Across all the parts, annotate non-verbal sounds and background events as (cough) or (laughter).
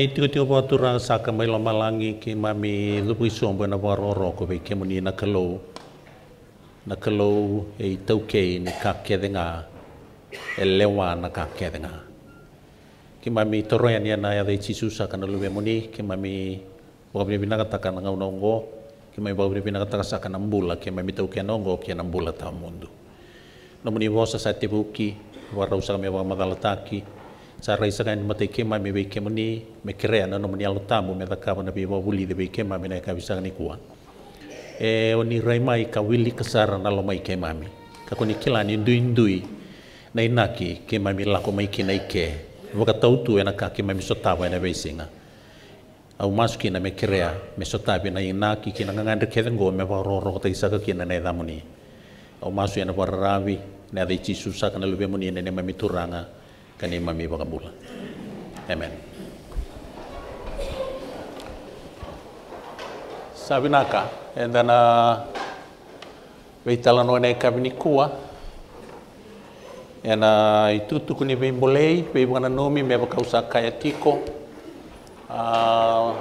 mai tiu tiu watura sa ka mai lama langi ki mami lupu isombo na waroro ko be ke muni na kalau na kalau e tau ke ni ka ke nga e lewa na ka ke nga ki mami toro ya ni na ya de chisu sa kana lube muni ki mami wa bina kata na ngau nongo ki mami wa be bina kata sa na mbula ki mami tau ke nongo ki na mbula ta mundu no muni vosa sa te buki warau sa me wa madalataki sa raisa ngani mate kema me be kema ni me kerea na nomani mani alo tamu me daka mana be wawuli de be kema me na ka bisa ni e oni raimai ka wili kasara na lo mai kema mi ka koni kila ni ndui ndui na inaki kema mi lako mai kina ike waka tautu ena ka kema mi sotawa ena beisinga au masuki na me kerea me sotapi na inaki kina ngangandre kedengo me waroro kota isaka kina na edamuni au masu ena wararavi na dei chisu saka na lube muni ena ne mamituranga turanga kanima mi bula. amen sabi naka and then uh, veitalano enei kavinikua ena uh, i tutuku ni veibolei veivagananumi me vakausa kaiatiko uh,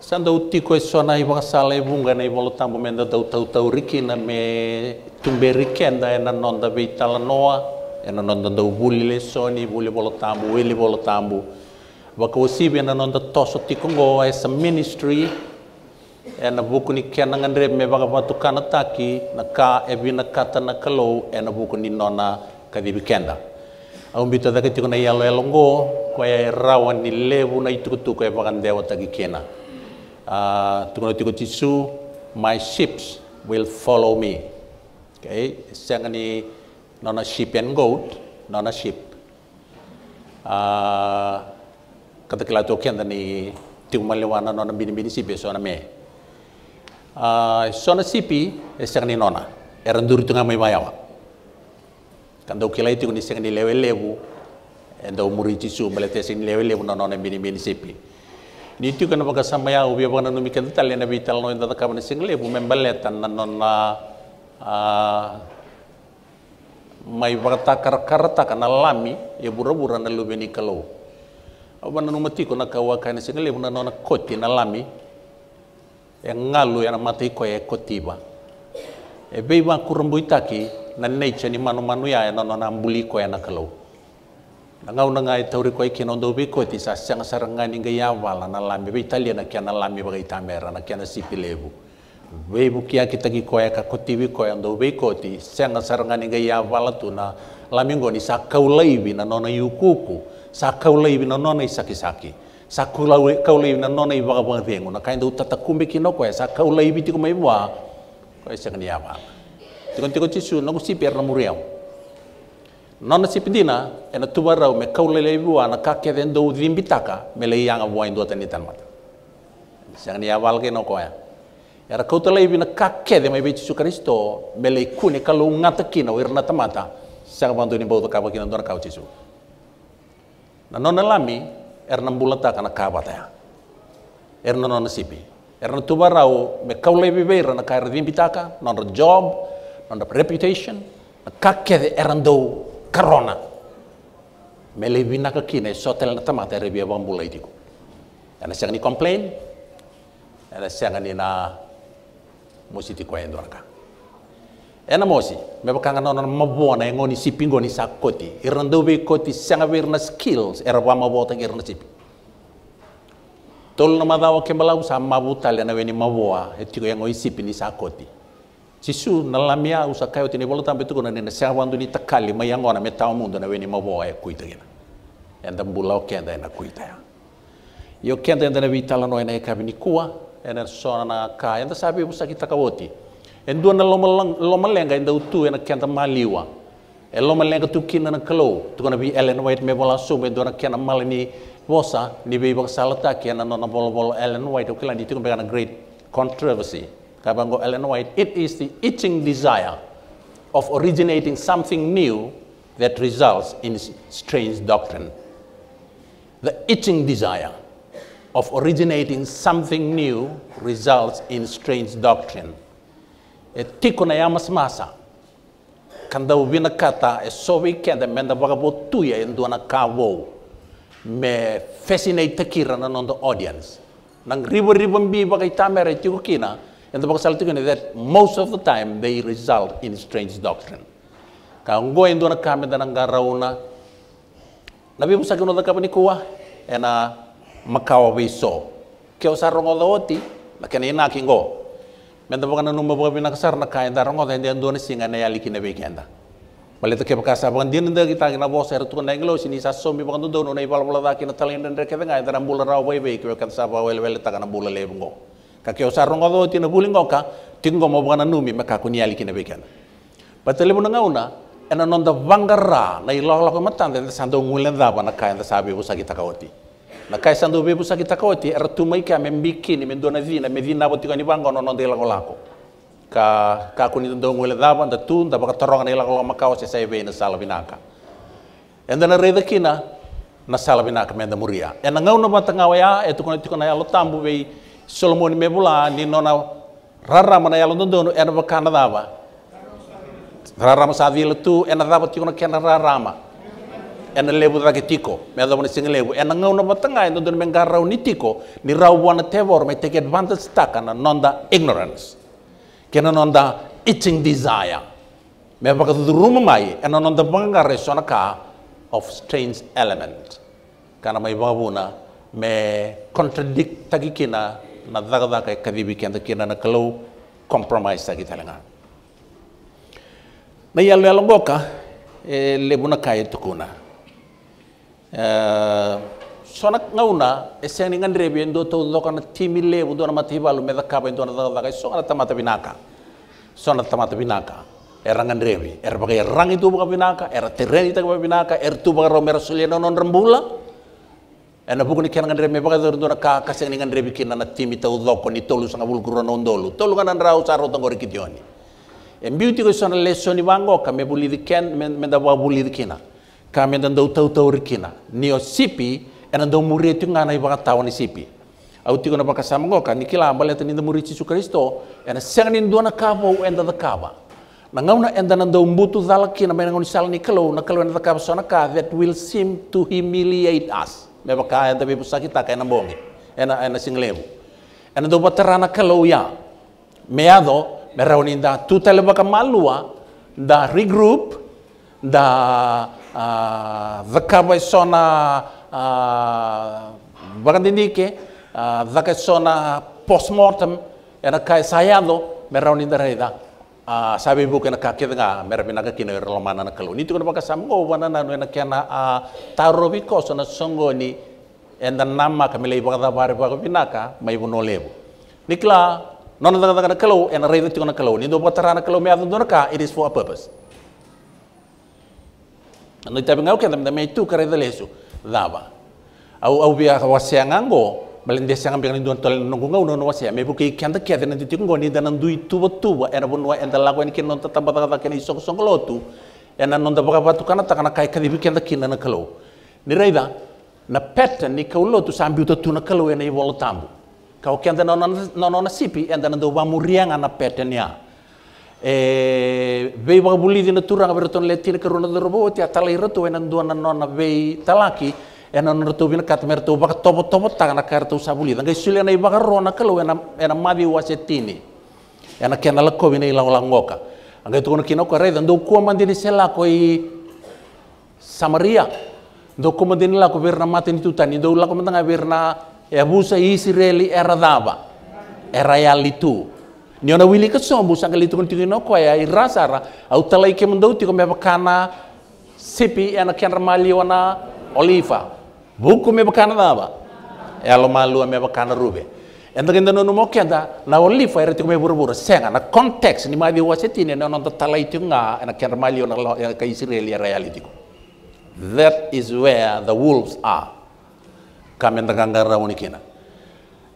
sa dau tiko e sona i vakasala e vuga nei volotambo me da dau tautauriki na me tuberikeda ena noda veitalanoa ενώνονταν το βούλι λεσόνι, βούλι πολοτάμπου, βούλι πολοτάμπου. Βακοσίβι ενώνονταν toso τίκογκο, as esa ministry, ena buku ni kena ngandre me baga batu kana taki na ka ebi na kata na kalo ena buku ni nona ka kadibi kenda au bito daki tiko na yalo elongo kwa ya rawa ni lebu na itu tuku e ya ndewa taki kena na tiko tisu my ships will follow me okay sanga non a sheep and goat, non a sheep. Ah, kata kila toke anda ni tiung malewana non a bini bini sipi so na me. Uh, so na sipi esang ni nona, eran duri tunga mai mayawa. Kanda ukila itu ni seng ni lewe lewu, enda umuri cisu malete seng ni lewe lewu non non a bini bini sipi. Ni itu kan apa sama mayawa ubi baka nanu mikan tali na bital no enda takam ni seng lewu membaletan non na ah, mai warta karkarta kana lami ya buru-buru na kalo kalau na numati ko na kawakani sinale buna na koti na lami ya ngalu ya na mati ko ya kotiba e ya be kurumbu itaki na neche ni manu manu ya, ya na na mbuli ko ya na kalo na ngau na ngai tauri ko ikino ndo be koti sa sanga sarangani ngai ya wala na lami be italia na kiana lami ba itamera na kiana sipilebu wei bukia kita ki koya ka koti wi koya ndo wei koti senga sarangani ga ya vala tuna lamingo ni lai wi na nona yukuku lai wi na nona isaki saki lai wi na nona i vaga vaga vengu na kain utata tata kumbi kino koya lai wi tiko mai wa koya senga ni ya tiko tiko chisu na kusi per na muriau nona pidina ena tubarau me wi wa na wi do me lai yanga wa indo tani tan mata senga ni ya no koya Era kau telai na kakek de mai beci sukaristo melei kune kalau ngata kina na tamata sanga bantu ni bau kaba kina dona kau cisu. Na nona e lami era na mbulata kana kaba taya. Era nona e sipi Era na tuba rau me kau lebi beira na kaira din pitaka nona job nona reputation na er era ndau karona. Melei bina kakina sotel na tamata era bia bambula tiku. Ena sang ni complain. Ena sang ni na mosi ti en dorka ena mosi me bakanga nona mabona e ngoni sipi ngoni sakoti irando be koti e sanga wirna skills erwa mabota irna sipi tol no madawa kembalau sa mabuta le na weni maboa etiko yang ngoi sipi ni sakoti sisu nalamia usakayo tini bolo tambe tuko na nene sa wandu ni takali mayangona metao mundo na weni maboa e ya kuita gina enda mbulao kenda ena kuita ya yo kenda enda na vitala no ena e kabini kuwa ena sona ka enda sabi busa kita kawoti endu na loma lenga enda utu ena kenta maliwa e lenga tu kina na kalo tu kana bi Ellen White me bola so endu na kena malani bosa ni be bak salata kena na bol bol Ellen White okela ni tu kana great controversy kabango Ellen White it is the itching desire of originating something new that results in strange doctrine the itching desire of originating something new results in strange doctrine. Tiko na yamas masa. Kanda wina kata e sovi kenda menda vagabo tuya indua na kawo. Me fascinate takira na non the audience. Nang ribo ribo mbi bagay tamere tiko kina. And the bagasal tiko that most of the time they result in strange doctrine. Kaungo indua na kamenda nang garauna. Nabi musa kuno da kapani kuwa. And uh, makawa wiso keo rongo lawati lakin ina kingo menta bukan nung mabuka pina kasar na kain rongo ko tendi andone singa na yali kina be kenda to ke pakasa bukan dia nenda kita kina bos er tukan nenglo sini sa sombi bukan tuh dono na ipal pala da kina talin dan reke tengai da bula rau bai bai kwe kata sapa wel wel takana bula le bungo kake osar rongo do na buling ngoka tingo mo bukan numi makaku kuni yali kina be kenda patele mo nangauna ena nonda vangara na iloh loh matang, tenda sandung ngulen dapa na kain tasabi usagi takawati na kai sandu be busa kita koti ertumai ka membikini zina medina botika ni bango no ndela kolako ka ka kuni ndongo le daba nda tun nda baka torong ndela kolako makao se sai be na sala binaka enda na reda kina na sala binaka menda muria ena ngau no matanga waya e eh, tukona tukona ya lotambu be solomon mebula ni nona rara mana ya londono ena bakana dava. rara masavile tu ena daba tikona kena rarama ena lebu raki tiko me ni singa lebu ena ngau na batanga ena dun menga rau ni tiko ni rau wana tevor me take advantage takana nonda ignorance kena nonda itching desire me apaka du ruma mai ena nonda banga resona ka of strange element kana mai babuna me contradict kina na daga daga e kadibi kenda kina na kalau compromise tagitalanga e na yalo yalo boka lebuna kaya tukuna Eh, sonak ngauna eseni ngandre bi ndo to do kana timile bu do na matibalu me dakaba ndo na dakaba so kana tamata binaka so tamata binaka era ngandre bi era bagai rang itu buka binaka era tereni tak binaka era tu bagai romer suliano non rembula ena bukuni ni kana ngandre me bagai do na ka ka ngandre bi kina na timi to do ni tolu sanga bul kurona ndolu tolu kana rau saro tongori kitioni en beauty ko sona lesoni bango me bulidi ken me da kina kami nandau tau tau rikina nio sipi ena dau muri itu ngana iba tau ni sipi au tiko na baka sama ngoka ni kila ambale muri kristo ena sengan nah, ni duana kava u enda da kava na ngauna enda na mbutu dala kina mena ngoni sal ni kalau na kalau enda da kava sona ka that will seem to humiliate us me baka enda bebu sakita ka ena bongi ena ena singlebu ena ndau batarana kalau ya meado me rauninda tutale baka malua da regroup da δέκα μεσόνα βαρδινίκη, δέκα μεσόνα post-mortem, ένα καϊσαϊάδο με ρόνιν τραίδα. Σαβή και να κακέδεγα με η Ρωμάνα να καλούν. Ήτου κονοπακά σαμγό, βανά να νου ένα και ένα ταροβικό σαν να σογγόνι έντα νάμμα και με λέει βαγδά βαγβινάκα, μα ήβουν Νικλά, νόνα να καλούν, ένα na itapenga ukenda mdame itu karedelesu dava au au bia wasiangango malende sianga bia tole antol nungunga uno no wasia mei buke kenda ke dena ndi tingo ni dana ndu itu botu era wa enda lago ni kenon tata bata kata kene isok tu ena nonda baka batu kana takana kai kadi kenda kina na kalo ni raida na peta ni tu sambi tu na kalo ena i tambu. kau kenda nonona na sipi enda nando ba murianga na peta ni a bei eh, baga di na turanga bero ton letina karuna bo ti atala irato enan duana nona bei talaki enan rato bina katmer to baka tobo tobo tangana karto sabuli dangai sulena baga rona kalau ena ena madi wasetini ena kena lako bina ilang langoka anga tu kono ko rei dan doku mandini di ko i samaria do ko mandini lako berna ni tutani do lako mandanga berna e isi e israeli era daba era tu niona wili ka sombu sanga li tukun tikino ko ya irasara au talai ke mundau tiko me bakana sipi ena kian ramali wana oliva buku me bakana daba ya lo malu me bakana rube enda kenda no mo kenda na oliva era tiko me buru buru senga na konteks ni madi wasetin ena ona talai tiko nga ena kian ramali wana ka israeli reality that is where the wolves are kamenda kangara kina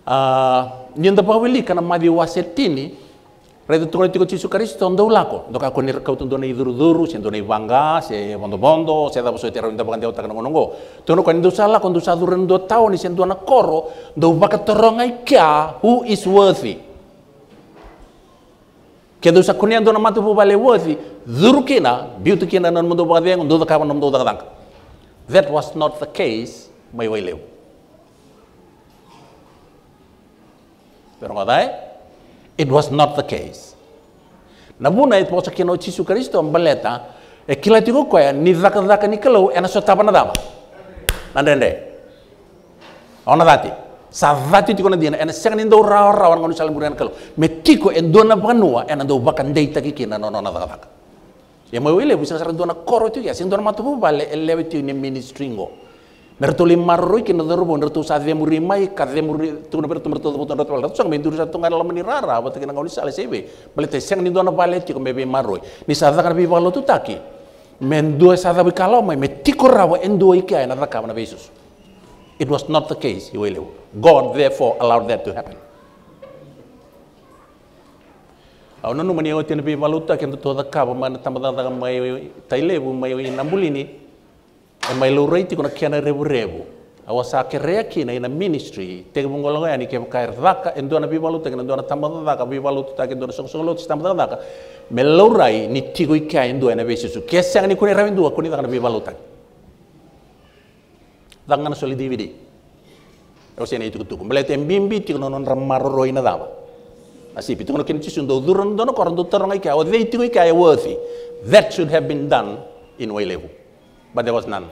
uh, nyenda pawili kana madi wasetini Redo tungo tiko tisu karis tondo ulako, doka koni kau tondo nei duru duru, sendo nei bangga, se bondo bondo, se dabo so tera rinda bakan deota kanongo nongo. Tono koni do sala kondo sa duren do tau ni sendo ana koro, do baka torongai kia, who is worthy. Ke do sa koni ando na matu bu bale worthy, duru kina, beauty kina non mundo bakan do kawan non do That was not the case, my way leu. Pero it was not the case na buna itpocha kino chisu kristo mbaleta e kila tigo koya ni dhaka ni kilo ena so taba na daba na ndende ona dati sa dati tigo na dina ena sanga ni ndo ra ra wan ngoni salim buren kilo metiko en dona banua ena ndo baka ndei taki kina no no na dhaka dhaka e mo wile bisa sar dona koro tu ya sin dona matupu bale elewe tu ni ministringo Nerto marui kita ke nerto bo nerto sa muri mai ka ve muri tu na berto merto bo nerto bala tsang mendur sa tonga la menirara bo tekena ngoli sale sebe bale te sang ni dona bale ti kombe be maroi ni sa zakar bi balo tutaki men dua sa zabi kalau mai me tikora bo endo ike ai na zakar na besus it was not the case you will god therefore allowed that to happen au nanu mani o tena be valuta ke ndo to mana bo mana tamadanga mai tailebu bo mai nambulini e mai lorei tiko na kia rebu revu Awa sa rea kina ina ministry, teke mongolongo yani ke kai raka en dona bivalu teke na tamada daka bivalu tu take dona song song lotus tamada daka. Me lorai ni tiko ikai en besi su. Kia sang kuni raven dua kuni daka na bivalu tak. Daka na soli DVD. Awa sene itu kutuku. Mele tem bimbi tiko na non ramaro roi na dava. Asi pitiko na kini cisun do duran dono koran do tarongai kia. Awa dei tiko ya worthy. That should have been done in Wailevu. but there was none.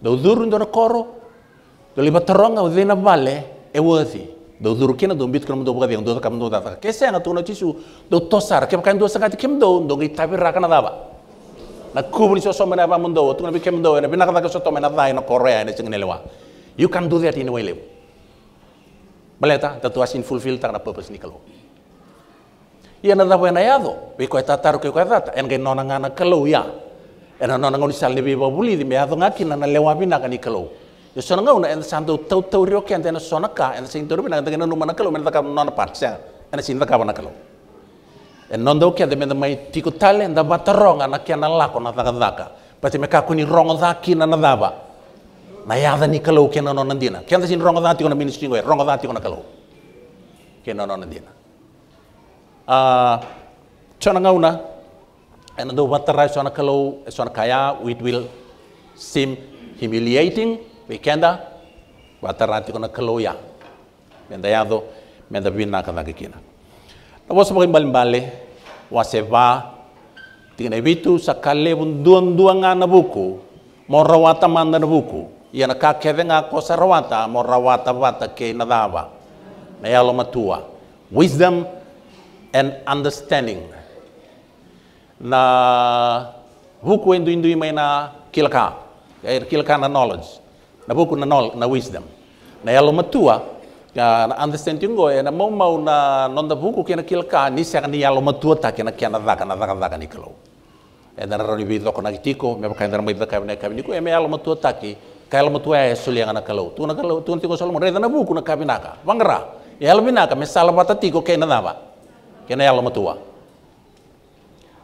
The udhuru ndio the tulipataronga the vale ewothi do dhuru kina do mbit kona do bugadi do kam do da ke sena to no tisu the tosar ke kan do sakati kim do do ngi tabi raka na daba na kubuni so somena ba mundo to na bikem do na binaka ka so to mena dai na korea na chingnelewa you can do that in a way lew baleta that was in fulfill ta na purpose nikalo ia na dawe na yado we ko ta taru ke ko data en geno na ngana kalau ya en nona ngoni sal ni bibo buli di me yado ngaki na na lewa bina kan ikalo yo sona ngau en santo tau tau rio ke tena sona ka en sin toru bina ngana numa na kalau men taka nona patsa en sin taka na kalau en non do ke de men mai tiku tale en da bataronga na kian na lako na taka daka pati me ka kuni rongo daki na na dava na yada ni kalau kian na nona dina ke antena sin rongo dati ko na ministri ngoi rongo dati ko na Kian na nona Ah, chona ngauna and the water rai chona kalo chona kaya it will seem humiliating we can da water rai tikona kalo ya menda yado menda bina kana kikina na wasu makin balimbali waseva tikana e bitu sakale bun duang duang buku morawata manda na buku yana kake venga kosa rawata morawata bata ke daba na yalo matua wisdom and understanding na buku endu indu mai na kilka air kilka na knowledge na buku na nol na wisdom na yalo matua ka ya, na understanding go na mau mau na nonda buku kena kilka ni sa kani yalo matua ta kena kena daka na zaka daka ni kalo e ya, na rani bi doko na kitiko me ka ndar mai daka na ka niko e ya, me yalo matua ta ki ka yalo matua e suli na kelo tu na kalo tu ntiko sol mo re na buku na kabinaka wangara yalo binaka me sala batati kena na kena yalla matuwa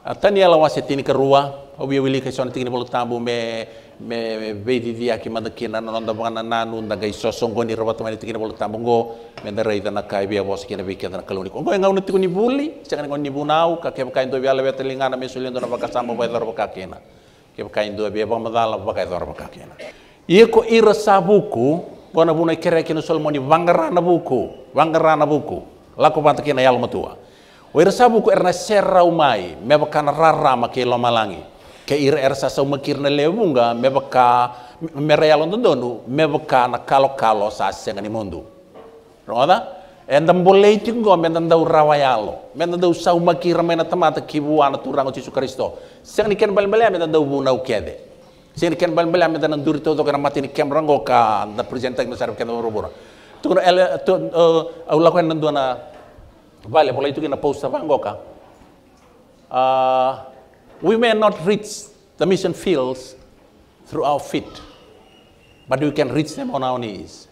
atani yalla wasitini kerua obi wili ke sona tigini bolu tambu me me vedi dia ki manda kina na nonda bana nanu nda gai soso ngoni robat mani tigini bolu tambu go me na reida na kai bia bos kina bikia na kaluni ngo e nga unu tiguni buli sakani ni bunau ka ke kain do bia lebe telingana me sulindo na baka sambo bai dor ka kina ke kain do bia ba madala baka dor ka kina yeko ira sabuku gona buna kere kina solmoni wangarana buku wangarana buku lako bantakina yalmatua o ira sabu ko erna serrau mai meba rara rarama ke lomalangi ke ir er sa sau makirna lewunga meba ka dondonu meba na kalo kalo sa senga ni mundu roda endam bolei tingo mendam dau rawayalo mendam dau sau makira mena tamata ana turango tisu kristo senga ni ken balbele mendam na bunau kede Sini ken bal bela medan duri to kana mati ni kem rango ka da presenta ke masar ken robora. Tukuna ele to eh, au lakuen nan Vale, por ahí uh, tú we may not reach the mission fields through our feet, but we can reach them on our knees.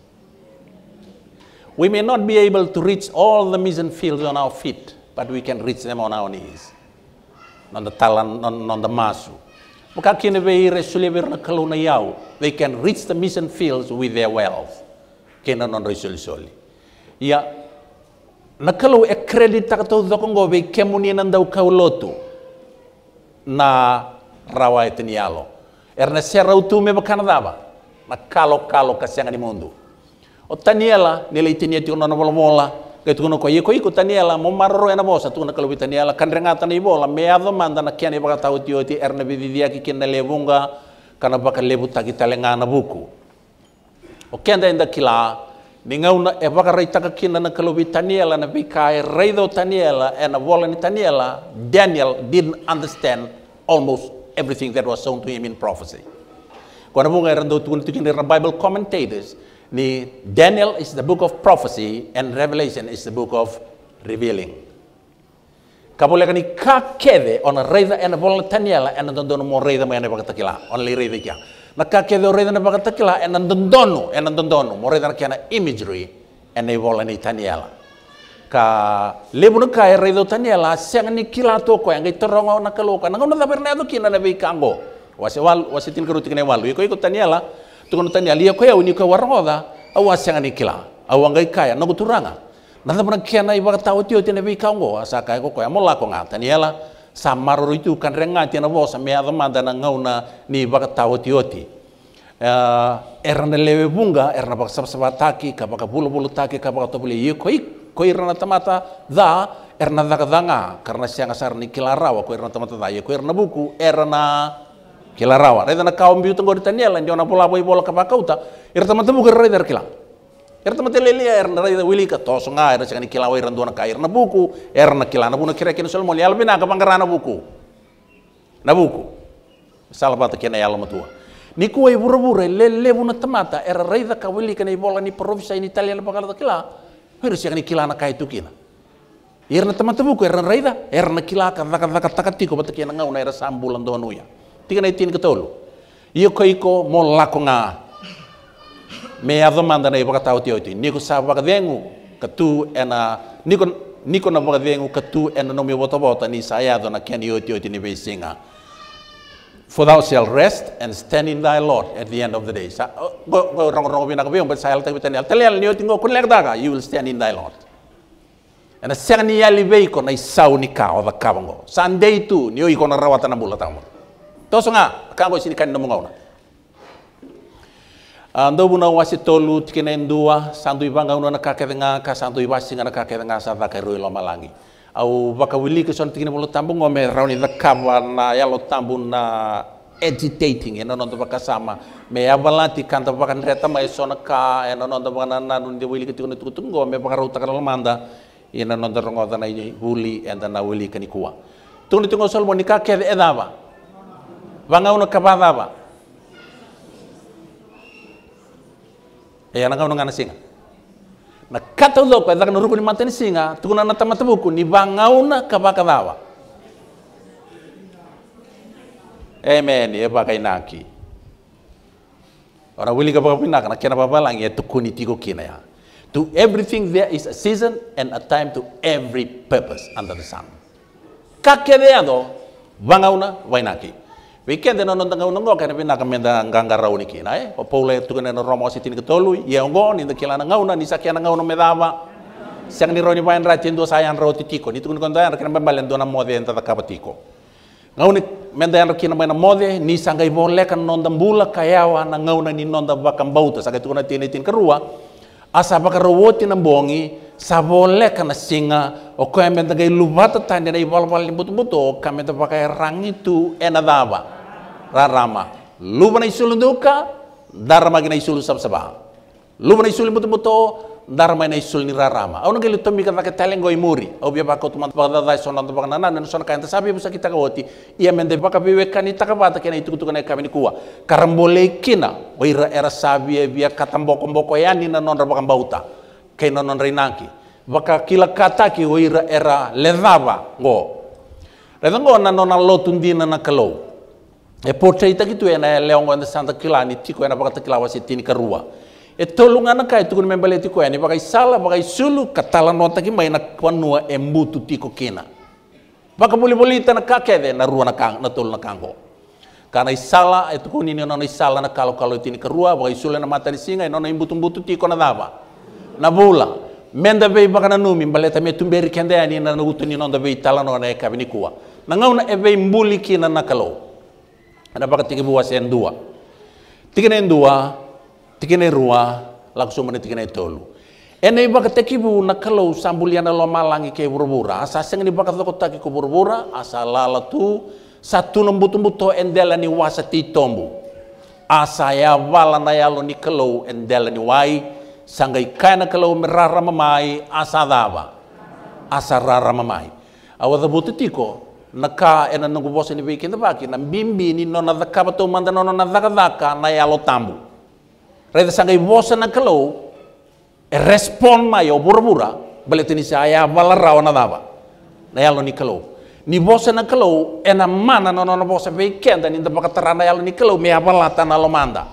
We may not be able to reach all the mission fields on our feet, but we can reach them on our knees. Non the talan, non, non the masu. They can reach the mission fields with their wealth. Kena non resuli Yeah, nakalaw e credit takato zokongo be kemuni e nandaw lotu na rawa etnialo erne serra utume bakanadaba na kalo kalo kasianga ni mundu o taniela nele itenia ti ona e bola bola ke tuno ko yeko iko taniela mo marro ena bosa nakalau kalo taniela rengata ni bola ado manda na kiani bagata uti uti erne vivia ki lebunga kana baka lebu takita lengana buku o kenda inda kila Ninguém é bagarai taca aqui na calobi Taniela na bicai rei do Daniela and a Wallen Taniela Daniel didn't understand almost everything that was shown to him in prophecy. Quando vou ganhar do tudo Bible commentators, ni Daniel is the book of prophecy and Revelation is the book of revealing. Kabolega ni ka kede on rei da and a Wallen Taniela and don don mo rei da mo ene bagatakila only rei kya. Nakake ke do reda na bagata kila enan dondonu, enan dondonu, mo reda na imagery enai vola ni taniela. Ka lebu ka e taniela, siang ni kila toko yang kita rongo na kaloka, na ngona daber na do kina na kango. Wase wal, wase tin kerutik ne walu, iko iko taniela, tukon taniela, iko ya unika warongoda, awa siang ni kila, awa ngai kaya, na guturanga. Na na kiana ibagata otio tina bei kango, asa kaya ko kaya mola ko ngata niela samaroro itu kan renga tiana vosa me adama dana ngauna ni baka tioti. tioti. erana eh, lewe bunga erana baka sab taki ka baka bulu bulu taki ka baka tobule iyo koi koi rana tamata da erana daka danga karna siang asar ni kilarawa koi rana tamata da iyo koi rana buku erana kilarawa redana kaum biu tenggori taniela njona bola boi bola ka baka uta erana tamata buku redar kilang erta matele lia erna rai da ka toso nga erna chakani kila wai randu na kair na buku erna kila na buna kira kina sol moli albi ka kapangara na buku na buku sala bata kina yala matua ni kua i bura bura lele buna tamata era rai da kawilika ni bola ni provisa in italia na pangara e da kila pero chakani kila na kai tukina erna tamata buku erna rai da erna kila ka daka daka tiko bata kina ngau na era sambulan nuya tika na itin ketolu e Iyo ka iko mo lakonga me avdo mandana i wakatau te oiti niko sa dengu katu ena niko niko na dengu katu ena nomi bota bota ni sa yado na keni oiti ni beisinga For thou shall rest and stand in thy Lord at the end of the day. Sa go go rong rong bina ko but sa yalta bitan yalta ni tingo kun lek daga you will stand in thy Lord. Ena a sang ni yali bei ko na isau ni ka o kabango. Sunday tu ni oi ko na rawatan na bulata mo. sini kan no Ando buna wasi tolu tikenen dua santu ibanga unona denga ka santu ibasi ngana kaketenga santa kairui loma langi. Au baka wili ke son tikinen bolo tambu ngome rauni dakawa na yalo tambu na agitating ena nondo baka sama me abalati ya kanta baka nreta ma esona ka eno nondo baka na nundi wili ke tikenen tukutung ngome baka rauta kana lomanda eno nondo rongota iye wuli enda na wili kanikua. Tungni tungo sol monika ke edaba. Vanga uno dava. e eh, anangau ngana singa na kata uloka dhaka na ruku ni matani singa tukuna na tamatabuku ni bangauna kabaka dawa amen e baka inaki ora wili kabaka pinaka na kena baba langi tukuni tiko kina ya to everything there is a season and a time to every purpose under the sun kakedeado bangauna wainaki Weekend na non tanga unongo kana pina kamenda nganga rauni kina eh o oh, poule tukana no romo sitin ketolui ye ongo ni ndikila na ngauna ni sakia na siang medava sang ni roni pain ra tindo sayan ro titiko ni tukun konta ra kana balen dona mode enta da kapatiko ngauna menda yan kina bana mode nisa sangai bole kan non dambula kayawa na ngauna ni non da bakambauta sakai tukuna tin tin kerua asa bakarawoti na bongi sabole kana singa o ko men daga lubata wal wal ni butu butu buto me to pakai rangi tu dava rarama lubana isulu duka darma gina isulu sab luba lubana isulu butu buto darma na isulu ni rarama au nagai to mi kana ke talengo imuri au oh, bia bako tuma bagda dai sonan to nana nan kain kan sabi busa kita kawoti ia me nde baka biwe kani ita ka bata kena itu tukana kami kuwa karambole kina oira era sabi bia katamboko mboko yani na non rabakan bauta ke nonon rinaki baka kila kataki o ira era ledava go go na nona lotundina na kalo e potre itakitu ena e leongo ena santa kilani tiko ena baka kila wasi tini karua e tolunga na kai tukun membele tiko ena baka isala baka isulu katala no ki mai na kwanua e mutu tiko kena baka ita na kake de na rua na kang na tol na kango karena isala itu e tukun ini nona isala na kalau kalau tini karua baka isulu na mata ni singa e nona imbutu mbutu tiko na dava nabula menda be bagana numi baleta me tumberi kende ani na nugutu ni nonda be talano na bini e kuwa na ngauna bei e mbuli ki na nakalo na baka tiki buwa sen dua tiki nen dua tiki na rua langsung mani tiki na tolu ene baka teki bu nakalo sambuliana lo malangi ke burbura asa seng ni baka toko taki ku burbura asa lala tu satu tumbu to endela ni wasa ti tombu asa ya wala na yalo ni endela ni wai sangai kaina kalau merara mamai asa rara mamai awa buti titiko naka ena nungu bosi ni bikin tabaki na bimbi ni nona daka batu manda nona na daka daka na yalo tambu reda sangai bosa na kalau eh, respon mai o bura bura tini sa aya rawa na daba na yalo ni kalau ni bosa na kalau ena mana nona na bosa bikin dan inda bakatarana yalo ni kalau me abalata na manda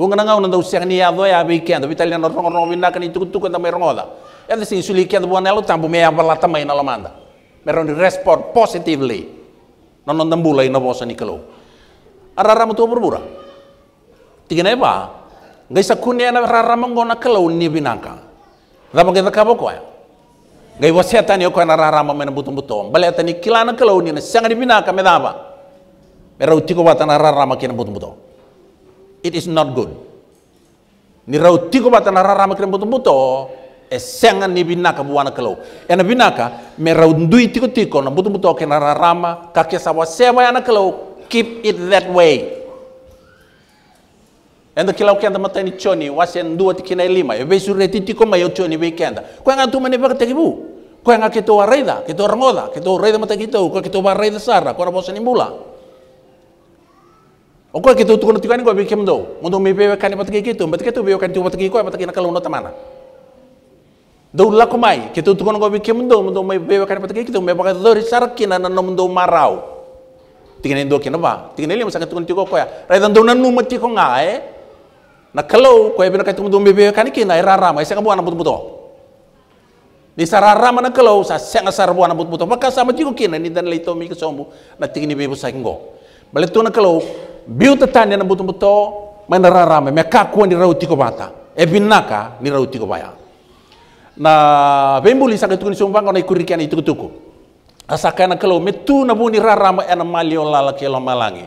Wong nanga ona nanda siang ni yado ya be tapi tali na rongo rongo vinda kan itu kutu kan tamai rongoda ya de sin suli kendo buan elu tambu mea bala tamai na lamanda meron respon positively nonon non tambula ina bosa kelo arara mutu burbura Tiga ba ngai sakunya na rara mangona kelo ni binaka dama kita kabo koya. ya ngai wasiata ni ko na rara ma mena butum butong. baleta ni kilana kelo ni na sanga di binaka medaba merau tiko batana rara butum butong. it is not good. Ni rau tiko bata na rarama krem buto buto, e senga ni binaka buana kalau. E na binaka, me rau ndui tiko tiko na buto buto ke na rarama, kake sawa sewa yana kalau, keep it that way. E na kilau kenda ni choni, wasen dua tiki na lima, e besu reti tiko ma yo choni be kenda. Kwa nga tu mani baka tekibu. Kwa nga kito wa reida, kito rangoda, kito reida matakito, kwa kito wa reida sarra, kwa rabosa nimbula. Onko tu tukun tukani ko bikem do. Untuk mebewe kani pataki gitu. kitu, mbati tu bewe kani tuwataki ko mataki nakal uno tamana. Do la komai, kitu tukun ko bikem do, untuk mebewe kani pataki kitu, mi pakai do risar kina na nom marau. Tingin do kina ba, tingin lima sakit tukun tiko koya. Raitan do nanu mati ko ngae. Eh? Na kalau ko ebena kitu do mebewe kani kina eh, rara, ma, isa buana anak buto. Di sarara mana kalau sa senga buana anak buto, maka sama tiko kina ni dan leito mi kesombu, na tingin ni bebo sakingo na tona kalau biuta tani na butu buto mana rarame me kakua ni rauti ko bata e binaka ni rauti ko baya na bembuli sumbang tukuni ikurikian na tuku. itukutuku na kalau metu na buni rarama ena malio lala kelo malangi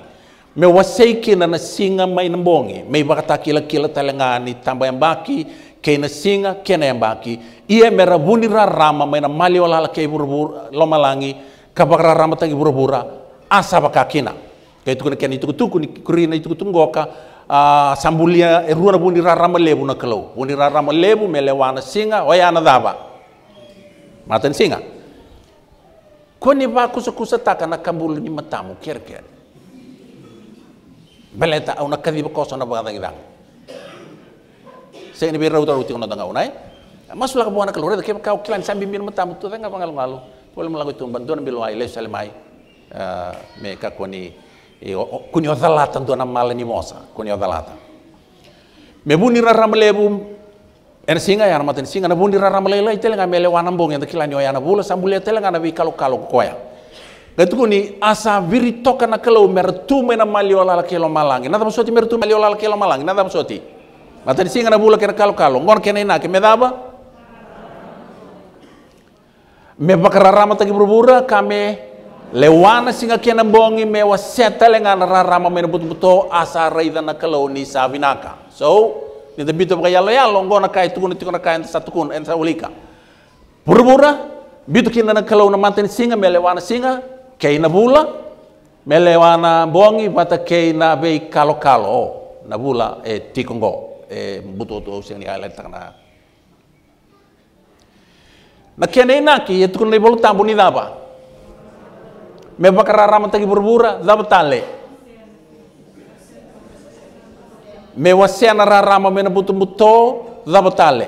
me wasei kina na singa mai na bongi me bakata kila kila talengani tamba yang baki kena singa kena yang baki ia buni rarama mai na malio lala ke burubur lomalangi kapa rarama tangi burubura asa bakakina kai tukuna kian itu kutu kuni na itu kutu ngoka sambulia sambulia eh, na buni rarama lebu na kalau buni rarama lebu melewana singa na daba Maten singa kuni ba kusa kusa na kambulu ni matamu kier ker baleta au na kadhiba kosa na bagadang idang seni bi rauta ruti na danga unai eh? masulah kabuana keluar itu kau kilan sambil minum matamu tu tengah pangal ngalu boleh melakukan bantuan bilu ai lesalmai eh, mereka koni zalata ndo na mala ni mosa kunyo zalata me buni bu en singa yana maten singa na buni mele lai nga mele wana mbongi nda ya, kilani ya na bula sambule tele nga na bi kalo koya gatuku ni asa viri toka na kalau mertu mena maliola la kelo malangi nada masoti mertu ola la kelo malangi nada masoti maten singa na bula kera kalo kalo ngon kena ina ke medaba me rama tagi berbura kame lewana singa kena bongi mewa setelengana rarama mena butu-butu asa raitha na kalau ni savinaka so ni the bitu yalo longgo na kai tukun tukun kai enta satukun enta ulika burbura bitu kina na kalau na manten singa melewana singa kei na bula melewana bongi bata kei na bei kalo kalo oh, na bula e tikongo e butu-butu singa ni alerta na na kena inaki yetukun na ibolu tambu ni daba me bakarara matagi burbura da tale me wasiana rarama mena butu buto zaba tale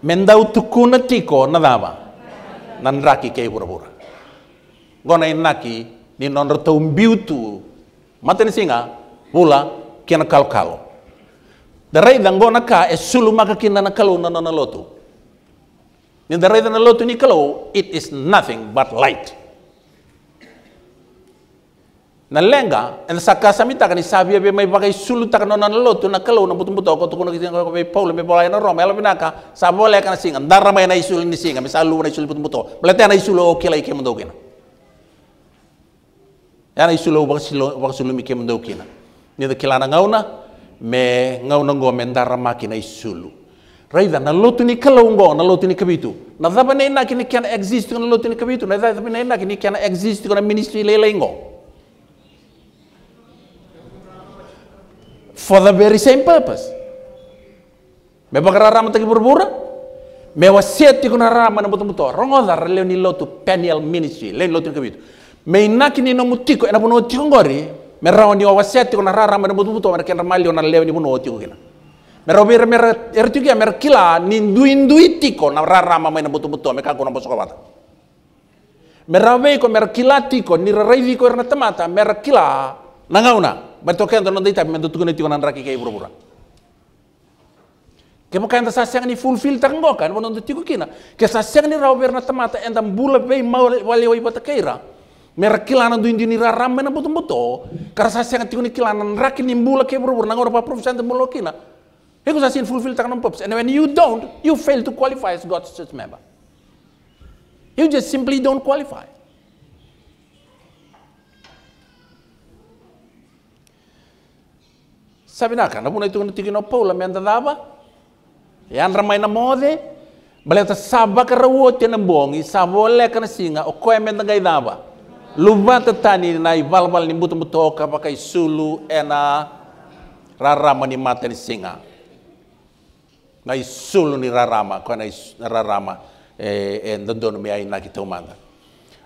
mendau utukuna tiko nadaba raki kei burbura gona inaki ni nonro biutu tu. singa bula kena kalkalo darai dangona ka esulu maka kina kalu nanana lotu Nenda raidana lotu ni kalau it is nothing but light. Na lenga en saka samita kan sabia be mai bagai sulu tak nona na lotu na kalau na butum butok to kuno kisi ko be paul be bola na roma ela binaka sabo le kan singa ndara mai na isulu ni singa misal lu na isulu butum butok melete na isulu o kila ikem ndokina. Ya na o bak sulu bak sulu mi kem Ni da kila na ngauna me ngauna ngo mendara makina isulu. raidha na ni kala ungo na ni kabitu na dhaba na inaki ni kiana exist na ni kabitu na dhaba na inaki ni kiana exist na ministry ingo for the very same purpose me bakara rama taki burbura me wasiati kuna rama na mutu mutu rongo dhara leo ni lotu penial ministry leo ni lotuni kabitu me inaki ni no mutiko enapu no tiongori me rao ni wa wasiati kuna rama na mutu mutu wana kena mali wana leo ni mutu no tikongori Mero mero mero tiki a mero kila nindu induitiko na rara mama ina butu butu ameka kuna boso kawata. Mero ko mero kila tiko ni raraiviko erna tamata mero kila Mero toke ando nonda itapi mendo tukune tiko nandraki kei buru buru. Kemo kaya ndasa siang ni filter tak ngoka ni bonondo tiko kina. Kesa siang ni rau berna tamata enda mbula vei mau wali wai bata keira. Mero kila nandu indi ni rara mena butu butu. Kara siang tiko ni kila ndra ni mbula kei buru buru nangauna pa profesian mbulo kina. Because that's in fulfilling purpose. And when you don't, you fail to qualify as God's church member. You just simply don't qualify. Sabi na kana muna itu tiki no pola menta daba. Yan ramai na mode. Baleta sabak rawote na bongi sabole kana singa o koe menta gai daba. Lubata tani na ibal bal ni butu pakai sulu ena rarama ni mata ni singa. na isulu ni rarama kwa na rarama e, e ndondo me ai na kitomanda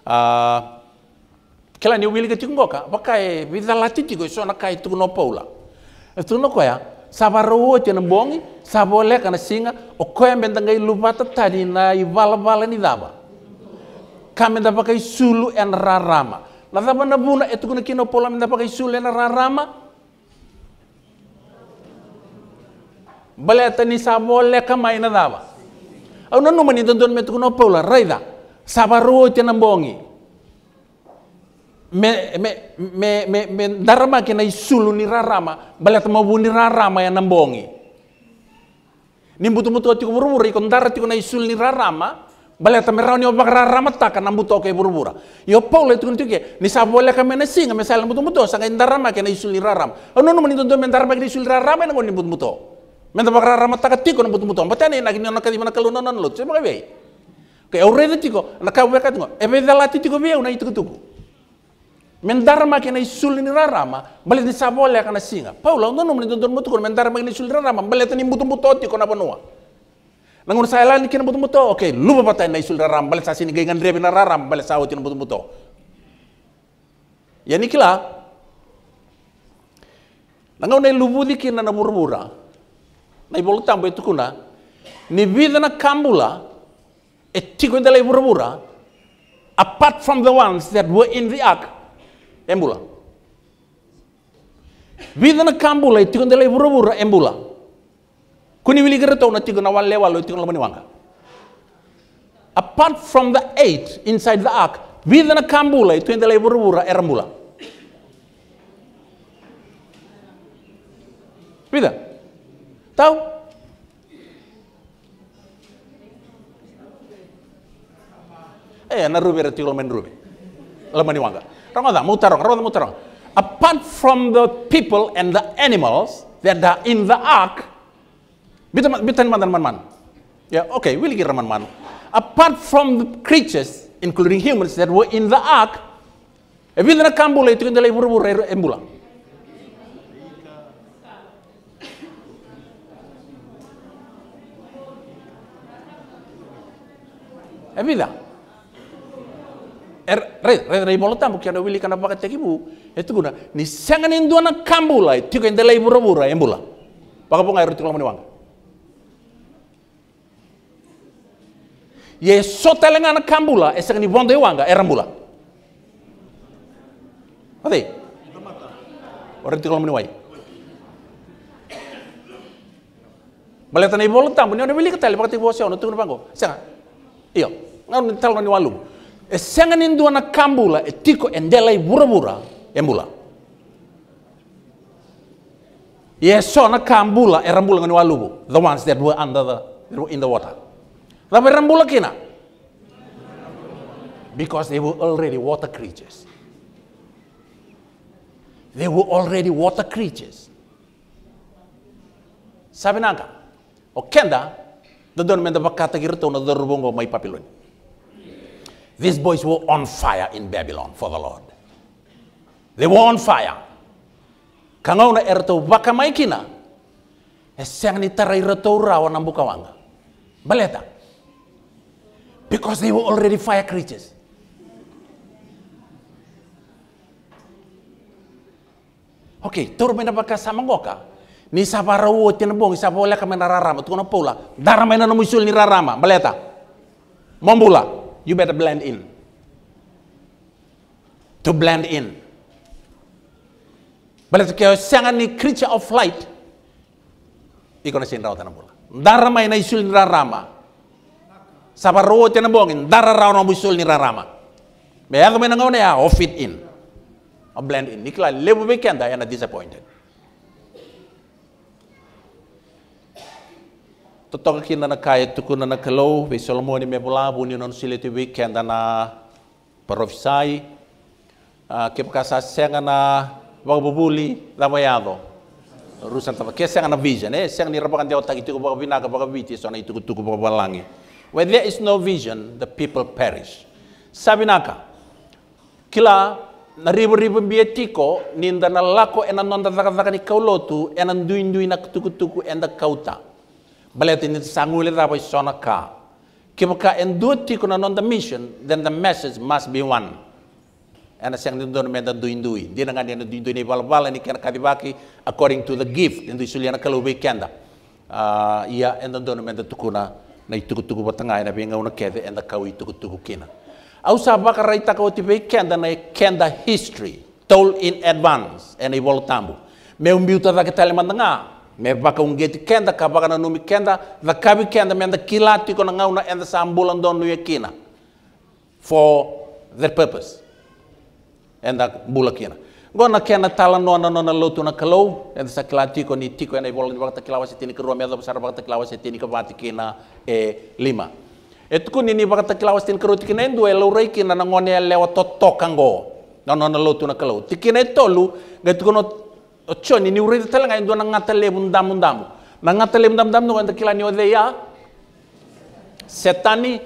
a uh, kela ni wili kitingoka baka e vidala titigo so eh, na kai tuno paula e tuno koya sabaro tena bongi sabole kana singa o koya benda ngai lupata tani na i valvala ni daba kame da baka isulu en rarama na daba na buna etukuna kino pola menda baka isulu en rarama baletani sabo leka na daba au nanu mani dondon metu kuno paula raida sabaru na bongi me me me me, me darama kena isulu ni rarama ta ma buni rarama ya nambongi butu mutu ati kumurumuri kon darati kona isul ni rarama ta merau ni obak rarama taka mbuto ke burbura yo paula itu kuntu ke ni bole ka mena singa misalnya mutu mutu ka darama kena isul ni rarama au nanu mani dondon me darama kena rama rarama nangoni mutu mutu menda bakra rama taka tiko na butu butu ambata ne nagi nona kadi mana kalu nona nolo tse maka bei ke aure de tiko na ka weka tiko, e be dala ti tiko bei una itu kutuku. mendar kena ke na isul ni rarama bale ni sabole ya, kana singa paula ndono mun ndon mutu kon mendar kena ni isul rarama bale tani butu butu tiko na bonua nangun saya lani kena butu butu oke lupa batai na isul rarama bale sasini gengan drebi na rarama bale sawo na butu butu ya nikila Nangun na lubu kina na murmura. naibolutambo etukuna nividhana kambula etikwendela iburubura apart from the ones that were in the ark embula vidhana kambula etikwendela iburubura embula kunivilikira na tikuna walewalo etikuna lamani wanga apart from the eight inside the ark vidhana kambula etikwendela iburubura erambula Vida. Tahu? Eh, na rubi rube tiro men rubi. rube. ni wanga. Rangada mutarong, rangada mutarong. Apart from the people and the animals that are in the ark, bitan bitan man man man. Yeah, okay, we'll get man man. Apart from the creatures, including humans that were in the ark, ebindana eh, kambule itu kendala ibu-ibu embula. É vida. Er, re, re, re, molota mukia no wili karena pakai tekibu. Itu guna. Ni sangan indua na kambula, itu kan delay bura-bura yang bula. Pakai punga air tulang meniwang. Ye sotelenga na kambula, esang ni bondo iwanga, bula. Er, Mati. Orang tulang meniwang. Melihat ibu letam, punya udah beli ketel, pakai tibu osion, itu guna panggo. Siapa? Iya ni talo ni walu e senganin duwana kambula e tiko e ndelay bura bura e mbula ye na kambula e rambula ngani walu the ones that were under the that were in the water rabe rambula kina because they were already water creatures they were already water creatures sabi nanga o kenda dodon menda bakata girto na rubongo mai papiloni These boys were on fire in Babylon for the Lord. They were on fire. Kangauna erto baka maikina. Esang ni tarai rato rawa nambukawanga. Baleta. Because they were already fire creatures. Okay, turun mena baka sama goka. Ni sabara wo tinabong sabola kami nararama. Tukuna pula. Darama na numusul ni rarama. Baleta. Mambula. Mambula. you better blend in. To blend in. Balatikia sangan ni creature of light. Iko na sinraw tanabula. Darama ina isul ni rarama. Sabaro tina bongin. Dararaw na isul ni rarama. may kumenangaw na ya, or fit in. Or oh, blend in. Nikla, live kenda, I am disappointed. to tonga ki nana kai tuku nana kalau be solomoni me bula buni non sile tu weekend na profisai ah, ke pakasa senga na wabubuli lamayado rusan tapa ke senga na vision eh senga ni rapakan dia otak itu ko baka ka so na itu tuku balangi where there is no vision the people perish sabinaka kila na ribu-ribu e tiko ninda na lako enan nonda zaka-zaka ni kaulotu enan duin-duin na tuku-tuku enda kauta Baleti ni sanguli rabo sonaka. Kibaka enduti kunan non the mission, then the message must be one. Ana sang din don da duin dui. Dina nga dina duin dui ni e bal ni ken kadibaki according to the gift. Ndu suliana kalau weekenda. iya ah, ia enda don tukuna na itukutuku batanga ina binga ngono kede enda kau kena. kina. Au sabaka raita kau tipe kenda na kenda history told in advance and ibol tambu. Meumbiuta da ketalema ndanga me baka ungeti kenda kabaka na numi kenda the kabi kenda menda kila tiko na ngauna and the sambula ndonu yekina for their purpose and the bula kina gona kena tala no no na lotu na kalo and sa tiko ni tiko and ibol ni bakta kila wasitini ke ruamia da besar bakta kila wasitini ke kina e lima etuku ni ni bakta kila setini ke rutikina endu elo reikina na ngone e lewa totokango no no na lotu na kalo tikina e tolu ocho ni urede tala ngai ndona ngatale mundamu ndamu na ngatale mundamu ndamu nganda kila ni odeya setani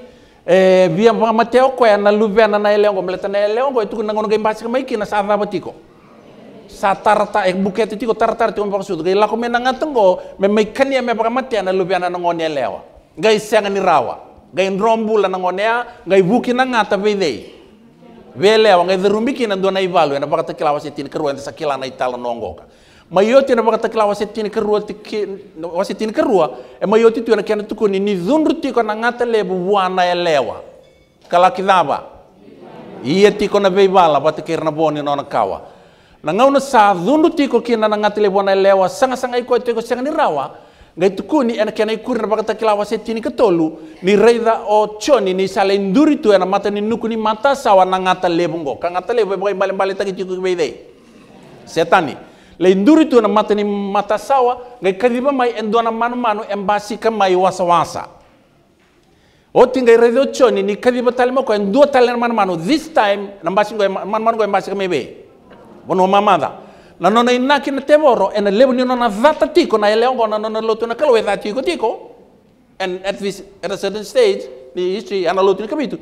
eh via mateo ko ya na luve na na eleongo mleta na eleongo itu na ngono ngai mbasi mai kina sa tiko? sa tarata ek buket tiko tarta tiko mbok sudu la lako mena ngatengo me mai kania me ya pakamate na luve na ngoni lewa ngai senga ni rawa ngai nrombula na ngonea ya, ngai buki na ngata velewa nga idhirumbiki na ndona na pakata kila wasetini karuwa ndisa kila na itala nongoka mayoti na pakata kila wasetini karuwa tiki wasetini karuwa e mayoti tu na kena tuko ni ni tiko na ngata lebu bwana elewa kala kidhaba iya tiko na veibala patikir na boni na kawa na ngau na sa dhundru tiko kina na ngata lebu bwana elewa sanga sanga iko tiko sanga ni rawa ngai tukuni ena kena ikuri na bakata kila waseti ni ketolu ni reida o choni ni sala induri tu ena mata ni nuku ni mata sawa na ngata lebongo ka ngata lebo bagai bale bale taki tiku kebe setani le induri tu ena mata ni mata sawa ngai kadiba mai na manu manu embasi mai wasa wasa o tingai reida o choni ni kadiba talima ko endua talen manu manu this time nambasi ngoi manu manu ngoi embasi kamebe bono mamada nanona inaki na tevoro ena levo ni nona vata tiko na eleongo na nona lotu na kalo vata tiko tiko and at this at a certain stage the history ana lotu kabitu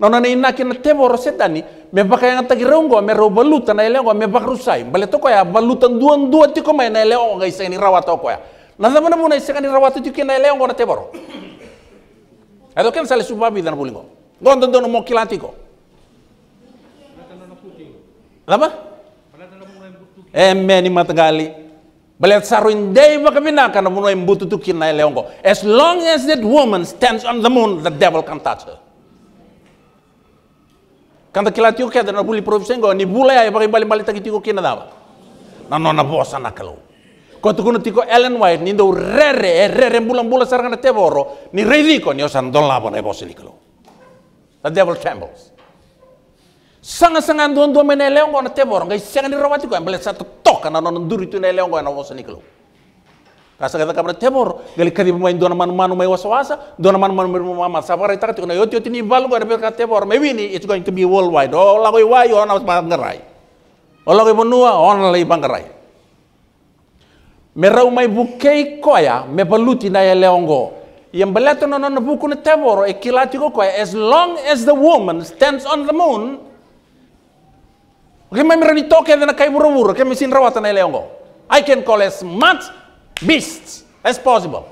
nanona inaki na tevoro setani me baka yang rongo me ro baluta na eleongo me bakrusai bale toko ya baluta duan dua tiko mai na eleongo ga iseni rawa toko ya na zamana muna iseni rawa tiko na eleongo na tevoro Ado ken sale subabi dan bulingo. Gondo dono mokilatiko. Lama? e meni balet saru saruin ma makamina kana muno embutu tukin na leongo. As long as that woman stands on the moon, the devil can touch her. Kanta kila tiu keda na buli provisengo ni bula ya bagi bali bali tagi tiko kina dawa. Na no na bosa na kalo Ko tuku tiko Ellen White ni do rere eh, rere mbula mbula sarana teboro ni rediko ni osan don labo na bosa ni The devil trembles sanga sanga ndon do mena leong kona te tebor kai sanga ni rawati ko mbele sa tok kana non duri tu na leong ko na wosa niklo kasa kata te bor gali kadi mai ndona manu manu mai wasa wasa manu manu mai mama sabar ita kati kona yoti yoti ni bal ko na ka tebor mai wini it's going to be worldwide oh lagoi ko wai on aus bangarai oh lagoi ko monua on la bangarai merau mai bukei koya me baluti na leongo yang beleto na na buku ne tebor e eh, kilati koya as long as the woman stands on the moon Remember ni toke na kai buruburu ke misin rawatan na leongo. I can call as much beasts as possible.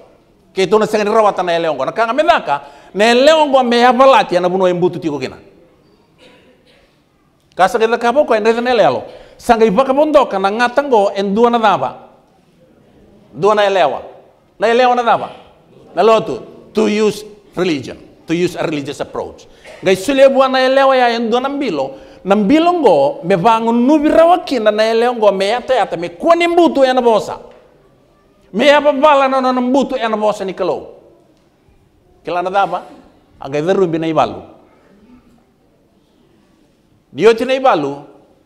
Ke itu na sengen rawata na leongo. Na kanga medaka na leongo me havalati na bunu embutu tiko kina. Kasa kita na kapo ko en reden elelo. Sanga ibaka bondoka na ngatango en dua na daba. Dua na elewa. Na elewa na daba. Na lotu to use religion, to use a religious approach. Gai buwa na elewa ya en dua na mbilo nambilongo mbilongo me vangu nuvira wakinda na elengo me yata yata me kuani mbutu ena ya bosa me yapa bala na na mbutu ena ya bosa ni kalau kelana dapa aga mbi na ibalu dioti na ibalu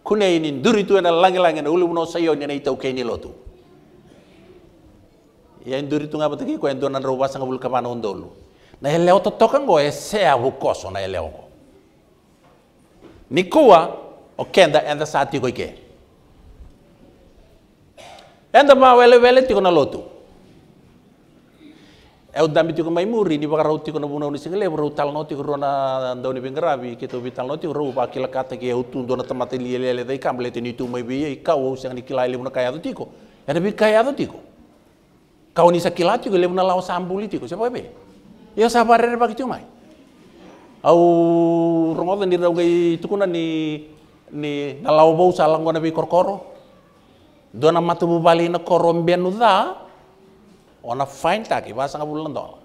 kune ini duri tu ena langi langi na ulu no sayo ni na itau keni lotu ya induri tu ngapa tiki ko endona ya roba sanga ngabulu kapana ondolu na eleo totokan go esea bukoso na eleo nikuwa okenda enda sati goike enda ma wele wele tiko na lotu eu dami tiko mai muri ni bagarau tiko na buna unising le baru tal no tiko rona ndau ni bengrabi kito vital no tiko rau bakila kata ke eu tundo na tamate li le le dai kamble tini tu mai bi kau usang ni kilai le buna kaya tiko era bi kaya tiko kau ni sakilati ko le buna lao sambuli tiko siapa be ya sabar re bakito mai au rongoda ni rau gai tukuna ni ni dalau bau salang gona bi korkoro dona matu bali na korombianu da ona fain taki basa ngabulan doa.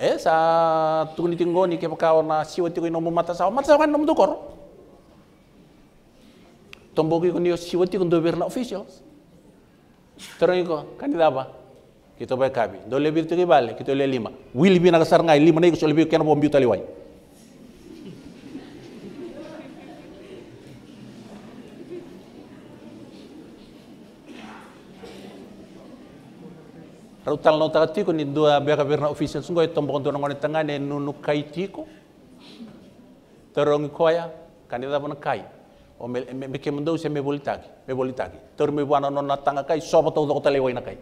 eh sa tukuni ni kepa kau na siwa tikoi nomu mata sawa mata sawa kan nomu tombo tomboki kunio siwa tikoi doberna officials Terus kan tidak apa? kito bay kabi do le bir tigi balle kito le lima wil bi naga sar ngay lima ne ko bi ken bo mbi tali way rutal no ko ni do be ka official sungo tombo ndo ngone tangane nunu ko torong ya kanida bon kay o me me kemndo se me bolitaki me bolitaki tor me bwana no natanga kai sobo to do tali way na kay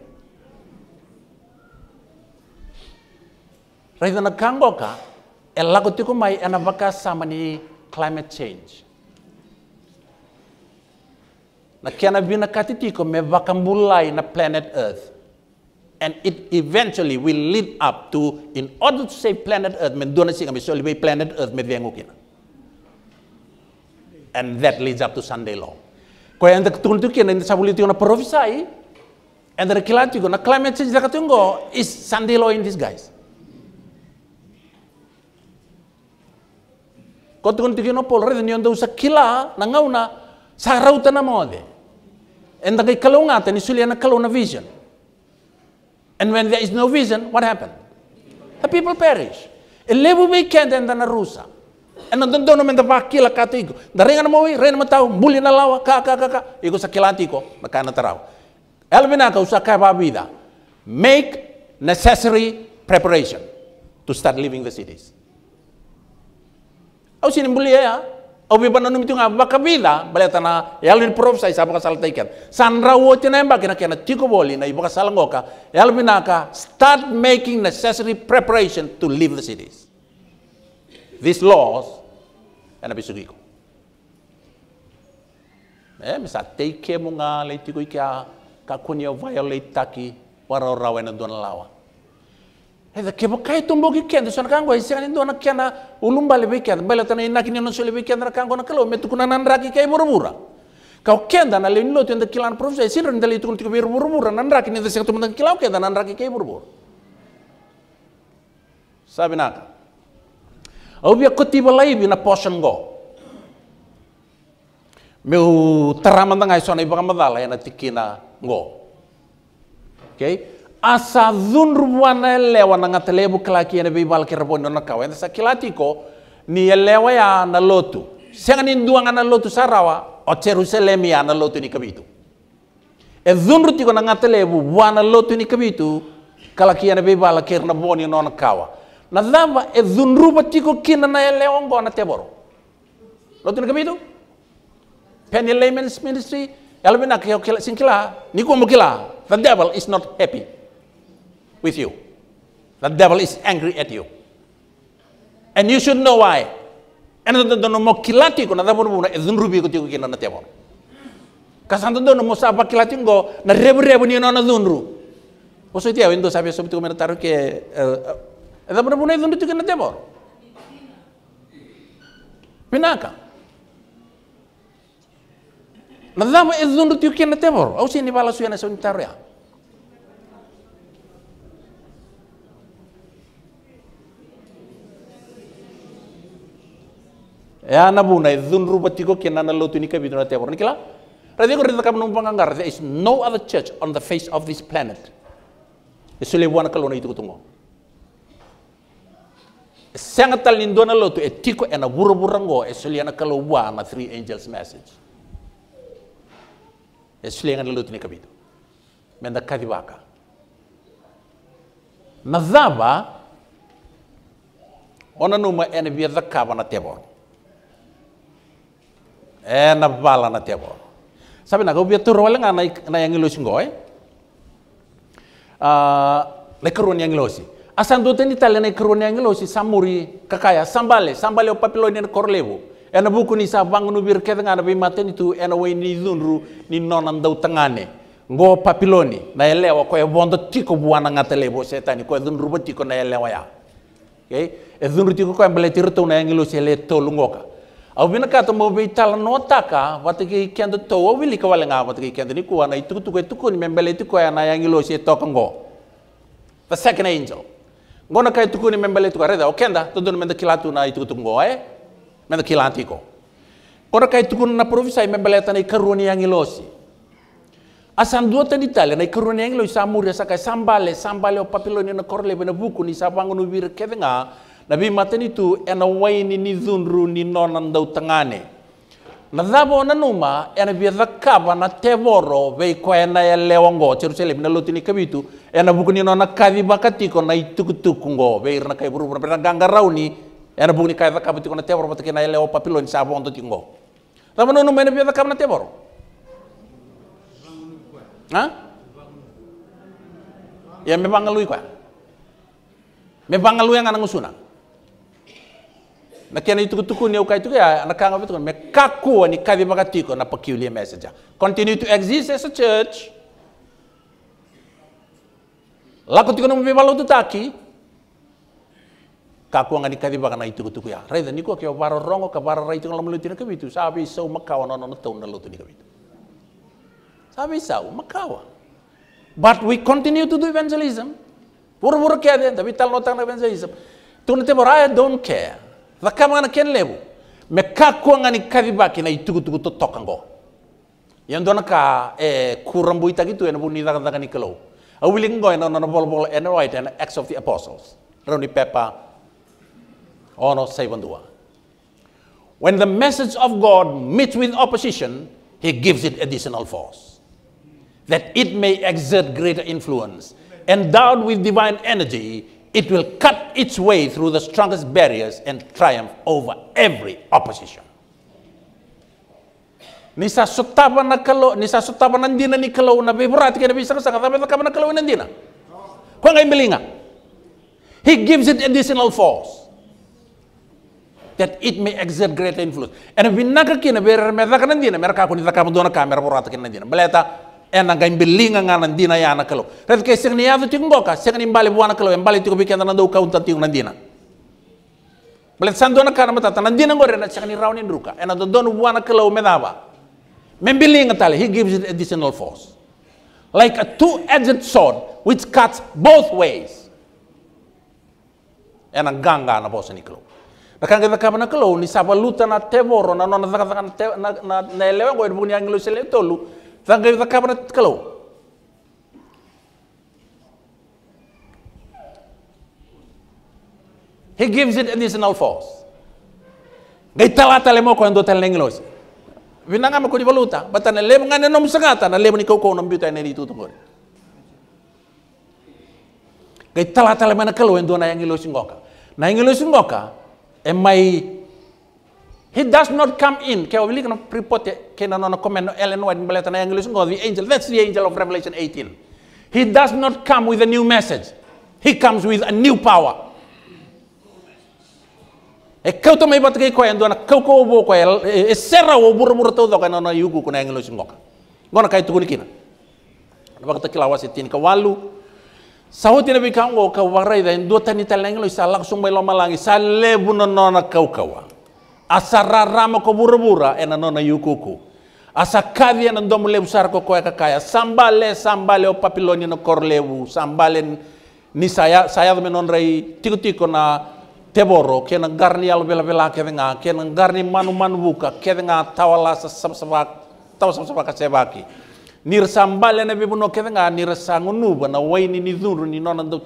raithana kangoka elagotiko mai enavaka samani climate change na kiana vina katitiko me mulai na planet earth and it eventually will lead up to in order to save planet earth me dona singa me solve planet earth me vengo and that leads up to sunday law Kaya and the tun kina sabuli tu na prophesy and the kilati na climate change da katungo is sunday law in disguise Kota kon tiki no pol rede nion deusa kila na ngauna sa rauta na mode. And the kalunga ten isulia na kaluna vision. And when there is no vision, what happened? The people perish. Elevo me kende anda na rusa. And ang dono men da vakila katigo. Da renga na mowi, renga matau, muli na lawa, ka ka ka ka. Iko sa kilatiko, makana taraw. Elvina ka usa ka babida. Make necessary preparation to start leaving the cities. Au sini boleh ya, ya. Au biban anum itu ngapa kabila baletana ya yalin prof sai sabaka saltaikan. Sandra wote na embaki na kena tiko boli na ibaka salangoka. binaka ya start making necessary preparation to leave the cities. These laws and abisugiko. Eh misa teike munga tiko ikia kakunya violate taki waro rawa na dona lawa. E da kebo kai tumbo ki kian di kango isi kan indo na kiana ulumba lebe kian bale tana ina kini non sole be kian na kango na kelo metu kuna nan raki kai murmura. Kau kian na le nilo tian kilan profesa isi e ron dali tukun tiku biru murmura nan raki nida sing tumun kilau kian nan raki kai murmura. Sabi naka. Au biya kuti bala e ibi na poshen go. Meu teramanda ngai sona iba kamadala yana e tikina go. Okay asa dhunru mwana elewa na ngatelebu kalaki yana be bal keraboni ona kilatiko ni elewa ya na lotu senga ni na lotu sarawa o Jerusalem ya na lotu ni kabitu e dhunru tiko na ngatelebu wana lotu ni kabitu kalaki yana be bal kerna ona kawa na dhamba e dhunru tiko kina na elewa na teboro lotu ni kabitu Penny Layman's Ministry, Elvin Akio Singkila, Nikumu mukila. the devil is not happy. with you. The devil is angry at you. And you should know why. Ano to dono mo kilati ko na damo mo na edun rubi ko tigo kina na tebon. Kasanto dono mo sa kilati ko na rebu rebu ni na dunru. Oso tiya wendo sabi sobi ko menataro ke eh, eh, damo mo na edun tigo na tebon. Pinaka. Na damo edun tigo kina tebon. Ausi ni bala suya na sa unitaria. ya na buna ruba rubatiko kena na lotu nika na te korni kila radio ko rita kamnung pangangar there is no other church on the face of this planet isule wana kalona itu tungo senga talindo na lotu etiko eh, ena buru burango isule na kalo wana three angels message isule eh, na lotu nika bidu menda kadibaka na mazaba ona numa ena biadha kaba bana tebor e na bala na tebo sabi na gobia turu wala nga na yang ilosi ngoy eh? ah, le karun yang si asan do teni tale na yang si samuri kakaya sambale sambale o papiloni na korlevo ena buku ni sa ubir bir keteng na bi mateni tu ena we ni zunru ni nonan dau tangane ngo papiloni na elewa ko e bondo tiko buana ngatele telebo setani ko zunru e bo tiko na elewa ya okay e zunru tiko ko embele tirto na yang si e le tolungoka awina ka to mobe tala nota ka watiki kendo to wili ka walenga watiki kendo ni na itu tu ko itu ni membele itu ko na yangi ilo si to kango the second angel ngona ka itu ko ni membele itu ka reda okenda to don menda kilatu na eh. itu tu ngo e menda kilanti ko ora ka itu ko na provisa membele tani yangi lo si asan dua tadi tali na karuni yangi lo samuri saka sambale sambale o papiloni na korle bena buku ni sabangu no bir kevenga ah nabi matani tu ena waini ni zunru ni nonan dau tangane na zabo na numa ena bi zakaba na tevoro vei ya ko ena ya lewongo Jerusalem na kabitu ena bukuni nona bakati bakatiko na itukutuku ngo vei rna kai buru na ganga rauni ena bukuni kai zakaba tiko na tevoro patake na ya lewo papilon sabo sabondo tingo dhabo na numa ena bi zakaba na tevoro ha ya memang ngelui kwa memang ngelui yang ngusuna na na kia itu tuku ni tuku ya na kanga vitu me kakuwa ni kavi makatiko na peculiar message continue to exist as a church lako tiko na balau tu taki kakuwa ngani kavi itu kutuku ya raida niko kio baro rongo ka baro raitu ngalam lutina kavitu sabi sau makawa nono na taun lotu ni kavitu sabi sau makawa but we continue to do evangelism Buru-buru kia dia, tapi tal notang evangelism. Tunggu nanti I don't care. thaka magana ken lebu me ka nga ni kadhiba kina itugu tugu to tokango yandona ka eh kurambu itagi tu enabu ni daga daga ni kelo a willing go and on bol and right and acts of the apostles roni pepa ono saibandua when the message of god meets with opposition he gives it additional force that it may exert greater influence endowed with divine energy it will cut its way through the strongest barriers and triumph over every opposition. Nisa sutaba na kalo, nisa sutaba nandina ni kalo na biburati kaya bisa sa katabi kaba na kalo nandina. Kung ay milinga. He gives it additional force that it may exert greater influence. And if we nakakina, we are nandina, meron ka kunita ka mo doon na camera, burati kaya nandina. Baleta, ena nga imbelinga nga nandina ya na kalo ret ke sing ni yafu tik mboka sing ni mbali bwana kalo mbali tik bikenda na ndau kaunta tik nandina blet sando na kana matata nandina ngore na sing ni rawni ndruka ena do don bwana kalo medaba membilinga tale he gives it additional force like a two-edged sword which cuts both ways ena ganga na bosa ni kalo Nakanga kita kama nakalo ni sabaluta na teboro na nona na na na elewa ngoi bugni angelo sele tolu than غير ذا كابنة تتكلوا He gives it additional force. Gai talata le moko ando tal nenglos. Vinanga mako di valuta, bata na lemo ngane nom sagata na lemo ni koko nom biuta ne ditu tungore. Gai talata le mana kalu ando na yang ilos ngoka. Na yang ngoka, e he does not come in. Kaya wili kano pripote kaya nanono comment no Ellen White baleta na English ngo the angel. That's the angel of Revelation 18. He does not come with a new message. He comes with a new power. E kau to mai batkai ko endo na kau ko bo ko el e serra wo buru buru to doka nanono yugu kuna English ngo. Ngo na kai tukuni kina. Bakta kilawas itin ka walu Sahut ina bikang wo ka warai da endo tanita English sa langsung mai loma sa lebu nonona kau kawa. asa rarama ko burubura ena nona yukuku asa kavi ena ndomu lebu sarko ko sambale sambale o papiloni no korlebu. Sambalen ni saya saya do menon rei tiko tiko na teboro kena garni al bela bela kevenga kena garni manu manu buka kevenga tawala sa sab sabak taw sab sabak sebaki nir sambale na bibuno kevenga nir sangunuba na waini ni dhuru ni nona ndo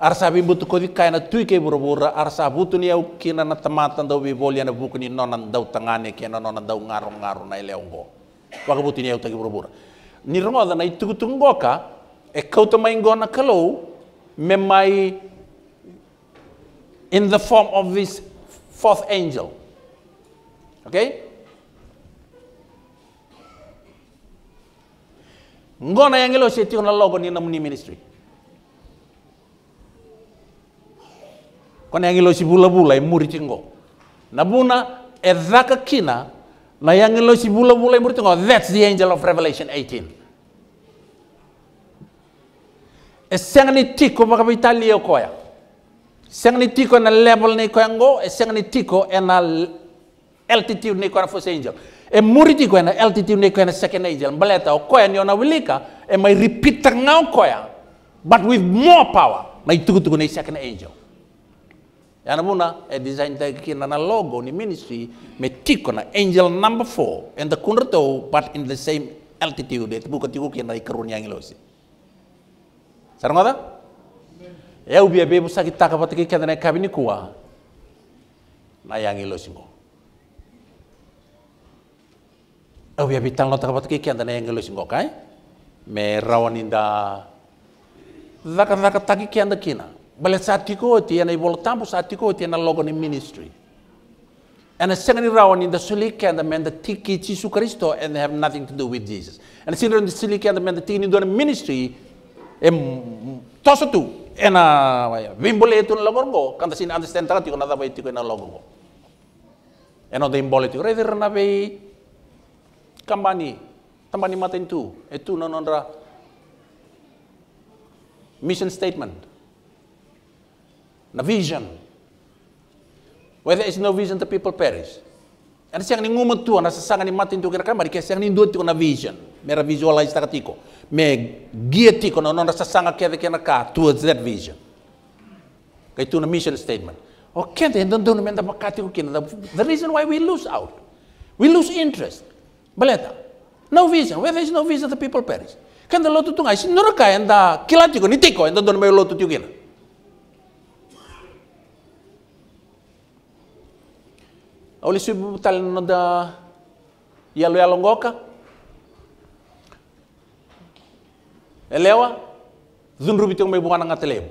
bi butu kodi kaina tui ke burubura arsabu tu au kina na tamatan dau bi bolia na buku ni nonan dau tangane kena nonan dau ngaro ngaro na eleongo waka butu au tagi burubura ni rongoda na itu ngoka e kau mai ngona kalau memai in the form of this fourth angel okay ngona yang elo setiona logo ni na ministry kone yangilo shibula bula imuri chingo nabuna edhaka kina na yangilo shibula bula imuri chingo that's the angel of revelation 18 e ni tiko baka bitali yo senga ni tiko na level ni koyango e ni tiko na altitude ni koya first angel e muri tiko na altitude ni koya second angel mbaleta okoya ni ona wilika e mai repeat ngao koya but with more power na itukutuku na second angel Anabuna e design ta kina na logo ni ministry metikona angel number four. and e the kunrato but in the same altitude et buka tiku kina ikarun yang ilosi. Sarangada? Ya ubi abe busa kita e kapat kiki kena kabini kuwa na yang ilosi ngo. Ubi abe bitang lota kapat kiki kena yang ilosi ngo kai me rawaninda zakat zakat taki kena kina. Balesatikote and I voltampus atikote and a logon in ministry. And a second round in the silica, and the men the tiki Jesus Christo and they have nothing to do with Jesus. And round in the silica, and the men the tiki do ministry, em toso tu and a wimbole tu na logongo kanta sin understand tanga tiko nada bai tiko na logongo. And on the imbole tiko rather na bai kambani tambani matin tu etu non onra mission statement na vision. Where there is no vision, the people perish. Ano siyang ningumat tuwa, nasasangan ni matin tuwa kinakamari, kaya siyang ninduot ko na vision. Mera visualize na katiko. May giyati ko na no nasasanga kaya kinaka towards that vision. Kaya ito na mission statement. O oh, kente, hindi doon naman na makati ko kina. The reason why we lose out. We lose interest. Baleta. No vision. Where there is no vision, the people perish. Kaya the loto tunga, sinura kaya, and the kilati ko, nitiko, and doon naman yung loto tuwa kina. Oli sui tal noda yalo yalo ngoka. Elewa zunru bitung mei buana ngatelem.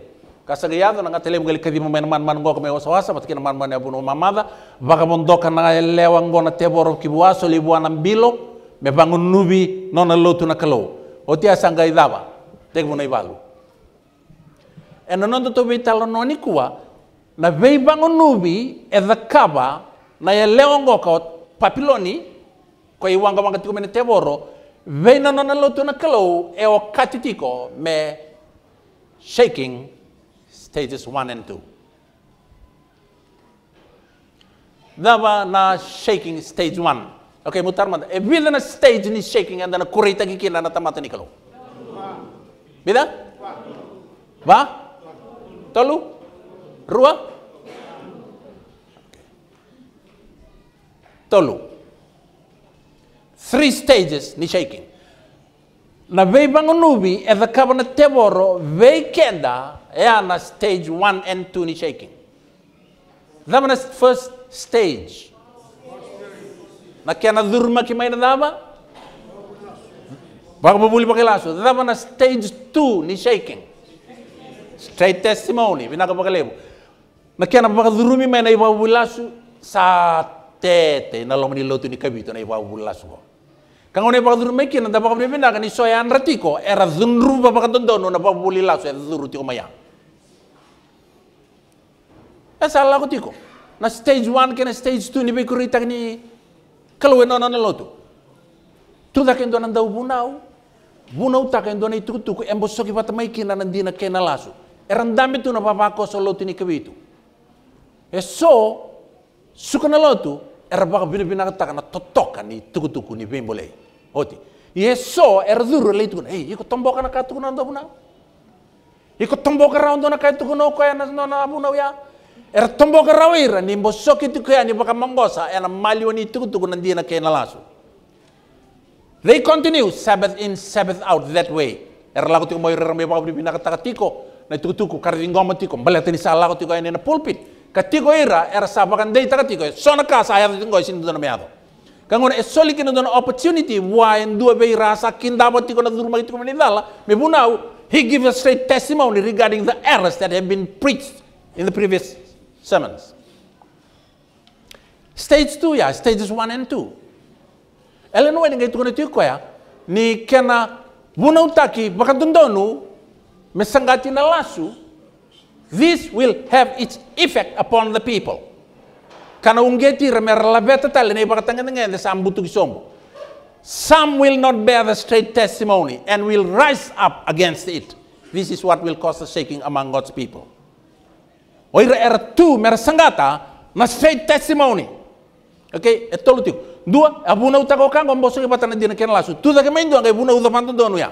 Kasagayado na ngatelem gali kadi mo man man ngoka me wasa matikin man man ya mamada. Baka mondoka na elewa ngona teboro buaso li buana Me bangun nubi nona lotu na kalau. Otia ya sangai daba. Tek mo e na ibalu. Enonondo to be talononi kuwa. Na vei bangun nubi edakaba naye leo ngoka papiloni kwa iwanga wanga tiko mene teboro veina nona lotu na kalau e o katitiko me shaking stages 1 and 2 dava na shaking stage 1 okay mutar manda e vila na stage ni shaking and na kurita kikina na tamata ni kalau bila ba tolu rua tolu. Three stages ni shaking. Na vei bangunubi eza the kabana teboro vei kenda na stage one and two ni shaking. Dhamana first stage. Na kiana dhurma ki maina dhaba? Bakabubuli pakilaso. Dhamana stage two ni shaking. Straight testimony. Vinakapakalebu. Na kiana bakadhurumi maina ibabulasu. Sat tete na lomani lotu ni kabito na iwa wulla suko kango ne pakaduru meki na dapa kabri mena kani so yan ratiko era zunru ba dono na pa wuli lasu era zuru tiko maya esa la kotiko na stage one, kena stage two ni be kurita ni kalau eno na lotu tu tak kendo nanda ubunau bunau ta kendo na tuku tuku emboso ki pata meki na nandina kena lasu era ndambe tu na papa ko so lotu ni kabito eso sukana lotu erbaka bini bina taka na totoka ni tuku ni bole. oti ye so le itu na. ei iko ka na tuku na buna. iko tomboka raundo na kai tukuna ko ya na na buna ya er tomboka rawira ni tuku ya ni baka mangosa ya na mali tuku tuku na ndina na lasu they continue sabbath in sabbath out that way er lagu tuku moira rambe baka bini bina taka tiko na tukutuku karingoma tiko tani sa lagu tuku ya ni na pulpit ira era sabakan dei takatigo sona ka sa yang tingo sin dona meado kangon e soli kino dona opportunity why and dua bei rasa kindaba tiko na durma tiko dala me bunau he give a straight testimony regarding the errors that have been preached in the previous sermons stage 2 ya stages 1 and 2 Ellen, wen ngai tiko tiko ya ni kena bunau taki donu mesangati na lasu this will have its effect upon the people kana ungeti remerlabeta talene bakatanganga ende sambutu kisombo some will not bear the straight testimony and will rise up against it this is what will cause the shaking among god's people oira era tu mersangata na straight testimony okay etolutiu dua abuna utako kango mboso na dina ken lasu tu da kemendo ngai buna uzamanto donu ya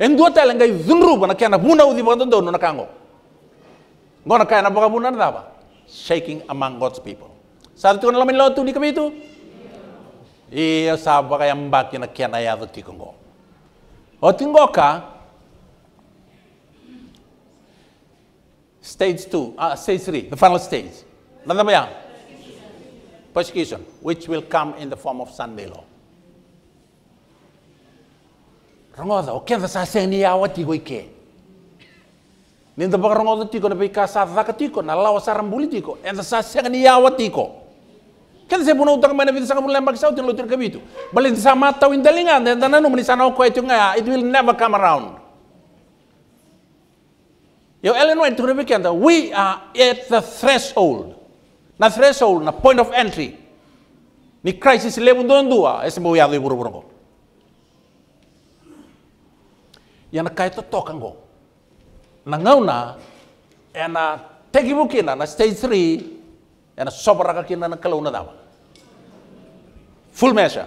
en dua talenga zunruba na kana buna uzamanto donu na kango Ngona kaya nabakabunan na Shaking among God's people. Sabi ko na lamin lotu ni kami ito. Iya sabwa kaya mbaki na kaya na yado tikongo. O tingo ka, stage 2, uh, stage 3, the final stage. Nanda ba Persecution, which will come in the form of Sunday law. Rangoda, o kenda sa seniya wati ko ike. ninda bakarongo tiko na pika sasa tiko na lawa sarambuli tiko enta sasa ngani yawa tiko kan se buna utang mana bisa kamu lembak sautin lo tirka bitu. balik sama tahu indalingan dan tanah nu menisana aku itu nggak ya, it will never come around yo Ellen White tuh berkata we are at the threshold na threshold na point of entry ni crisis level don dua es mau yadu buru buru yang kait itu tokang nangauna ena tegimu kina na stage 3 ena ka kina na kalauna dawa full measure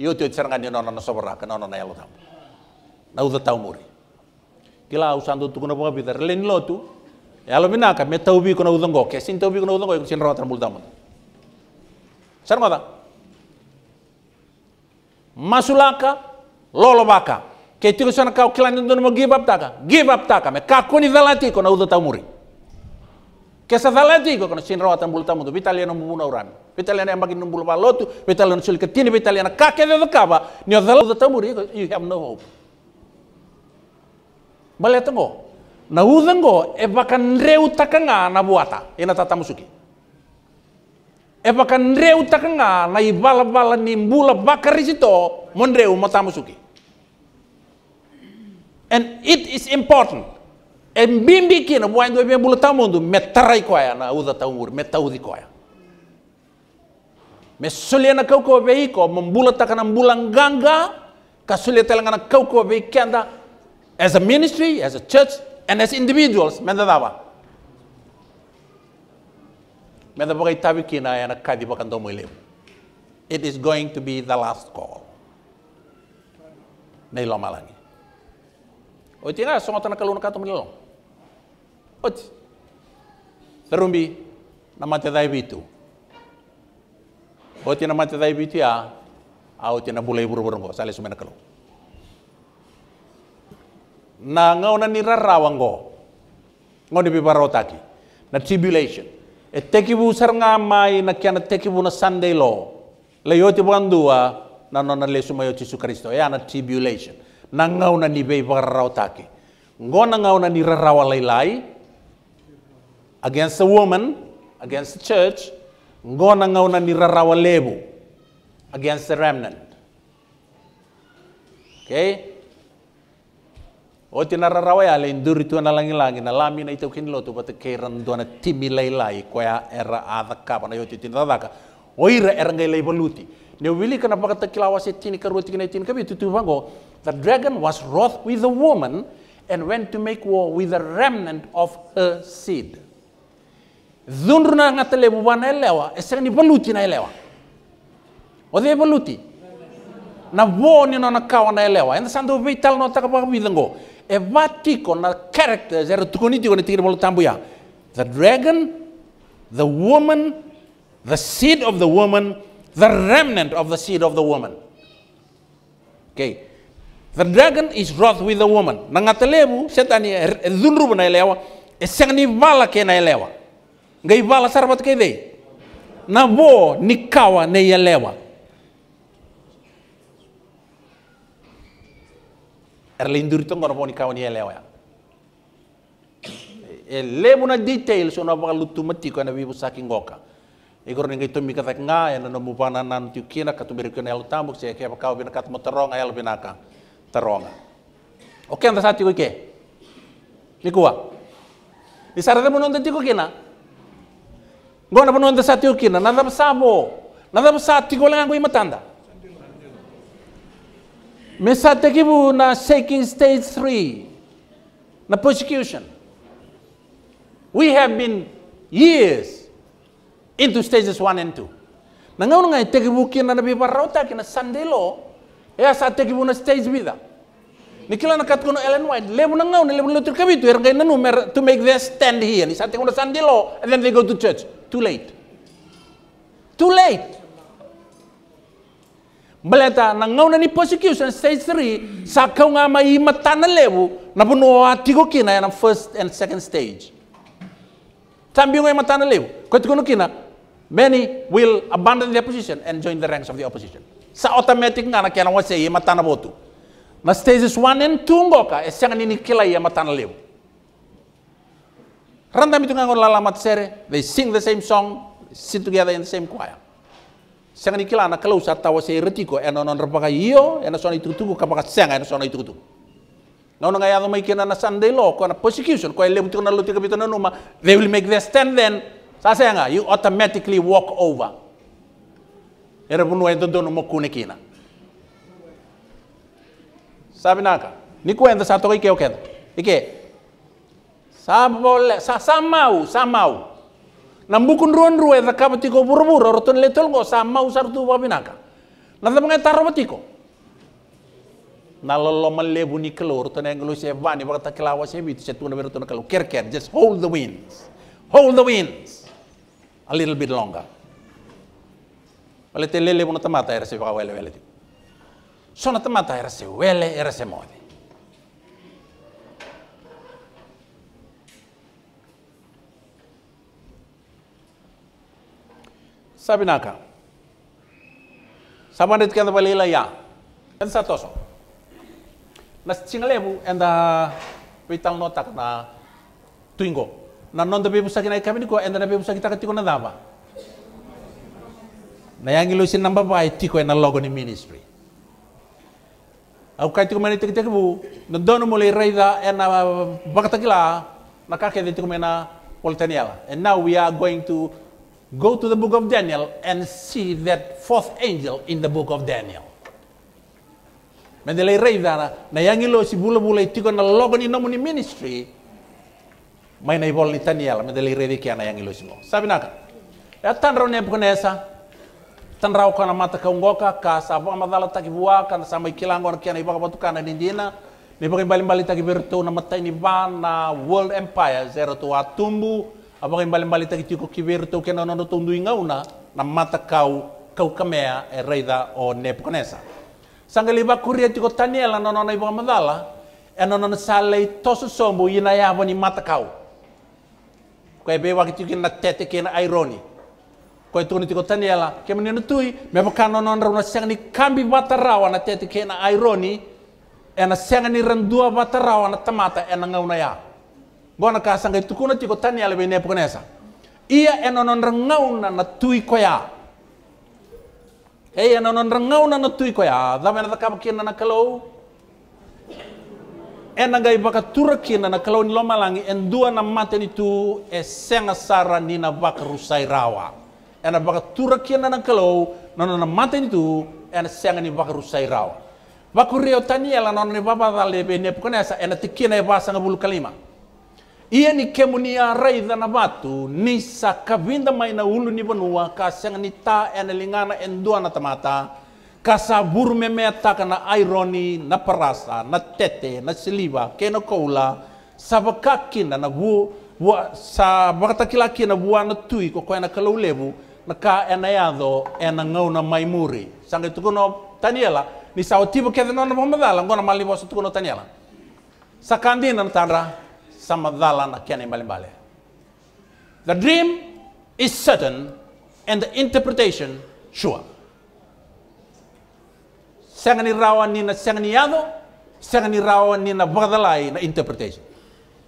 yo tio ngani nona na ka nona na yalo dawa na uza tau muri kila usando tukuna boga bidar len lotu elo minaka me tau bi kuna uza ngoke sin tau bi kuna ngoke sin rota mul dawa sarngada masulaka lolo baka Και τι kau κάνω, κιλά είναι το give up τάκα. Give up τάκα. Με κακόνι δαλατίκο να ούδω τα μουρή. Και sa dalatiko kono sin rawatan bulu tamu tu vitali no mumuna uran. Vitali na makin bulu balotu, vitali no sulke tini vitali na kake de kaba, ni dalu de tamu ri you have no hope. tengok, Na udango e bakan reu nga na buata, ina tata musuki. E bakan reu nga na ibala bala ni bula bakari sito mon matamusuki and it is important e na kina do ebia bula tamundu me tarai ya na uda taumur me ko ya me suliana kau ko bei ko ta kana mbulang ganga ka sulia telangana kau ko bei kenda as a ministry as a church and as individuals menda dawa menda bagai tabi ya na kadi bakan domo it is going to be the last call Nei lo malang oti oh, na songotana kalun katum nilong oti oh, terumbi namate dai bitu oti oh, namate dai bitu ya oti na bulai buru go sale sumena kalu na ngau na go. ngau di bibarotaki na tribulation e teki bu sar nga mai na kiana teki bu na sunday law le yoti andua na nona le sumayo tisu kristo ya na tribulation nangau na ni bei bararau take. Ngo na ni rarawa lailai against a woman, against the church, ngo nangau na ni rarawa lebu against the remnant. Okay? O te nararawa ya lein duri tu na langi langi na lami na itau kinilo tu pata keiran na timi lailai era adha kapana yo te tinadaka. Oira era ngai they wili kana pakata kilawa se tini karu tini tini kabi tutu bango. The dragon was wroth with the woman and went to make war with the remnant of her seed. Dhundruna ngatale bubana elewa, eseng ni baluti na elewa. Ode baluti. Na war ni na kawa na elewa. And sando vital no E Evatiko na character era tukoni tukoni tikiri bolu The dragon, the woman, the seed of the woman, the remnant of the seed of the woman. Okay. The dragon is wroth with the woman. Nangatelebu setani dhunrubu na elewa. Esengani vala ke na elewa. Ngai vala sarbat ke dei. Na bo nikawa ne elewa. Erlinduri tongo na nikawa ne elewa. na details ona bakalutumatiko na bibu sakingoka. Igor ninga itu mika tak nga yang nanu mupana nan tiukina katu berikun el tambuk saya e kaya kau bina kat motorong ayal e binaka terong. Oke anda satu oke. Nikua. Di sana temu nonton tiku kina. Gua na menonton satu kina. Nanda besabo. Nanda besati gua lengan gua matanda. Mesate kibu na shaking stage 3 Na persecution. We have been years into stages one and two. Nangau nangai tekibu kina na biba rauta kina sandelo, ya sa tekibu na stage bida. Nikila na katkono Ellen White, lebu nangau na lebu lutur kabitu, er na numer to make their stand here. Ni sa tekibu na sandelo, and then they go to church. Too late. Too late. Baleta nangau na ni persecution stage 3 sa kau nga matana lebu na puno tigo kina na first and second stage. Tambi ngai matana lebu. Kau tikono kina many will abandon their position and join the ranks of the opposition. Sa automatic nga nakiana wa iya matana botu. Na stages 1 and 2 ngoka e eh, siya nini kila ya matana lew. Randam itu lalamat sere, eh. they sing the same song, sit together in the same choir. Siya nini na kalau sa tawa sa iritiko, eno eh, non rapaka iyo, eno sona itutugu kapaka siya eno sona itutugu. Nono ngayado mai kina na Sunday law, ko na persecution, ko e lew tiko na lutika bito na numa, they will make their stand then, sasa nga you automatically walk over era bunu wento dono mo kune kina sabi naka ni kuenda sa toki keo keda ike sabole sa samau samau nambukun ruan ruwe da kabatiko burubur rotun letol go samau sartu babinaka nada mga tarobatiko naloloman lebu ni rotun ton englu se vani bakata kelawa se bitu se tuna bertuna kelu kerker just hold the winds hold the winds a little bit longer. Wale te lele muna tamata era se waka wele wele di. Sona tamata era se wele era se modi. Sabi naka. Sabanit kenda balila ya. Kan sa toso. Nas chingalemu enda vital notak na twingo. na nondo be busaki na ikamini ko enda na be taka tiko na dava na yangi lo sin namba bai tiko na logo ni ministry au kai tiko mena tiki bu na dono mole raida ena bakata kila na kake de tiko mena and now we are going to go to the book of Daniel and see that fourth angel in the book of Daniel. Mendelei reidana na yangi lo si bula bula itiko na logo ni nomu ni ministry na ibol Nathaniel medeli redi kiana yang ilusimo naka ya tanro tan tanrau kana mata ungoka ka sabo amadala bua kana sama ikilango kiana ibaka batu nindina ni bagi bali-bali taki bertu na mata ini bana world empire zero tumbu atumbu abang bali-bali taki tiko kibertu kena nono tundu ingauna na mata kau kau kamea e reida o sanga liba kuria tiko taniela nono na ibaka madala enonon salei tosu sombu ina yabo ni mata kau koy be wagi tigi na tete kena ironi koy tuni tiko tani yala kemi nenu tui mebo kano non rona sengani kambi batarawa na tete kena ironi ena sengani rendua batarawa na tamata ena ngauna ya gona ka tuku tukuna tiko tani yala be ne pokonesa ia ena non rengauna na tui koya ei eh, ena non rengauna na tui koya dhamena takapa kena na kalau ena gai baka turaki na kalau ni loma langi en dua na maten itu e senga sara ni na baka rusai rawa ena baka Turki na kalau na na ni tu ena senga ni baka rusai rawa baka taniela tani na ni baba da lebe ne pukana esa ena tikina e basa bulu kalima ia ni kemunia raiza na batu ni sa kavinda mai na ulu ni banua ka senga ni ta ena lingana en dua na tamata kasabur meme taka na irony, na parasa na tete na siliva kena na koula sabaka kina na bu bu sa bakata kila kina bua na tui ko ko na kalau lebu na ka ena yado ena ngau na maimuri sange tukuno taniela ni sao tibo ke na dala ngona mali bosu tukuno taniela sakandina na tanra madala na kena mbali bale the dream is certain and the interpretation sure ni rawan ni na segni yano segni rawan ni na bagdalai na interpretation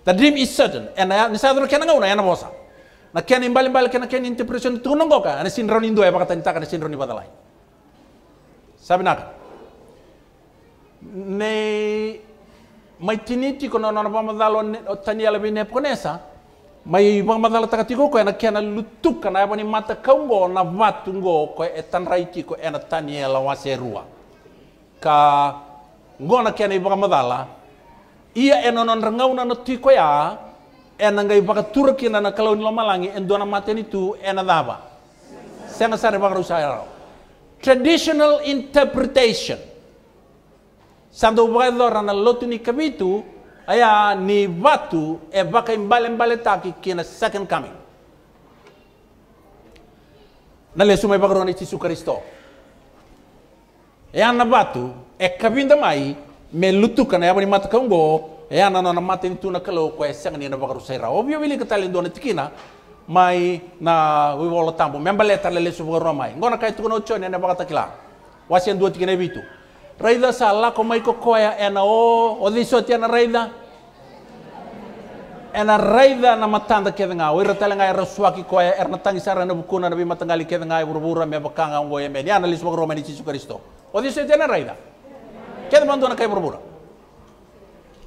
the dream is certain and ni sadro kena ngau na yana bosa na kena imbali imbali kena kena interpretation tu nongo ka na sindro ni ndo ya bakata ni taka na sindro ni bagdalai sabi naka ne mai tiniti kono na pamadalo tani ala bine ponesa mai ibang pamadalo takatiko ko na kena lutuk lutuka na yabani mata kaungo na vatungo ko etanraiti ko ena tani ala e waserua ka ngona kiana ibaka madala ia enonon rengau na tiko ya ena ngai baka Turki na kalau ni lomalangi endona mateni tu ena daba senga sare baka ero ya traditional interpretation sando baka ya dora na lotu ni kabitu aya ni batu e baka imbale imbale taki kina second coming Nale sumai mai baka tisu kristo yana batu ekabinda mai melutuka na yabani mata kango yana na mata intuna kalau ko esang ni na bakaru sera obvio bili katali ndona tikina mai na we wolo tambo memba leta lele subo romai ngona kai tukono chone na bakata kila wasian dua tikina bitu raida sala ko mai ko ena o odiso tiana raida ena raida na matanda kedenga o talenga era suaki koya erna tangisara na bukuna na bimatangali kedenga burbura me bakanga ngoye me yana mai ni chisu kristo Odiise jenera ida. Keda mandu na kai murmura.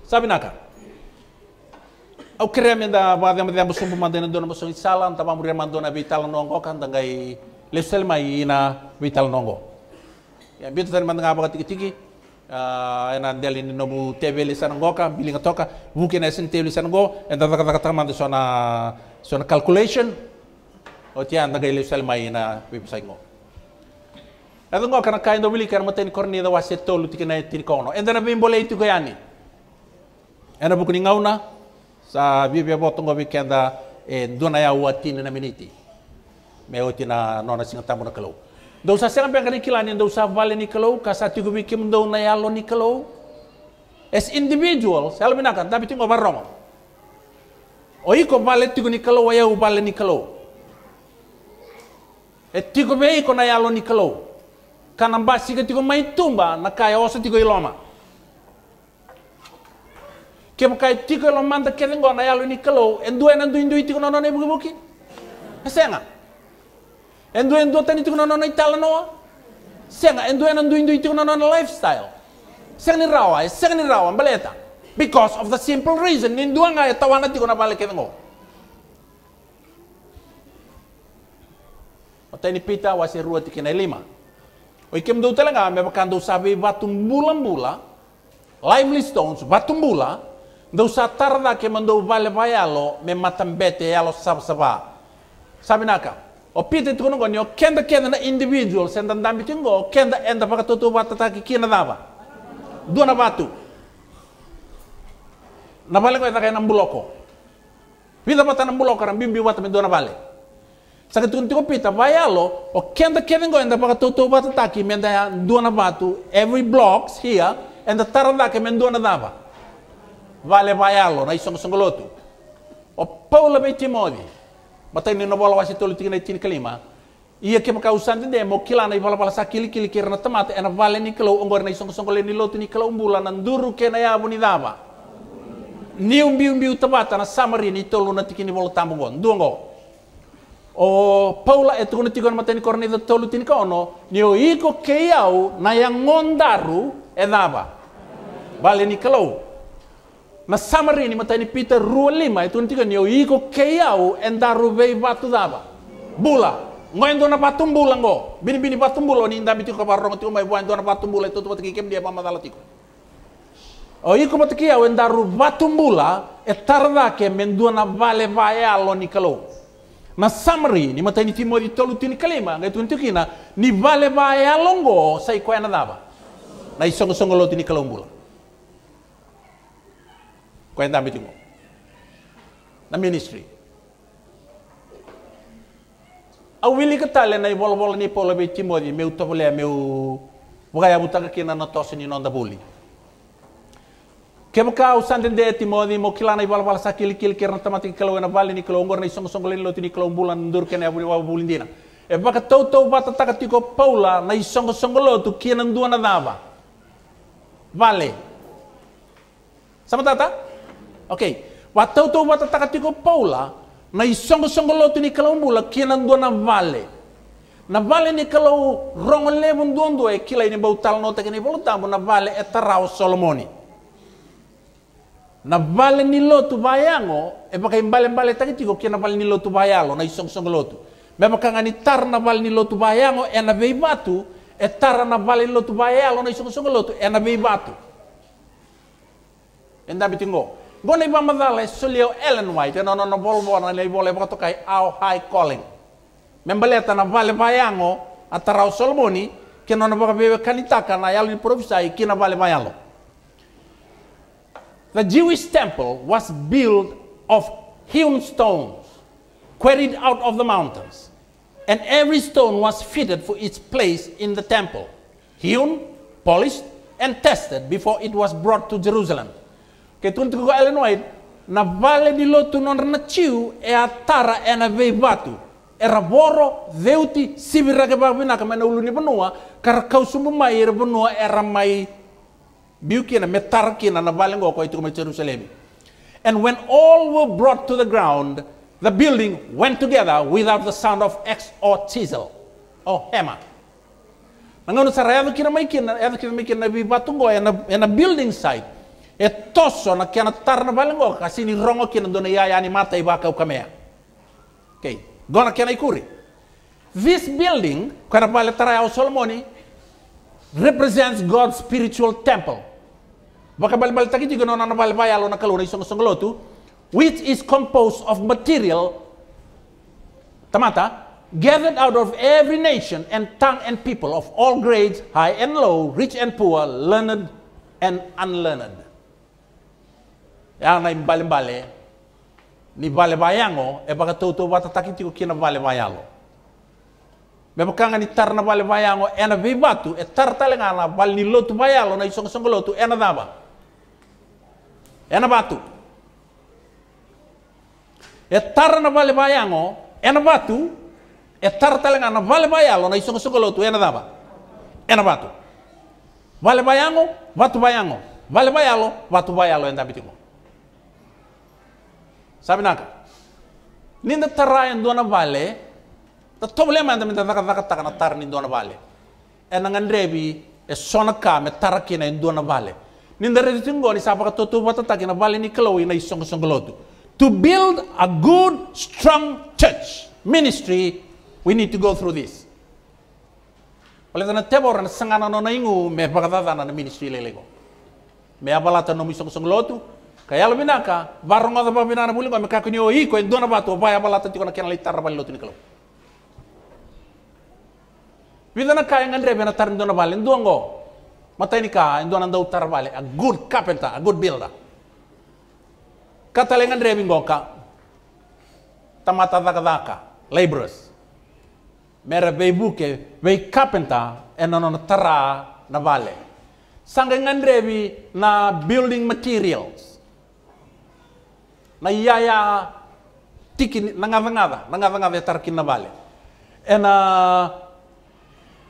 Sabe naka. Au kere me da ba de me da busum ma de na dona busum salam ta ba muria mandu na vital nongo kan da gai mai ina vital nongo. Ya bitu tan mandu ngaba tiki tiki. Eh, ena ndeli ni nobu tebe li sanango ka bili nga toka wuki na sin tebe li sanango en da da ka sona sona calculation o oh, tian da gai lesel mai ina vipasango ada ngol kana kain do wili kana maten korni da wase tolu tikina tin kono endana be itu goyani ena bukuni ngauna sa bibia botongo bikenda e dona ya watini na miniti me na nona singa tamu na kalau do sa senga be kana kilani do sa vale ni kalau ka sa tiku bikim do na ya lo ni as individual selbina kan tapi tingo barromo oi ko vale tiku ni waya u vale ni kalau e tiku be ko na ya lo ni kana mbasika tiko tumba, na kaya osa tiko iloma mo kai tiko iloma nda kelengo na yalo ni kalo endu endu endu tiko no nono ne buki buki senga endu endu tani tiko nono ne tala senga endu endu endu tiko nono na lifestyle senga ni rawa senga ni rawa mbaleta. because of the simple reason nindu nga tawana tiko na balik kelengo Otani pita wasi tiki na lima. Oi kem do telenga me bakan do sabe batum bulan bula, lively stones batum bula, do sa tarda ke mando vale vayalo me bete yalo sab saba. Sabe naka, o pite no gonyo kenda kenda na individual sendan dambi tingo kenda enda baka toto batata ki kina daba. Dona batu. Na vale ko na buloko. Vida bata na buloko ram bimbi bale. Saka tupita vayalo o kenda kevengoenda para toto batataki menda duana batu every blocks here and the taradaka men duana dava. Vale vayalo na isong songolotu. O Paula be timodi. Matay ni nobola wasi tolo tigna tin kalima. Ia ke maka usan de mo kilana i bala bala sakili kili kira na tamata ena vale ni kelo ongor na isong songole ni lotu ni kelo umbula na nduru ke na yabu ni dava. Ni umbi umbi utabata na samari ni tolo na tikini bolo tambongon. Duongo. o Paula e tukuna tikon mateni kornitha tolu tini kono o iko keiau na yang ngondaru edaba bale ni kalau na samari ni mateni pita rua lima e tukuna ni o iko keiau e ndaru vei batu daba bula ndo na patum mbula ngo bini bini patum mbula ni ndami tiko barong tiko mai na dona mbula e itu tumat kikem dia pama dala tiko o iko matiki au endaru batum mbula e tarda ke mendua na vale vae alo ni kalau na samri ni matani modi tolu ni kalima ngai tun kina ni vale va ya longo sai ko na daba na i songo lo tini kalombula ko enda mitingo na ministry a wili ka tale na ibol bol ni polo be timodi meu tobole meu ya butaka kina na tosi ni da buli Kemo ka ti modi mo kilana i bal sa kil kil kerna tamati kelo na bal ni kelo ngor ni song song len loti ni kelo bulan ndur kena abu wa bulindina e baka tau tau bata taka tiko paula na song song lotu kien ndua na dava vale sama tata oke okay. wa tau tau bata taka tiko paula na song song lotu ni kelo bulan kien ndua na vale na vale ni kelo rongo lebu ndua ndua e kila ini bautal nota kini bolu na vale e tarau solomoni na vale ni lotu vayango e baka imbale mbale takiti ke na vale ni lotu vayalo na isong song lotu me baka ngani tar na vale ni lotu vayango e na vei batu e tar na vale ni lotu vayalo na isong song lotu e na vei batu enda bitingo gona iba e solio Ellen White e no no no bol na bol e pa tokai au high calling membaleta na vale vayango atarao solmoni no na baka bebe kanitaka na yalo ni provisai kena vale vayalo The Jewish temple was built of hewn stones quarried out of the mountains, and every stone was fitted for its place in the temple, hewn, polished, and tested before it was brought to Jerusalem. Ketun ko Ellen na vale di lotu non natiu e atara e na vei batu. E ravoro deuti sivira ke babina ka mena uluni benua, kar kausumu mai e benua e ramai biukina metarkina na valengo ko itu Jerusalem. And when all were brought to the ground, the building went together without the sound of axe or chisel or hammer. Nangano sa raya kina may kina, edo kina may kina bibatungo en a building site. E toso na kina tarna valengo kasi ni rongo kina dona yaya ni mata ibaka ukamea. Okay, gona kina ikuri. This building, kaya pala taraya o Solomoni, represents God's spiritual temple. Baka bal taki jigo nona na balbayalo na kaluna isong song lotu, which is composed of material, tamata, gathered out of every nation and tongue and people of all grades, high and low, rich and poor, learned and unlearned. Ya, eh. Yang na imbalimbale, ni bale bayango, oh, e eh, baka tu bata taki jigo kina bal bayalo. Oh. Mema kanga ni tar na bale bayango, oh, ena eh, bibatu, e tar talengana, bal ni lotu bayalo na isong song lotu, ena daba ena batu etar na vale bayango ena batu etar talenga na vale bayalo na isongo lotu ena daba ena batu vale bayango batu bayango, vale bayalo batu bayalo, enda bitingo sabi naka ninda tara en dona vale ta problema anda minta zakat-zakat taka na tar ni dona vale ena ngandrebi e sona ka me tar vale ni ndare tingo ni sapa to to watata kina bali ni kelo ina isong songolotu to build a good strong church ministry we need to go through this oleh karena tebo ran sangana no naingu me pagadada na ministry lelego me abalata no misong songolotu kaya lo binaka barong ada babina na bulingo me kakuni o iko endona batu ba abalata tikona kena litar bali lotu ni kelo Vida na kaya ngandre bena tarim dona balen Matay ni ka, indo nang daw tarwale, a good carpenter, a good builder. Katalengan driving go ka, daka, laborers. Mera bay buke, bay carpenter, and eh, non tara na vale. Sanggangan drevi na building materials. Na yaya tiki nangavangada, nangavangada tarkin na vale. And uh,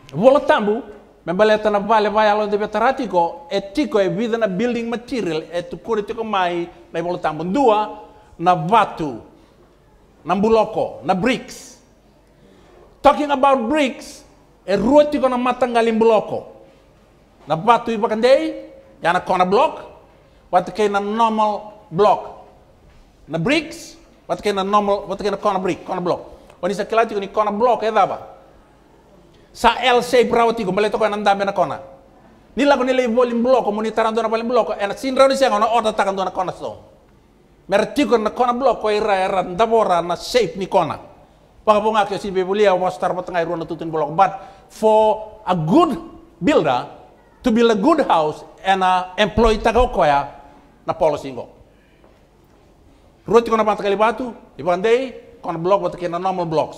eh, wala tambu, mebaletana pale de vetaratico e tico e vida na building material e kore tico mai na tambo dua na vatu na buloko na bricks talking about bricks e rua kona na lim buloko na vatu i vakandei ya na kona block watakei na normal block na bricks watakei na normal watakei na kona brick kona block oni kila kelati ni kona block e dava sa LC brawati ko maleto ya ko nanda mena ya kona nila ko nila ibolim bloko monitor tarando ya na balim bloko en sin ni sengo na order takando do na kona so mertiko na kona bloko ira ira ndabora na shape ni kona baka bunga ke si bebulia was tarpa tengah iru na tutun blok but for a good builder to build a good house and a employee tagako ya na policy ngo Ruti na patakali batu, ibandei, kona blok batakina normal blocks.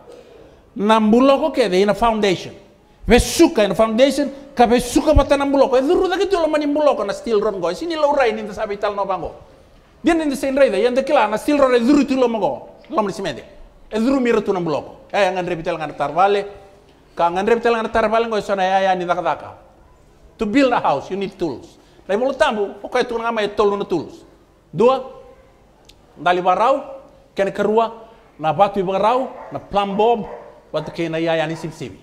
Nambuloko ke de ina foundation ve suka ina foundation ka ve suka pata na mbuloko e duru dake tolo mani mbuloko na steel rod go sini lo rai ni ndasa vital no bango Dia nende sen rai da yan de kila na steel rod e duru tilo mago lom mani simede e duru mira tu na mbuloko e ngan repital ngan tarvale ka ngan repital ngan tarvale go sona ya ya ni daka daka to build a house you need tools rai mulu tambu o kai e tu ngama e tolo na tools dua dali barau ken karua na batu barau na plumb bob batu kena yaya ni sib sibi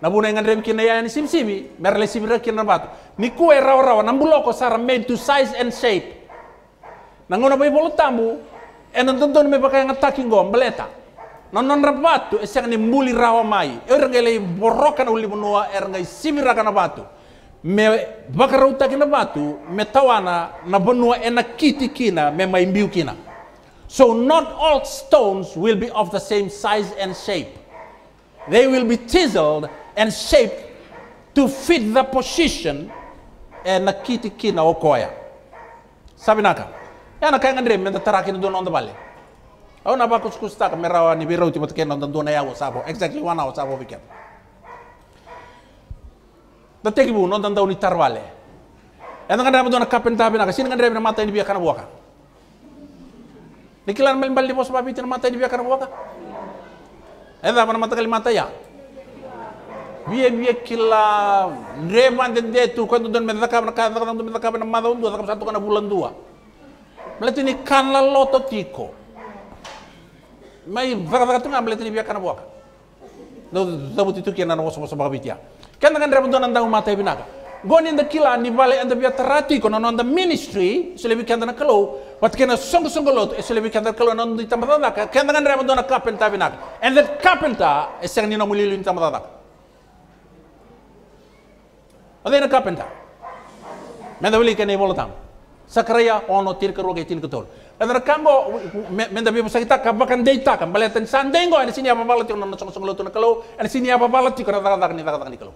na buna ngan rem kena yaya ni sib sibi merle sibi kena batu ni ku era rawa na buloko sara made to size and shape na ngona boy bolo tambu en tonton me pakai ngataki ngom beleta nah, non non batu, esang ni muli rawa mai er ngele borokan uli bunua er ngai sibi rakana batu me bakarau takina batu me tawana na nua ena kiti kina me maimbiu kina So not all stones will be of the same size and shape. They will be chiseled and shaped to fit the position na kiti kina okoya. Sabi naka, yana kaya ngandre menda taraki ndo nondo bale. Au na ba kuskus tak merawa ni biro ti motke nondo ndo na yawo sabo. Exactly one hour sabo weekend. Da teki bu nondo ndo ni tarwale. Yana ngandre mendo na kapenta bina ka sin ngandre menda mata ni biya kana buaka. Nikilan mel bal di bos babi tin mata ni biya kana buaka. eda mana mata ya? Biar biar kila remande de tu tu don meda kabra kadra don meda kabra mada undu kadra satu kana bulan dua melati ni kanla loto tiko mai vaga tunga ini ni biakana buaka do zabuti tu kiana no sobo sobo bitia kan dengan remando nandang mata ibinaka Going in the kila ni vale and the biatarati kono non the ministry sele weekend na kalo wat kena song song lot sele weekend kalo non di tamadana ka kena ngan remo dona kapenta binak and that kapenta is sang ni no mulilu ni tamadana ade na kapenta men da wili kena bolo tam sakraya ono tirka roge tirka tol and the kambo men da bibo sakita kabakan deita kan balatan sandengo and sini apa balati kono song song lot na kalo and sini apa balati kono daga daga ni daga daga ni kalo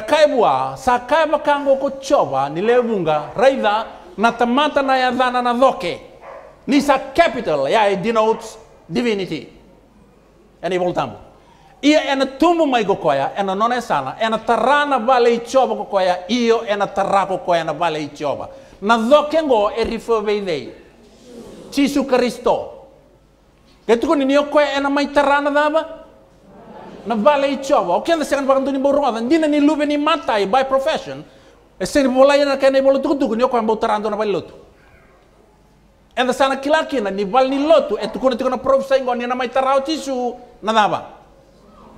kakaibua sakaiba kango kochova nilevunga raitha na tamata na yadhana na dhoke nisa capital ya yeah, denotes divinity ena ivoltamo ia ena tumbu mai kokoya ena nona sana ena tara na vale ichova kokoya io ena tara kokoya na vale ichoba na dhoke ngo e rifeveidei jisu kristo ketukuni niokoya ena mai tara na na vale i chova o okenda sekan vakan tuni borong avan dina ni lube ni matai by profession e eseni bolaya e na kena bolo tuku tuku ni okwa mbau taranto na bali lotu enda sana kilaki na ni bali ni lotu e tuku na tukuna tukuna profesa ingo ni na mai tarau tisu na dava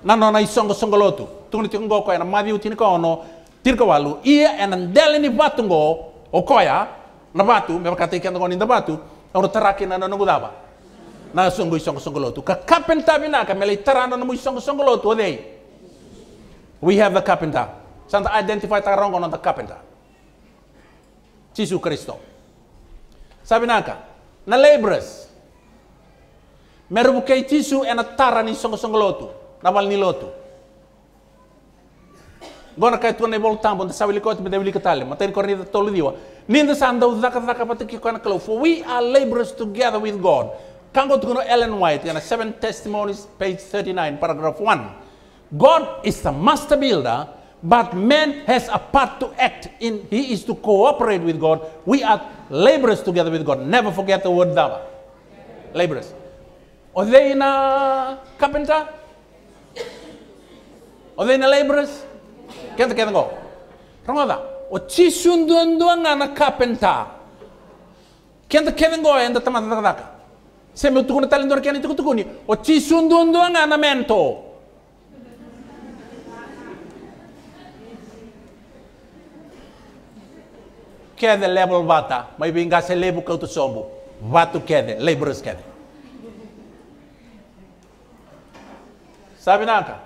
na no na isongo songo lotu tuku e na tukuna tukuna okwa na madi utini ka ono tirka walu ia ena e ndele ni ngo o koya na batu mebakata ngo ni nda batu Orang terakhir na nunggu dava. na songo songo songo lotu ka kapenta bina ka mele tarando no songo lotu odei we have the carpenter santa identify tarongo no the carpenter Jesus Kristo sabi naka na laborers merubu kei tisu ena tarani songo songo lotu na wal ni lotu gona kai tuane bol tambo nda sabi at me devili katale maten korni da tolu diwa ninda sandau daka daka patiki kana klau for we are laborers together with God to Ellen White in a Seven Testimonies, page 39, paragraph 1. God is a master builder, but man has a part to act in. He is to cooperate with God. We are laborers together with God. Never forget the word dava. Laborers. Are they in a carpenter? Are they in a laborers? Kenta kenta go. Rongoda. O chisunduanduanga na carpenter. Kenta kenta go enda tamatadaka. Um se me tukun talin che kani ti tukuni. O ci sundun dua ngana level vata, ma io Mai binga se lebu che tu sombu. Vatu kede, laborers kede. Sabe naka?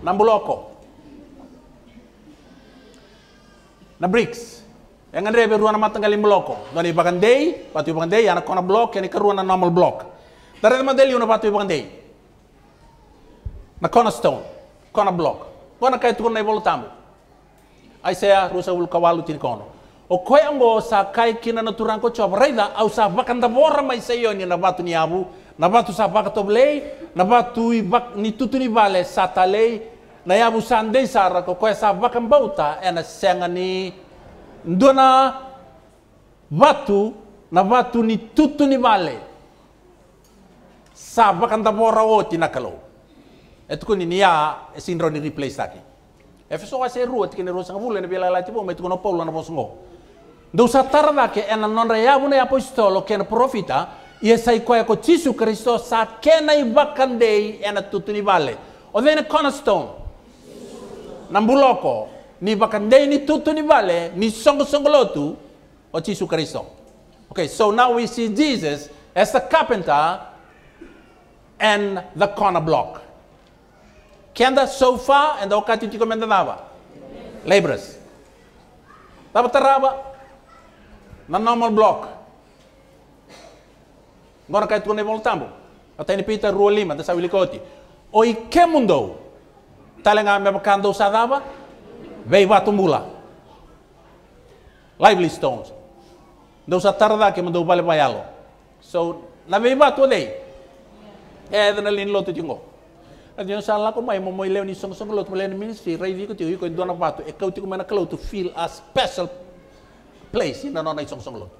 Nambuloko. Na BRICS. Yang ngan rebe ruana matanga kali bloko doni bagan dei patu bagan dei ana kona blok yani ruana normal blok dare ma deli una patu bagan dei na kona stone kona blok kona kai tukun na bolo tamu ai saya rusa wul kawalu tin kono o koi ango sa kai kina na ko chop raida au sa bakan da bora mai seyo yoni na batu ni abu na batu sa to blei, na batu i bak ni tutu ni vale sa talei na yabu sandei sa rako koi sa bakan bauta ena sengani ndona watu na vatu ni tutu ni wale sa vakadavora oti na kalou e tukuni ni ya sindro ni replace taki efeso wa se rua kene rosa ngabule ne bela lati bo metukono paulo na bosngo ndo sa tarda ke ena non reyabu ne apostolo ken profita yesai kwa ko tisu kristo sa kena ibakandei ena tutu ni wale o then cornerstone nambuloko ni bakandei ni tutu ni vale ni songo songolotu o Jesus Christo. Okay, so now we see Jesus as the carpenter and the corner block. Kenda so far and o kati tiko mendanava. Laborers. Tabataraba na normal block. Gona cai tudo nevo tambo. ni pita rua lima da koti. O ikemundo. Talenga me bakando sadava. E um mula, Lively stones. Deus atarda que bale vale payalo. So, na veivatu dei. É de na lin loto tingo. A Deus ala ko mai mo mo leu ni song song loto len ministry Rai di ko ti ko dona vatu. E kauti ko mana klau to feel a special place in nona na song song loto.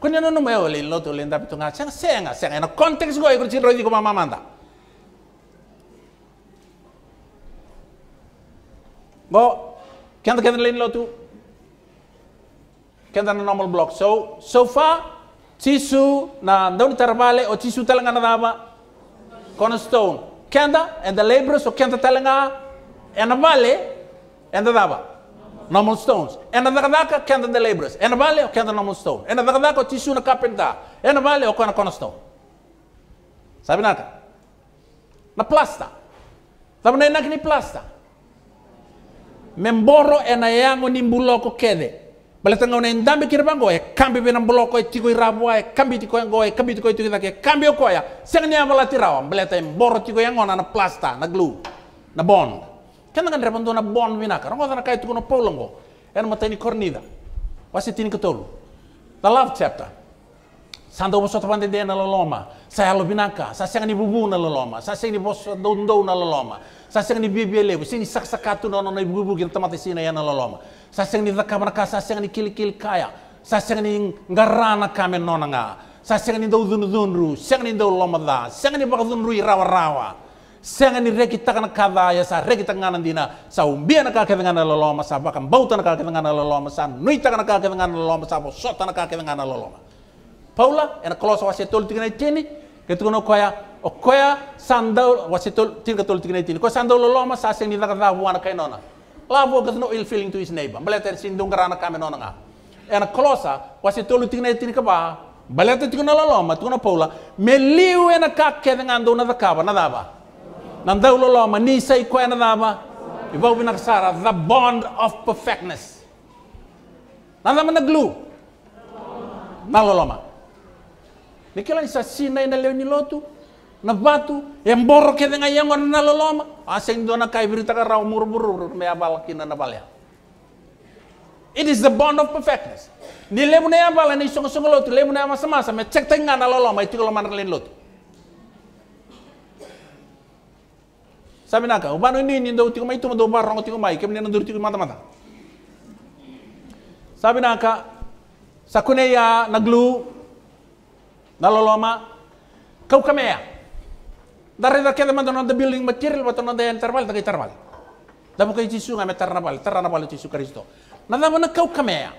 Kun no no meo lin loto len dapi tunga sang senga senga na context go e ko ti rei di ko mama manda. Go كانت كذا lo tu, كانت أنا kan normal block so so far tisu na ndoni tarvale o oh, tisu talanga na dama cornerstone kanda and the laborers o oh, kanda talanga and vale and the dama normal stones and the daka kanda the laborers and vale o oh, kanda normal stone and the daka tisu na carpenter and vale o kanda cornerstone sabe nada na plasta Tamo na enak ni plasta. men boro ena yango ni mbuloko kede baletanga una indambi kiribango e kambi bina mbuloko e tiko irabwa e kambi tiko yango e kambi tiko itiko dake e kambi okoya sengni abala tirawa baleta e mboro tiko yango na plasta na glue na bond kenda kan rebando na bond minaka rongo sana kai tiko no polongo en ni cornida wasi tini ketolu the love chapter Santo o soto pande na loloma, sa halo binaka, sa sing ni bubu na loloma, sa sing ni bos dondo na loloma, sa sing ni e lebu, Sini sak sakatu na na bubu gil tamate sina ya na loloma, sa sing ni zakamra ka, sa sing ni kilikil kaya, sa sing ni ngarana kame nona nga, sa sing ni dodun dunru, sing ni loloma da, sing ni bagdunru rawa rawa. Senga ni reki takana kada ya sa reki tangana dina sa umbia na kake dengana loloma, sa bakam bauta na kake dengana loloma, sa nui takana kake dengana loloma, sa bosota na kake dengana loloma paula ena kolosa wasitol tingna tini ketuno koya o koya sandau wasitol tin katol tingna tini ko sandau lo loma sa sing ni daga da wana kai nona lavo katno ill feeling to his neighbor baleter sin dungarana kame nona nga ena kolosa wasitol tingna tini ka ba balete tingna lo loma tuno paula me liu ena ka kedenga ndona da kaba na daba nandau lo loma ni sai ko ena daba ibau binakasara the bond of perfectness nandama mana glue naloloma isa sina ina leo nilotu na batu emboro ya ke nga yango na loloma aseng dona kai berita ka rau muru muru me abal kina na balea. it is the bond of perfectness ni lemu na ya abal ni song song lotu lemu na ya masa masa me cek tenga na loloma itu kalau mana len lotu Sabi naka, ubano ini ini ndau tiku mai tu ndau barong tiku mai kem ni tiku mata mata. Sabi naka, sakune ya naglu నలలోమ కౌకమేయ darre da keda mandano da building material ba tono da interval da interval da bukai jisu ngame tarnabal tarnabal jisu kristo na da mana kau kamea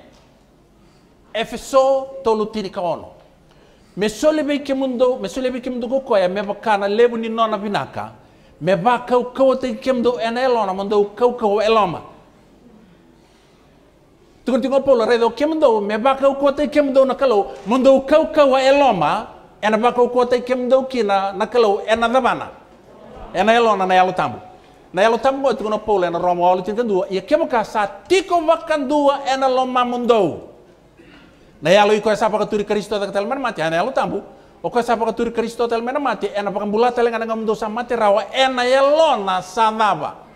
efeso tolu tiri kaono me sole be ke mundo me sole be mundo ko ya me bakana lebu ni nona binaka me ba kau kau te ke mundo enelo na mundo kau kau eloma tukunti ngopo polo redo kemdo me baka ukote kemdo nakalo mundo kauka wa eloma ena baka ukote kemdo kina kalo ena dabana ena elona na yalo e e e tambu na yalo tambu ngo ngopo polo ena romo olo tinkan dua ya ka sa tiko bakan dua ena loma mundo na yalo iko esa baka turi kristo da katel mati ena yalo tambu ka sa baka turi kristo tel mati ena baka bulata lenga ngam sa mati rawa ena elona sa sanaba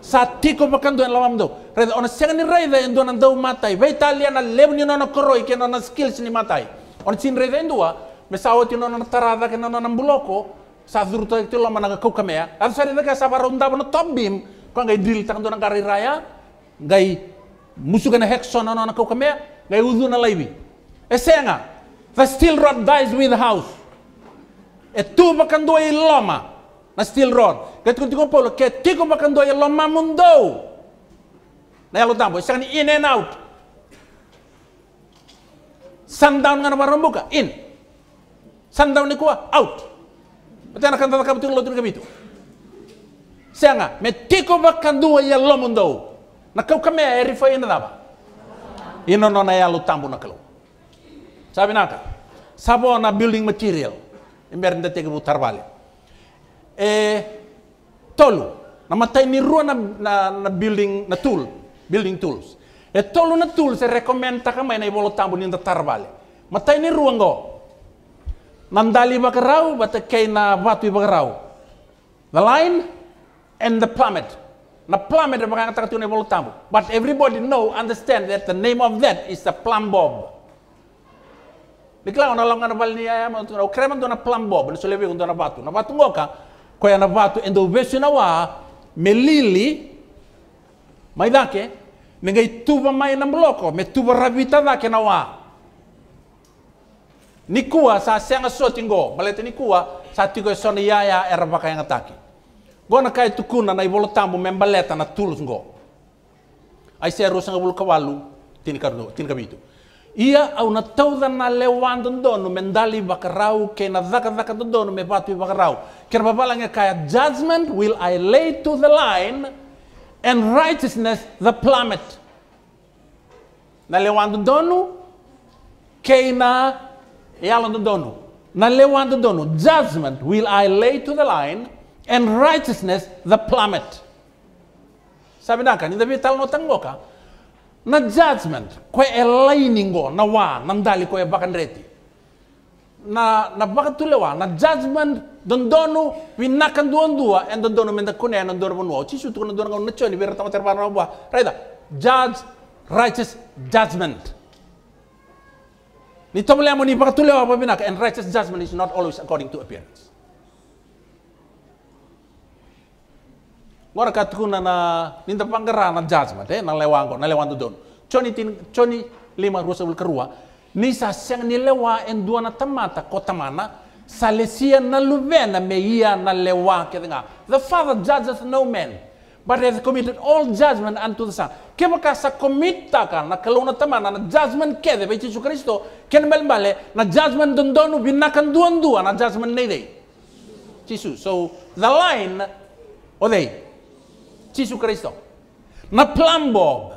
satiko makando en lawam do red on sengani reda en donan do matai talia na lebni no no koroi ke skills ni matai on sin reda en dua me sa oti tarada ke nona no buloko sa durta ke lama naga kau kamea ya. ad sa reda ka sa barunda no tombim ko ngai dil tang donan kari raya ngai musuga na hexon nona no kau kamea ngai uzu na laibi esenga eh, the steel rod dies with the house e tu makando e loma na stilron ket kunti polo ket tiko makando ya lo mamundo na yalo tambo sang in and out sundown ngana buka, in sundown ni kuwa out patana kanta kabutu lo tun kabitu sanga me tiko makando ya lo mundo na kau kame eri fo na daba ino no na yalo tambo na kalu sabi naka sabo na building material imber ndete kebutar balik e tolu matay ni ruwa na, na, na building na tool building tools e tolu na tool se recommend ta mai na ibolo tambu ninda tarbale matay ni ruwa ngo nandali bakarau bata kay na batu bakarau the line and the plummet na plummet ba e bakang taka tuna ibolo tambo but everybody know understand that the name of that is the plumb bob Dikla ona longa na balnia ya, ya ma tuna krema na plumb bob na solebi na batu na batu ngoka ko yana vatu endo vesina wa melili mai dake nengai tuva mai na mloko me tuva ravita dake na wa nikua sa senga so tingo malete nikua sa tigo sona yaya ervaka yang ataki gona kai tukuna na ibolo tambo membaleta na tulus ngo ai seru sanga bulu kawalu tin karno tin kabitu ia a una tauda na lewan dondonu me ndali vakarau ke na zaka dondonu me vatu bakarau. vakarau kera pavalanga kaya judgment will i lay to the line and righteousness the plummet na lewan dondonu ke na yalon dondonu na lewan dondonu judgment will i lay to the line and righteousness the plummet sabi naka ni davi talno tangoka na judgment ko elainingo na wa nandali ko e bakandreti na na bakatulewa na judgment dondonu winakan duan dua and dondonu menda kune and dondonu nuo ci sutu na dondonu na choni bera tama terpa na bua reda judge righteous judgment ni tomle amoni bakatulewa babinaka and righteous judgment is not always according to appearance ngora katkuna na ninta panggera na ma te na ko na lewanto don choni tin choni lima rusa wul kerua ni sa siang ni lewa en dua na tamata kota mana salesia na luvena meia na lewa kedenga the father judges no man but has committed all judgment unto the Son. maka sa komita ka na kalau na tamana na judgment de bechi su Kristo ken mel male na judgment donu binakan duan dua na judgment nei dei. Jesus. So the line odei Gesù Cristo. Na plumbob.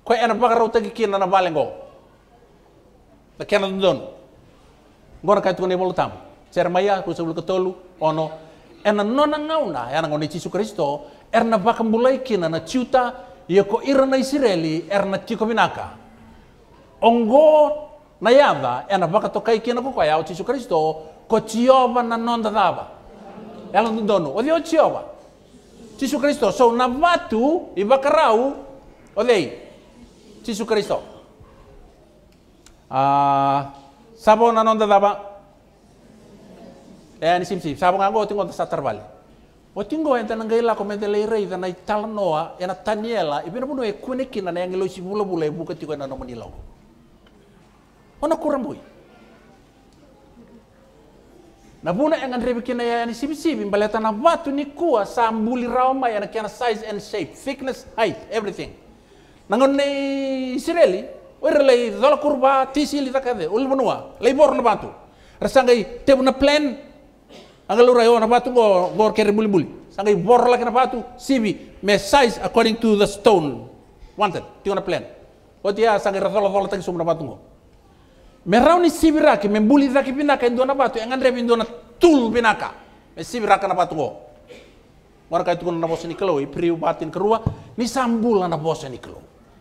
Ko ena pakaraw tagi kina na balengo. Na kena dun. Gora kai tukane bolu tam. Cermaya ku sebul ketolu ono. Ena nona ngauna ena ngoni Gesù Cristo. Erna bakambulai kina na ciuta yako irana Israeli erna tiko binaka. Ongo na yava ena bakatokai kina ko kaya Gesù Cristo ko ciova na nonda dava. Ela dono. Odio ciova. Gesù Cristo sono navatu e bacarau o lei Gesù Cristo ah sabo na non daba eh ni sim sim sabo ngango tingo sa tarvale o tingo enta e na ngaila ko mente lei rei na noa e na taniela e bino buno e kune kina na ngelo si bulo bulo e buka tiko e na no manilo ona kurambui Nabuna yang rebi kina ya ni sibi sibi mbaleta na vatu ni kuwa sambuli rauma yana kena size and shape, thickness, height, everything. ngon ni Israeli, wera lay zola kurba tisi li zakade ul benua, lay bor na batu. Rasangai tebu na plan, angal ura yo na batu go gor kere buli buli. Sangai bor la kena vatu sibi me size according to the stone wanted, tiwana plan. Otia sangai razola zola tangi na vatu go me rawni sibiraki me buliraki pinaka indona e batu enganrebi indona e tul pinaka me sibiraka na batu go wara kai tukun na bosni kelo e i batin kerua ni sambula na bosni kelo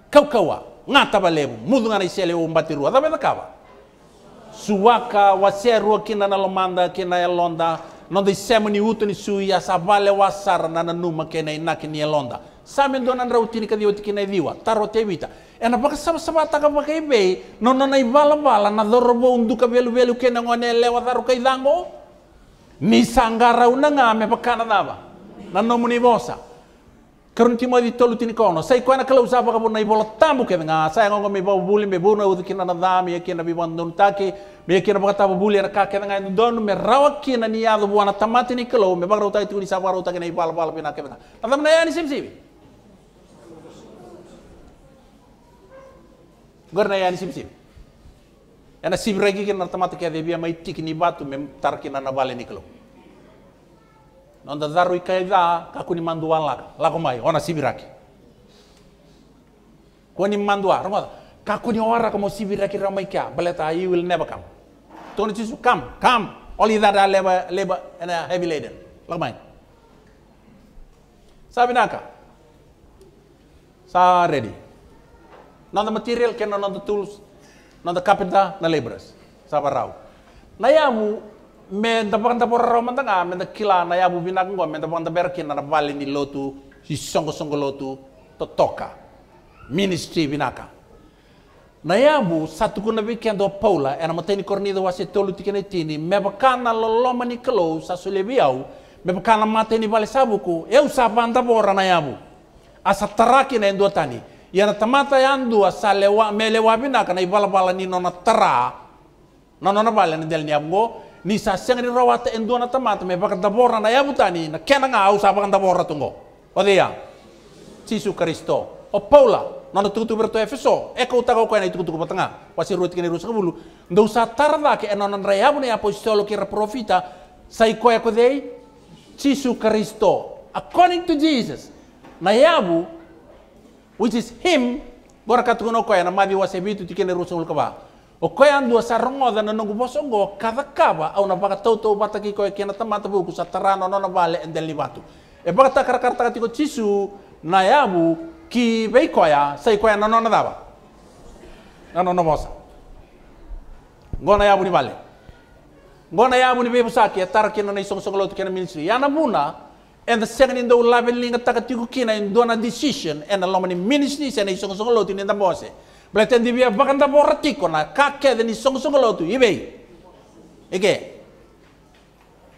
kau kawa ngata balemu mudu ngana isele umbati rua da beda kawa suwaka waserua kina na lomanda kina ya londa na dai semani utani sui ya savale wa sara na nanuma kena inaki ni elonda samen dona ndra utini kadio tikina e diwa taro te vita e na baka saba saba taka baka ibe non non na ibala bala na dorobo unduka velu velu kena ngone e lewa taro kai dango ni sangara unanga me pakana daba na no muni bosa karun timo di tolu tini kono sai kwa na kala usa usaba ka bona ibola tambu ke nga sai ngongo me babu bulim be bono kina na dami e ke na bibandon taki me kira bakata buli na ka kena ngai don me rawa kina ni yado buana tamati ni kelo me bagrau tai tuni kena ibal bal pina kena tadam na ni sim na ya ni sim ya na sim regi kina tamati ke debia mai tik ni batu me tar kina na bale ni kelo nonda daru ikaida kakuni manduan lako mai, ona sibiraki koni mandua romoda kakuni ora komo sibiraki ramai kia, baleta i will never come Tony kam come, come. Only that are labor, labor and uh, heavy laden. Lamai. Sabi naka. Sa ready. Non the material, can not the tools, non the capital, na laborers. Sabi raw. Nayamu, men da ba raw man me men kila nayamu da ba men ber taberkin na napalin ni lotu, si songo songo lotu, to toka. Ministry binaka na yabu satu kuna weekend o paula era mateni kornido wasi tolu tikene tini mebakana loloma ni kelo sa sulebiau mebakana matani vale sabuku eu sabanda bora na asa taraki na endotani yana tamata yandu e asa lewa melewa bina kana ibala bala ni nona tara na nona bala ni del niamgo ni sa seng ni rawata endona tamata bora na tani na kenanga au sabanda bora tungo odia Yesus Kristo o paula nana tukutuku bera to efeso e eh, kau taka koe na tukutuku batanga wasi ruit kene rusa kabulu ndau sa tarla ke ena nan rai habu ne apo solo ke profita sai koe ko dei Jesus Kristo according to Jesus na yabu which is him gora no koe na mavi wasi bitu tikene rusa kabulu kaba o oh, koe andua sa rongoda na nungu bosongo kada kaba au na baka bata ki koe kena tamata buku sa tarano nona bale endeli batu e eh, baka takarkartakatiko Jesus na yabu kiveikoya saikoya nono nadhava nano nomosa ngona yabuni vale ngona yabuni vevusakia tara kina na isogosogolotu kina ministry yana muna and the second in the lavelinga takatiku kina in dona decision and the lomani ministries and isogosogolotu ni bose bletendi via bakanda boratiko na kakede ni isogosogolotu ibei ike okay.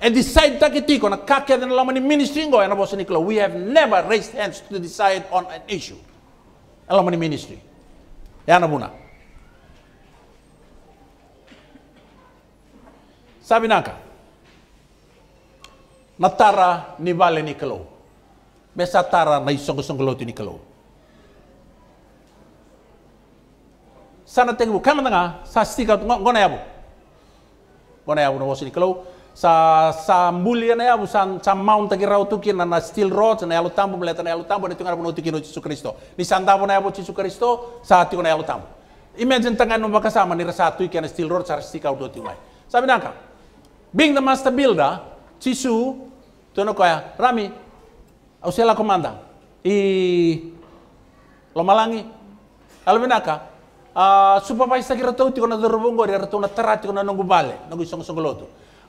and decide takitiko na kakya din alam ni ministry ngo and Apostle Nicola, we have never raised hands to decide on an issue. Alam ni ministry. na buna. Sabi naka, natara ni Vale Nicola. Besa tara na isong-songlo ti Nicola. Sana tengu, kama nga, sa stika, ngona yabo. Ngona yabo na Apostle sa sa mulia na yabu san sa mount tagi rau tuki na na steel rod na yalu tambo mleta na yalu tambo na tunga bunu tuki no Yesus Kristo ni sandavo na yabu Yesus Kristo sa tiku na yalu tambo imagine tangan no sama ni resatu na steel road sa kau dua tiwai sabi nangka being the master builder Yesus tono kaya rami au sela komanda i lo malangi kalau menaka uh, ah, saya kira tahu tiku na dorobongo dia terat, terati kuna nunggu balik nunggu song-song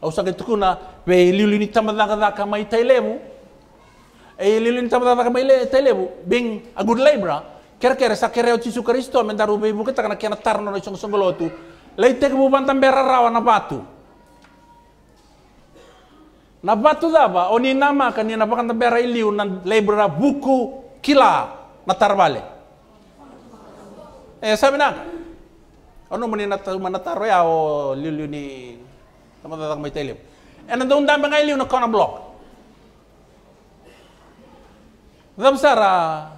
au sake tukuna pe ililini tamadaka daka mai tailemu e ililini tamadaka mai tailemu bing a good labor ker ker sa kereo tisu kristo men daru be buka takana kena tarno no songsong lotu lei tek bu bantam bera rawa na batu na batu daba oni nama kan ni na bakan bera iliu na labor buku kila na tarbale e sabina ono menina taro ya o lilini sama da may tay ena da undambe na e kona blok dam sara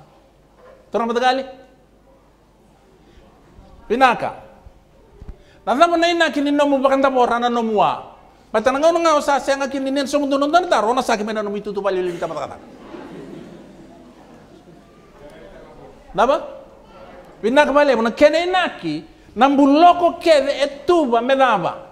mata gali pinaka na dam na ina kini nomu bakanda borana nomua na ngau ngau sa senga kini nen sumundo nondan taro na sakime na nomu itu tu bali limita matakata Naba? Pinak bale, na kene inaki, nambuloko kede etuba medaba.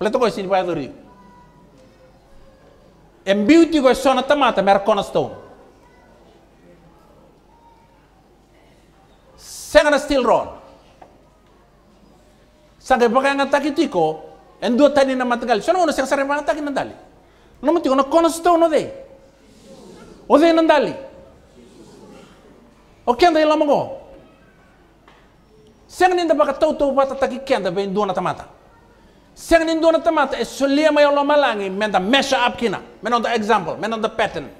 sin letogosini wadori en mbiwtigo sona tamata mer conoston sengana still ron sange bakanga takitiko en do tani na matagal sona uno sengana bakanga taki nandali no mutigo oh, na conoston ode ode nandali o oh, kenda ilamango sengana inda baka tau tau bata taki kenda ben do na tamata Seng nin dona tamata e eh, solia ma yolo malangi Menda da mesha apkina men on the example men on the pattern.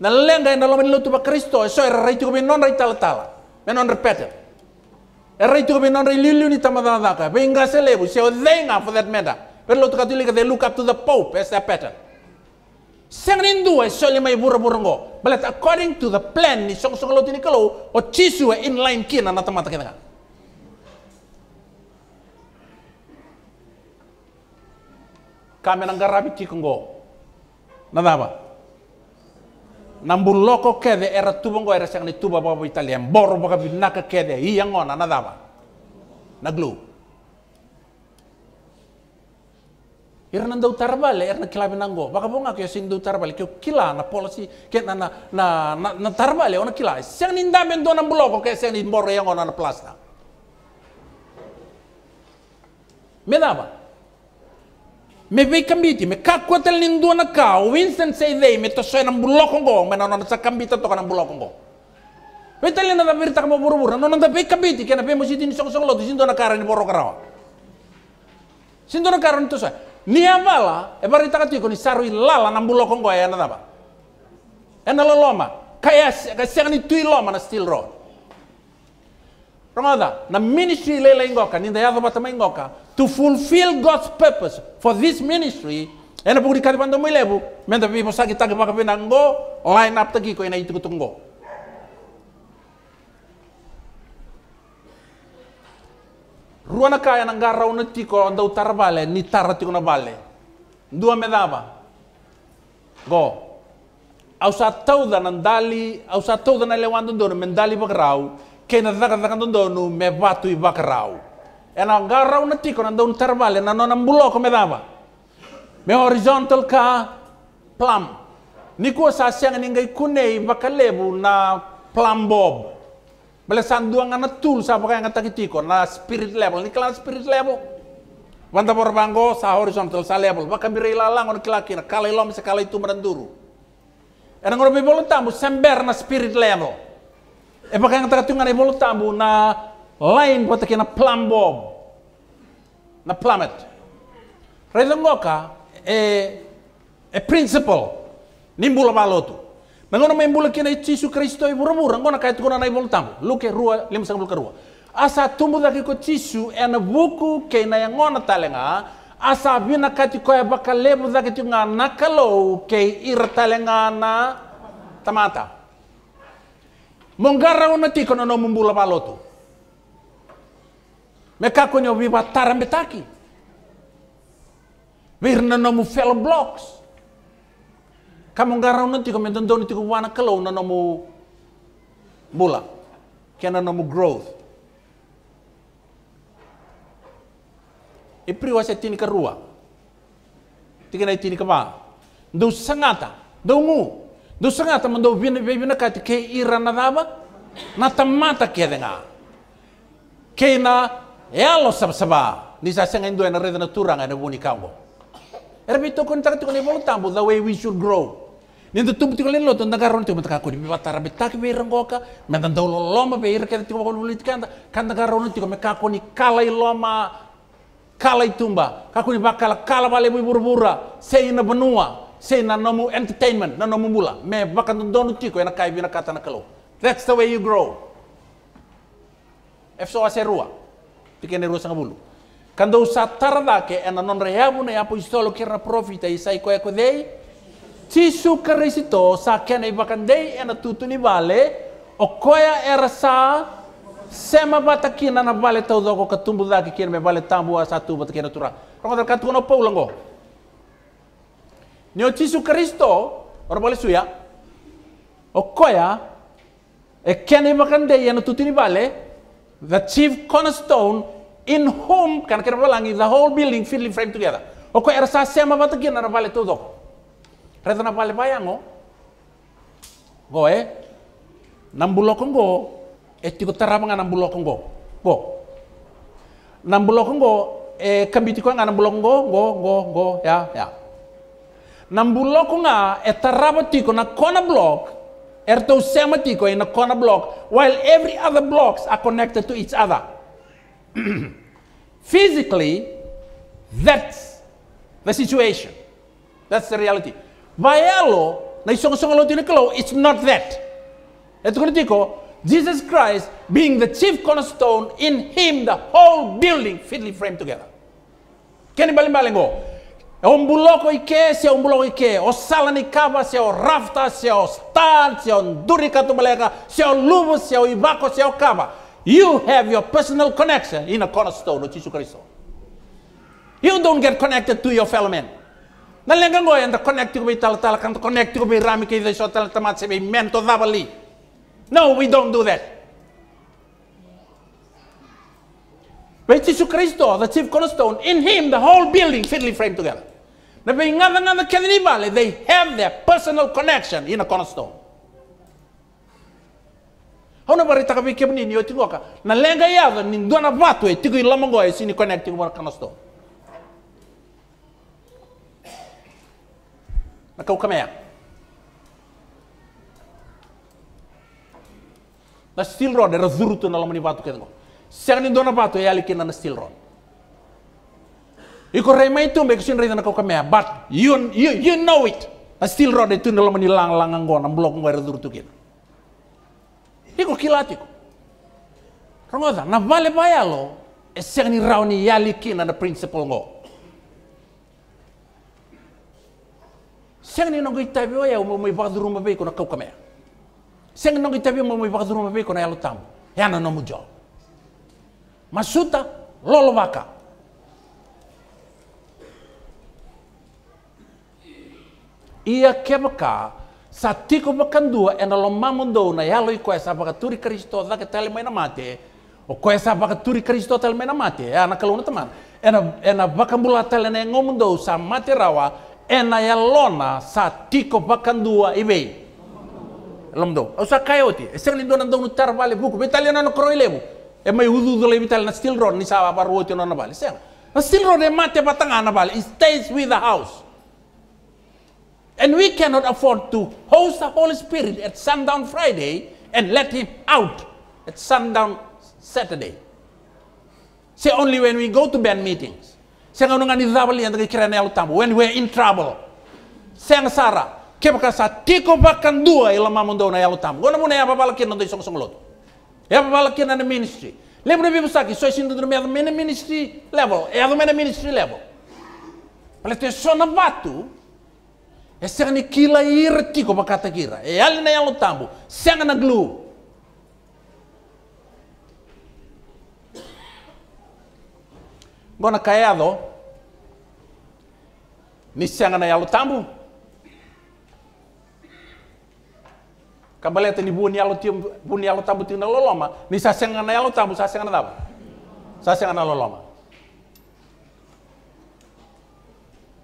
Na lenga ina lomen lutu ba Kristo e so rai rei tukubi non rai tala tala men on the pattern. E rai rei tukubi non rai lilu ni tamada daka be inga selebu se o oh, denga for that matter. Per lutu katolika they look up to the Pope eh, as their pattern. Seng nin dua e eh, solia ma ibura burungo but according to the plan ni song song lutu ni kalo o chisu e in line kina na tamata kita. kamena ngarabi na nadaba na ko kede era ngo era sangni tuba babo italian boro baka naka kede na iyangona na naglu irna dau tarbal irna kilabi nango baka bonga ke ya sin dau tarbal ke kila na policy ke na na na na tarbal ona kila sang ni ndamen do na mbuloko ke sang ni ya ngona na plasta medaba me vei kambiti me ka kuatel nin dua na ka Vincent say dei, me to soy na bulok ngo me na non sa kambita to kana bulok ngo Vetel na da virta kamo buru buru non na vei kambiti kena pe mo siti ni song song lo sin na kara ni boro kara sin na kara ni to soe. ni avala e barita ka tiko ni saru lala na bulok ngo ya e na daba ena lo loma kaya kaya ni tui loma na still road brother, na ministry lele ingoka, ninda yadho batama ingoka, to fulfill God's purpose for this ministry, ena pukuri kati pando milebu, menda pipi sagi tagi baka pina ngo, line up tagi ko ina itukutungo. Ruana kaya nanggara una tiko anda utara bale, ni tara tiko na bale. Ndua medaba. Go. Au sa tauda nandali, au sa tauda na lewando dono, mendali bagrau, kena zaka zaka ndo nu me batu i bakarau ena garau na tiko na ndon tarvale na nona mbulo ko dava. me horizontal ka plum niko sa sianga ningai kune i bakalebu na plum bob bale san duanga na tul sa pakai ngata kitiko na spirit level ni klan spirit level Wanda bango sa horizontal sa level baka birei lalang on kilakina kala ilom sa kala itu merenduru Enang ngoro bibolo tamu sember na spirit level E pa kaya tagatunga na ibolo na line po taki na plumb bomb. Na plummet. Railang ngoka, e, e principle. Nimbula malotu. Nangona may mbula kina Yesu Kristo e buramura. Ngona kaya tukuna na ibolo tabu. Luke rua, lima sa mbula rua. Asa tumbu daki ko Yesu e na buku kei na yangona talenga. Asa bina kati koya baka lebu daki tunga nakalou kei irtalenga na tamata mo nanti ona ti mbula baloto me konyo bi batara betaki. wirna na nomu fell blocks kamu ngarra nanti ti ko men dondo wana na nomu bula kena nomu growth e priwa se tini ka rua tikina tini ka ba do sangata do ngu do ngata ta mando bina bina ka ke ira na daba na tamata ke denga ke na elo sab saba ni sa sanga indo e na reda na turanga na buni kango erbi to kon ta ko ni tambo the way we should grow ni ndo tumti ko lelo tonda garon te mata ko ni tara rabe tak be rangoka me dan lo loma be ira ke te ko bulu kanda kanda garon te ko me ka ko ni kala ma kala itumba ka ni bakala kala bale burbura sei na benua say na no entertainment, na no mula. Me baka no donu tiko ena kai bina kata na kalo. That's the way you grow. so ase rua. Tikene rua sanga bulu. Kando sa tarda ke ena non rehabu na yapo istolo na profita isai ko ko dei. Ti su karisito sa kena ibakan dei ena tutu ni vale. O koya era sa sema bata kina na vale tau doko katumbu daki kina me vale tambu asa bata tikena tura. tu katuno paulango nyotisu kristo boleh suya okkoya ekkene yang yana tutini bale the chief cornerstone in whom kan kira langi the whole building fitly framed together okkoya rasa sema batakin na bale todo reta na bale bayango oh. goe Go? etiko eh. eh, go. go? bo go, e eh, kambitiko nga go? go go go ya ya Nang bulok nga, er e na kona block, erto semati ko corner block, while every other blocks are connected to each other. (clears throat) Physically, that's the situation. That's the reality. Bayalo, na isong-song lo it's not that. Ito ko Jesus Christ being the chief cornerstone, in Him the whole building fitly framed together. Kani baling é um bloco ike se é um bloco ike o Salonicaba se é o Rafta se é o Stan se é o Ndurika Tumaleka se é o Lumo se é o Ibako se é o Kaba you have your personal connection in a cornerstone of Jesus Christ you don't get connected to your fellow men. na lenga ngoi and connect to be tal kan connect to be rami ke iso tal tamat se be men to dabali no we don't do that But Cristo, the chief cornerstone, in him the whole building fitly framed together. They have their personal connection in a cornerstone. How Hono bari takapi kebni ni otingo ka na lenga yava ni dona batu e tigo ilamongo e sini connecting war kanasto. Na kau kamea. Na still road era zurutu na lamani batu kengo. dona bato ya kina nana still ron iko rema itu mbek sun rena ko kamea but you you you know it na still ron itu ndelo mani lang lang ngona blok ngwer dur tukin iko kilatiko rongoda na vale lo e rau rauni ya kina na principle ngo Seng nong kita bio oh, ya umo mai bagdu rumah be kona kau kamea. Seng nong kita bio umo mai bagdu rumah be kona yalo tamu. Ya na nomu jol masuta lolo Ia kebaka sa makan bakandua ena lomamondou na yalo esa sa turi Kristo sa ke tele mena mate. O esa sa turi Kristo tele mena mate. Ya na kalona teman, Ena ena bakambula tele na ngomondou sa mate rawa ena yalona satiko dua bakandua ibei. Lomdou. Osa kayoti. Eseng na ndou nutar tarvale buku. Betaliana no kroilemu. Eh, Am I Uzuzulevita and still road Nisaba Rotin on a ball? Still road eh, Mate Batangana ball. It stays with the house. And we cannot afford to host the Holy Spirit at sundown Friday and let him out at sundown Saturday. Say only when we go to band meetings. Say when we're in trouble. Say Sarah, kebakasa tiko bakan dua ilamamundona yalutam. Gona muna yapapalakin nandoy song song loto. falar que na ministry. Lembra Bíblia aqui, sois assim do meio do ministry level, é do meio ministry level. Para ter só na batu, é ser ni kila irtigo para cata kira. É ali na yalo tambo, sanga na glu. Gona caiado, ni sanga na yalo tambo. kabaleta ni bun yalo tiam bun yalo tabu tina loloma ni sasenga na yalo tabu sasenga na tabu sasenga na loloma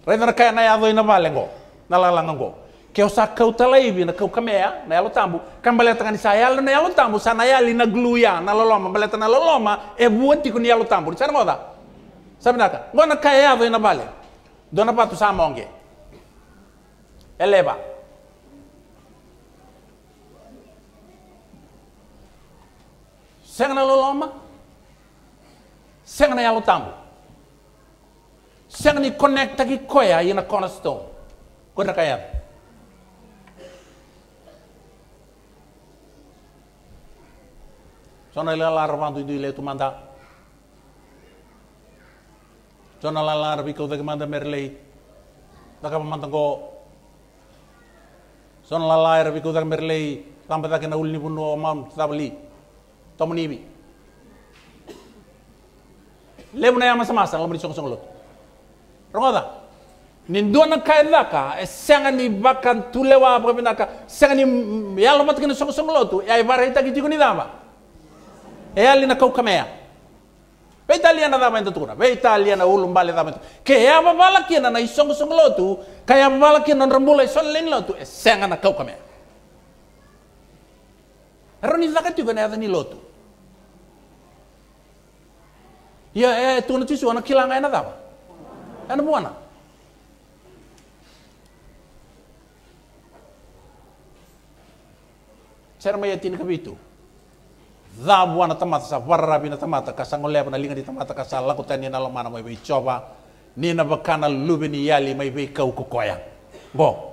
rena kaya na yado ina balengo na lalangango keo sa kau talaibi na kau kamea na yalo tabu kabaleta ni sa yalo na yalo tabu sana yali na gluya na loloma baleta na loloma e eh, buanti kun yalo tabu ni sana ngoda sabinaka ngona kaya yado ina bale dona patu sa monge eleva Seng na loloma. Seng na yalo wʋtambo Seng ni connecta ki koya yɩ na cornerstone goda kaya. yɛb sõna la laar vãdʋ dɩ le manda sõna la laar bɩ manda merle, daka pa manda ngoo sõna la laar bɩ kɩ merlei tãmba dake na ulni o mam tɩ tomni bi lemunayama samasa ngomri song-song lot rongoda nin duana kailaka e sangani bakan tulewa breminaka sangani yalo matkini song-song lotu ya e ibarita kitikuni dama e ya lina kaukamea Ve italiana dama ento tukuna, ve italiana ulum bale dama ento. Ke ya babala kiana na isong songo lotu, ka ya babala kiana rambula isong len lotu, e senga na kau kamea. Roni zaka tuga na yadani lotu. Ya, e eh, tuna tusu ana kilanga ena dawa buana? moana sera mai atina kabitu Zabu ana tamata sa warrabi bina tamata ka sangoleba na linga di tamata ka sa lakutani na lomana mai bai coba ni na bakana lubi ni yali mai bai kau kukoya. bo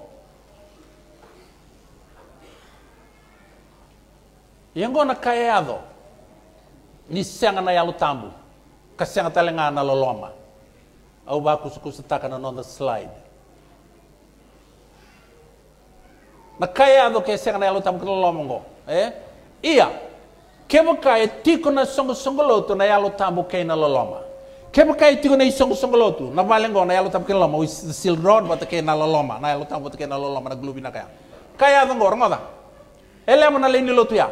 Yang gona kaya ado, ni senga na yalu tambu. kasiang talenga na loloma. Eh? Au ba kusukusataka na on the slide. Na kaya do ke senga na lo tam loloma ngo. Eh? Iya. Kebo kaya tiko na songo songo lotu na yalo tambo ke na loloma. Kebo kaya tiko na isongo songo lotu na valengo na yalo tam loloma. Is the seal road ba ke na loloma. Na yalo tambo ke na loloma na glubina kaya. Kaya do ngo ngoda. Ele mo na le lotu ya.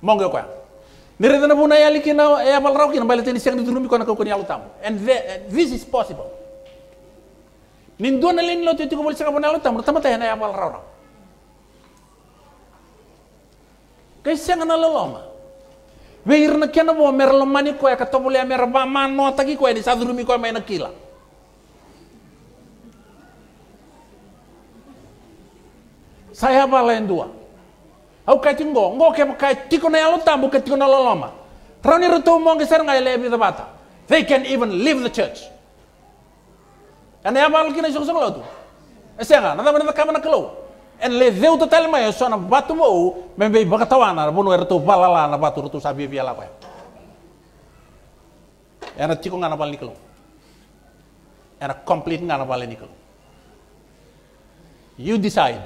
Mongo kwa. Nerede na buna eh, yali kina ya balrau kina bale teni siang ditulumi kona kokoni yalu tamu. And the, this is possible. Nin dona len lo tetu kobol siang bona yalu tamu tama tayana ya balrau na. Kai siang na loma Weir na kena bo mer lo mani ko ya katobo le mer ba man no taki ko ni sadurumi ko mai na kila. Saya balen dua au kai tingo ngo ke kai tiko na yalo tambo ke tiko na loloma rani ruto mong ke serang lebi ta bata they can even leave the church and ya bal kina jong lo tu esenga na dama na kama na klo en le zeu to talma yo sona batu mo membe bakatawana bunu e ruto balala na batu ruto sabi ala kwa era tiko ngana bal niklo era complete ngana bal niklo you decide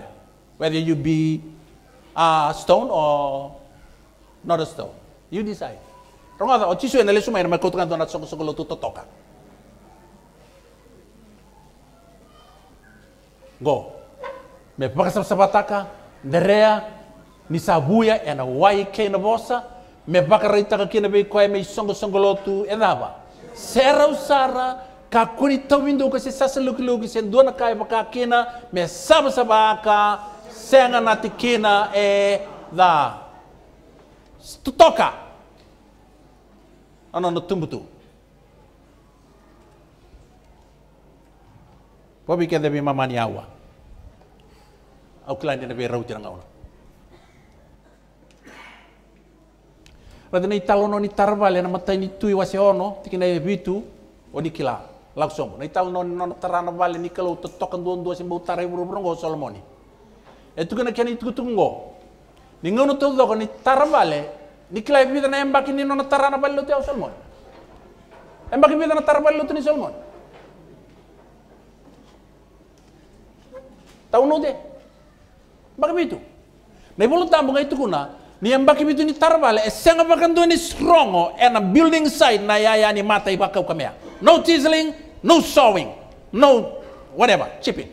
whether you be A stone or not a stone? You decide. Rong ada oci suwe nele sumai nama kutungan tu natsong sokolo tu totoka. Go. Me pakasam sapataka, derea, nisabuya, ena wai kena bosa, me pakarita ka kina bei koe me songo songolo tu edaba. Sera usara, ka kuri tawindu ka se sasa luki luki se duana kai baka kina, me sabasabaka, senga na tikina e da stutoka ana no tumbutu pobi ke debi mamani awa au klan na be rauti na ngauna Radina italono ni tarvale na matai ni tui wase ono tikina e bitu oni kila. kila langsung. Na italono non non tarana vale ni kalau tokan dua dua simbau tarai buru buru ngosol etukana kani tukutungo ningono to dogo ni tarambale ni klai bi dana embaki ni nona tarana ballo te solmon embaki bi dana lo te salmon. Tau tauno de bak bitu nei bulu tambo ngai tukuna ni embaki bitu ni tarbale esenga bakan tu ni strongo and a building site na ya ya ni mata ibakau kamea no chiseling no sawing no whatever chipping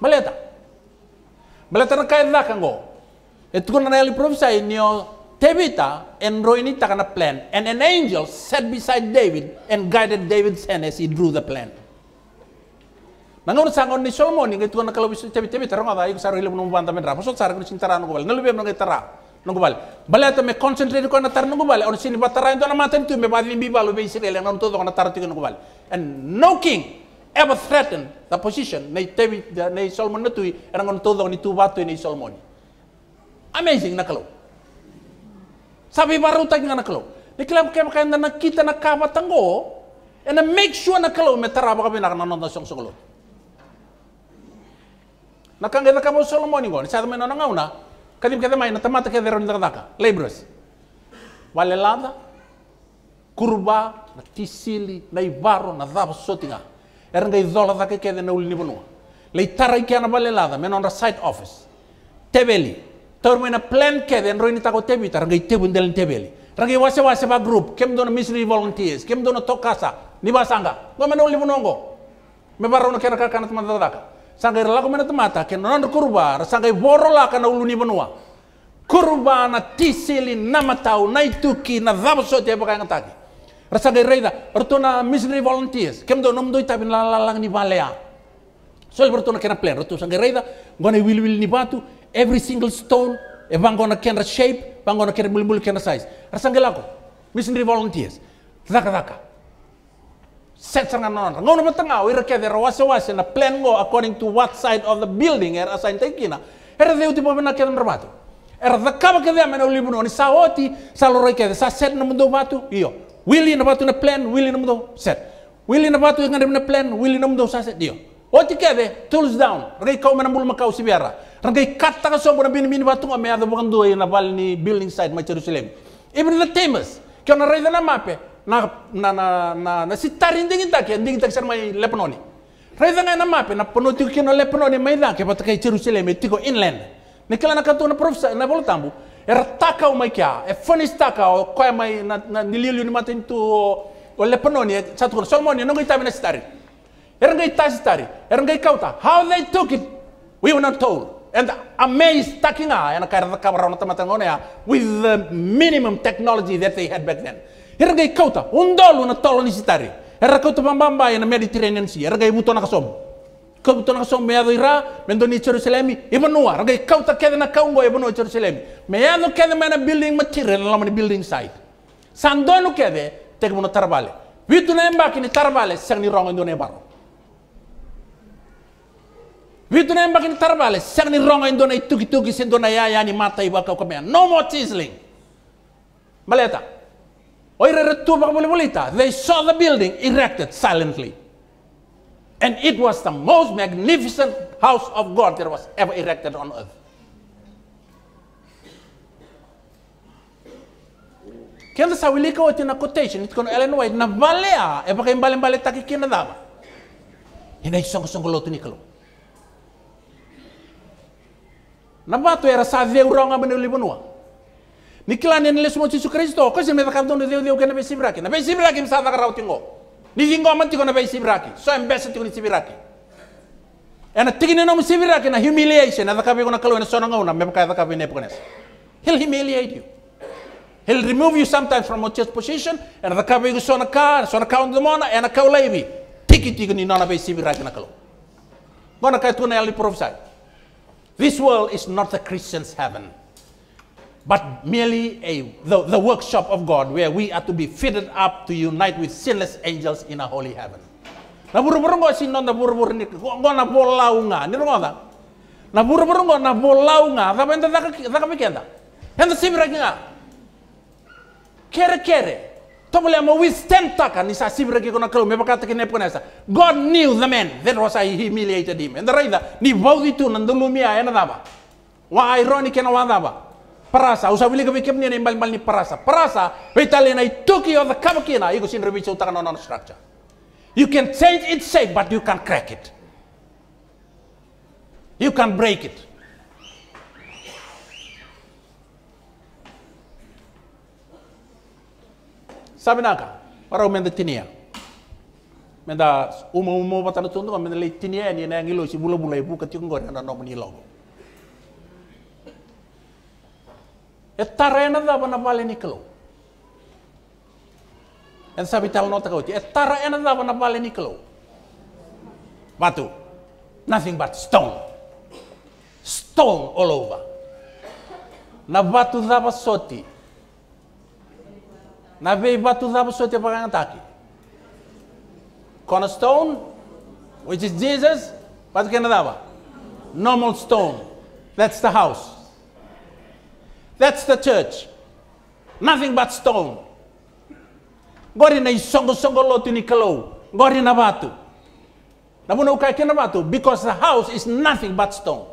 maleta Balatan kain nakango. It could not prophesy in your Tabitha and Roini takana plan. And an angel sat beside David and guided David's hand as he drew the plan. Nangon sangon ni Solomon ni itu kan kalau bisa cebi cebi terong ada ikut saru hilang numpang tamen rapa sok saru kucing taran nunggu bal ngelubi emang tera nunggu bal balik atau me concentrate kau natar nunggu bal orang sini batara itu nama tentu me badin biba lu be Israel yang tuh kau natar tuh nunggu bal and no king ever threaten the position nei David, uh, nei solomon natui rangon todo ni tu batu nei solomon amazing nakalo sabi baru tak nakalo ni kelab kelab kan na kita na kaba tango and make sure nakalo metara ba kami nakanon na song songlo nakangga ka mo solomon ngon sa men na ngauna Kadim kada mai na tamata ke veron daka labros walelada kurba na tisili na ibaro na dhaba sotinga έρχονται οι και δεν όλοι Λέει Τέβελη. είναι και δεν ρωίνει τα κοτέβη, τα και μου τον μίσουν οι και μου το κάσα, νύπα σάγκα. Με να rasa de reida rotona missionary volunteers kem do nom do la la lang ni balea el rotona kena plan rtu sang reida gona will will ni batu every single stone e bangona kena shape bangona kena mul mul kena size rasa ngelako missionary volunteers zaka zaka set sanga non ngono batanga ira kede rawase wase na plan go according to what side of the building era asain tekina era deu tipo bena kena rabatu era zakaba kede amena ulibuno ni saoti saloroi kede sa set na mundu batu iyo Willi na batu na plan, Willi na mudo set. Willi na batu ada na plan, Willi na mudo saset dia. Oti kebe, eh? tools down. Rangai kau menambul makau si biara. Rangai kata ka sombo na bini bini batu ngame ada bukan dua yang nabal ni building site ma Jerusalem. Ibn na temas. Kau na raida na mape. Na na na na na si tarin dingin tak ya, dingin tak sar mai lepononi. Raida ngai na mape na kau na lepononi? mai dak ke batu kai Jerusalem tiko inland. Nikala na katu na prof na bol tambu. era taka o mai kia e fani staka o koe mai na, na nililiu ni matin tu o, o lepanoni e satu kono solomoni e no ngai tamina sitari era ngai tasi sitari era ngai kauta how they took it we were not told and amazed takinga yana e kaira ka barona tamata ngone ya with the minimum technology that they had back then era ngai kauta undolu na tolo ni sitari era kauta bambamba e na mediterranean sea era ngai mutona kasom kau tona so meado ira mendo ni Jerusalem ibu nuar ngai kau tak kaya kena kau nggak ibu no Jerusalem meado kaya mana building material nalar mana building site sandono kaya, tek mono tarbale witu na embaki ni tarbale sang ni rongo ndone baro witu na embaki ni tarbale sang ni rongo ndone tuki tuki sendona ya ya ni mata ibu kau kemea no more teasling maleta Oire retuba bolita. They saw the building erected silently. And it was the most magnificent house of God that was ever erected on earth. Kela sa wili ko tina quotation it kon Ellen White na balea e baka balen mbale taki kina dama. Ina isong song lo tuni kalo. Na ba tu era sa deu ronga bene li bonua. Nikla ne ne le sumo Jesu Kristo ko se me da kanton deu deu kena be sibraki. Na be sibraki sa da garau nizingooma ntigono bei sibiraki so embesa ntigoni sibiraki ena tigine nomu sibiraki na humiliation athakabi gona kalu ena sonanga una mebaka athakabi nepokanesa he'll humiliate you he'll remove you sometimes from your position and athakabi go sona ka sona ka undo mona ena ka ulebi tiki tigini nona bei sibiraki na kalu gona kai tuna yali prophesy this world is not the christian's heaven but merely a, the, the workshop of God where we are to be fitted up to unite with sinless angels in a holy heaven. Na buru-buru ngo sinon na buru-buru ni ngo na bolau nga ni ngo da. Na buru-buru ngo na bolau nga da benda da da kami kenda. Henda sibira nga. Kere kere. Tobole mo we stand taka ni sa sibira ki kona kelo me bakata ki ne ponesa. God knew the man that was I humiliated him. And the raida ni bodi tu nandulumia ena daba. Wa ironic na wa daba. parasa usawili gabe kemni na imbal ni parasa parasa vitali na ituki o the kamakina iko sin rebicho utaka non structure you can change it shape but you can crack it you can break it sabe naka para umenda tinia menda umu umu batana tundu menda le tinia ni na ngilo si bula bula ibu katikongora na ni logo etarena da bana bale niklo en sabi tal nota ko etarena da bana bale niklo batu nothing but stone stone all over na batu da basoti na vei batu da basoti pa ganga taki cornerstone which is jesus batu kenadaba normal stone that's the house that's the church. Nothing but stone. Gorina a songo lotu ni kalau. Gorina batu. Namuna ukaikina batu. Because the house is nothing but stone.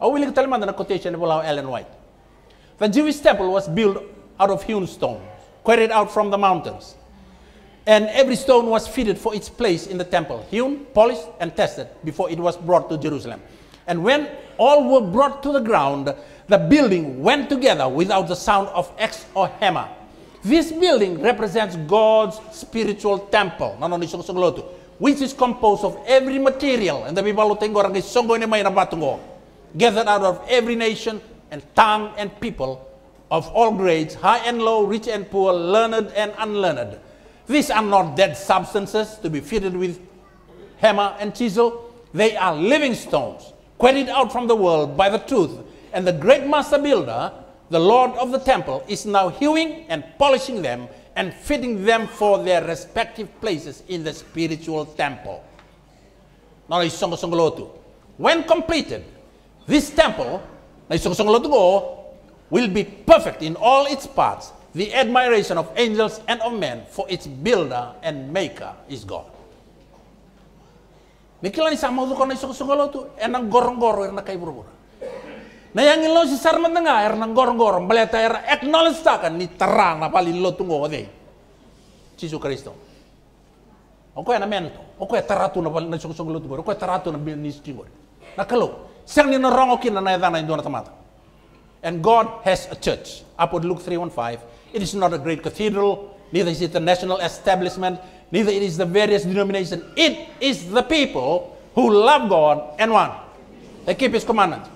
I will tell you a quotation of Ellen White. The Jewish temple was built out of hewn stone, quarried out from the mountains. And every stone was fitted for its place in the temple, hewn, polished, and tested before it was brought to Jerusalem. And when all were brought to the ground, the building went together without the sound of axe or hammer. This building represents God's spiritual temple, which is composed of every material. And the people who think gathered out of every nation and tongue and people of all grades, high and low, rich and poor, learned and unlearned. These are not dead substances to be fitted with hammer and chisel. They are living stones, quarried out from the world by the truth. And the great master builder, the Lord of the temple, is now hewing and polishing them and fitting them for their respective places in the spiritual temple. When completed, this temple will be perfect in all its parts the admiration of angels and of men, for its builder and maker is God. Nikilan ni sama tu na isok-sungalo to, and ang gorong-goro er na kay burubura. Nayangin lo si sarman tengah er nang gorong-goro, baleta acknowledge ta ni terang na pali lo tungo de. Jesus Kristo. O kaya na mento, o kaya tu na pali na isok-sungalo to, o kaya taratu na ministry ko. Nakalo, siyang ninarongo kina na edana induna tamata. And God has a church. di Luke 315. It is not a great cathedral, neither is it the national establishment, neither it is the various denomination. It is the people who love God and one. They keep his commandments.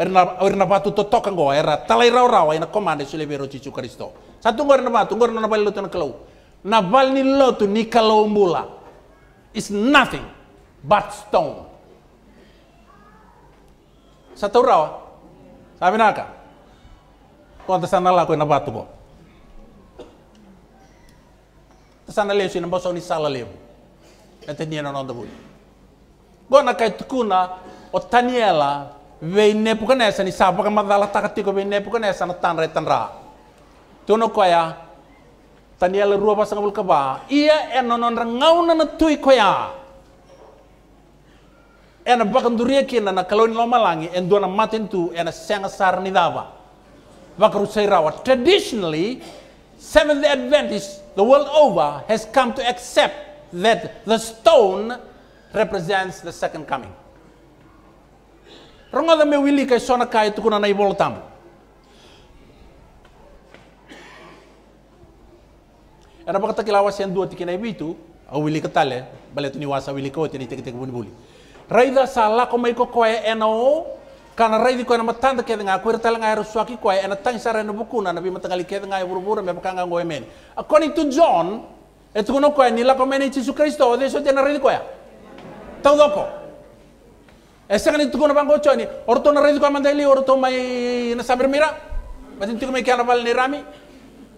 na batu to toka go era talai rau rau ina komande sule vero cicu Kristo. Satu ngor na batu ngor na bal lutu na kelau. Na bal ni lotu ni kalau mula. It's nothing but stone. Satu rau. Sabi naka. Kontesan Allah ko na batu go. sana leo sina mbosa ni sala leo etenia na nonda buli gona kai tukuna o taniela vei nepuka ni sapa ka madala takatiko vei sana na tanra e tanra tuno koya taniela rua basa ngabul kaba ia enonon rangauna na tui koya ena duria kina na loma langi endua na matin tu ena senga sar ni dava bakaru sairawa traditionally Seventh-day Adventist, the world over, has come to accept that the stone represents the second coming. Rongada me wili kay sona kay tukuna na ibolo tamu. Era bakata kilawas yan dua tikinay bitu, au wili katale, baletu niwasa wili ko tinitik-tik buli-buli. Raida sala ko may ko koya eno kana raidi ko na matanda ke nga kwir tal nga rusuaki ko ena tang sare no bukuna na bima tangali ke nga burbura me pakanga ngo emen according to john et kuno ko ya? kan ni la komene jesus christo o deso tena raidi ko ya tau doko esa ngani tukuno bango choni orto na raidi ko mandeli orto mai na saber mira matin tukuno me kana bal ni rami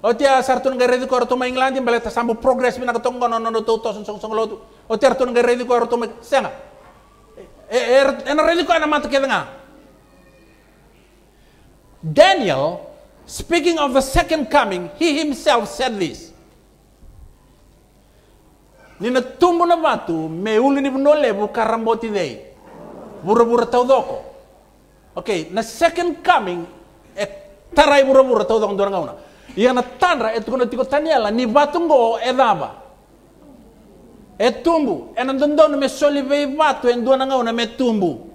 Otia oh, sartu nga redi ko orto mai England mbale baleta sambu progress mina katongo no no to to song song lotu. Otia oh, sartun nga redi ko orto mai senga. Er eh, er eh, eh, na na mata Daniel, speaking of the second coming, he himself said this. Nina tumbo na batu, me uli ni bunolebu karamboti dei. Burabura tau doko. Okay, na second coming e tarai burabura tau doko ndoranga una. Ia na tanra e tukuna tiko taniela ni watu ngo e daba. E tumbu, e me soli vei watu e ngauna me tumbu.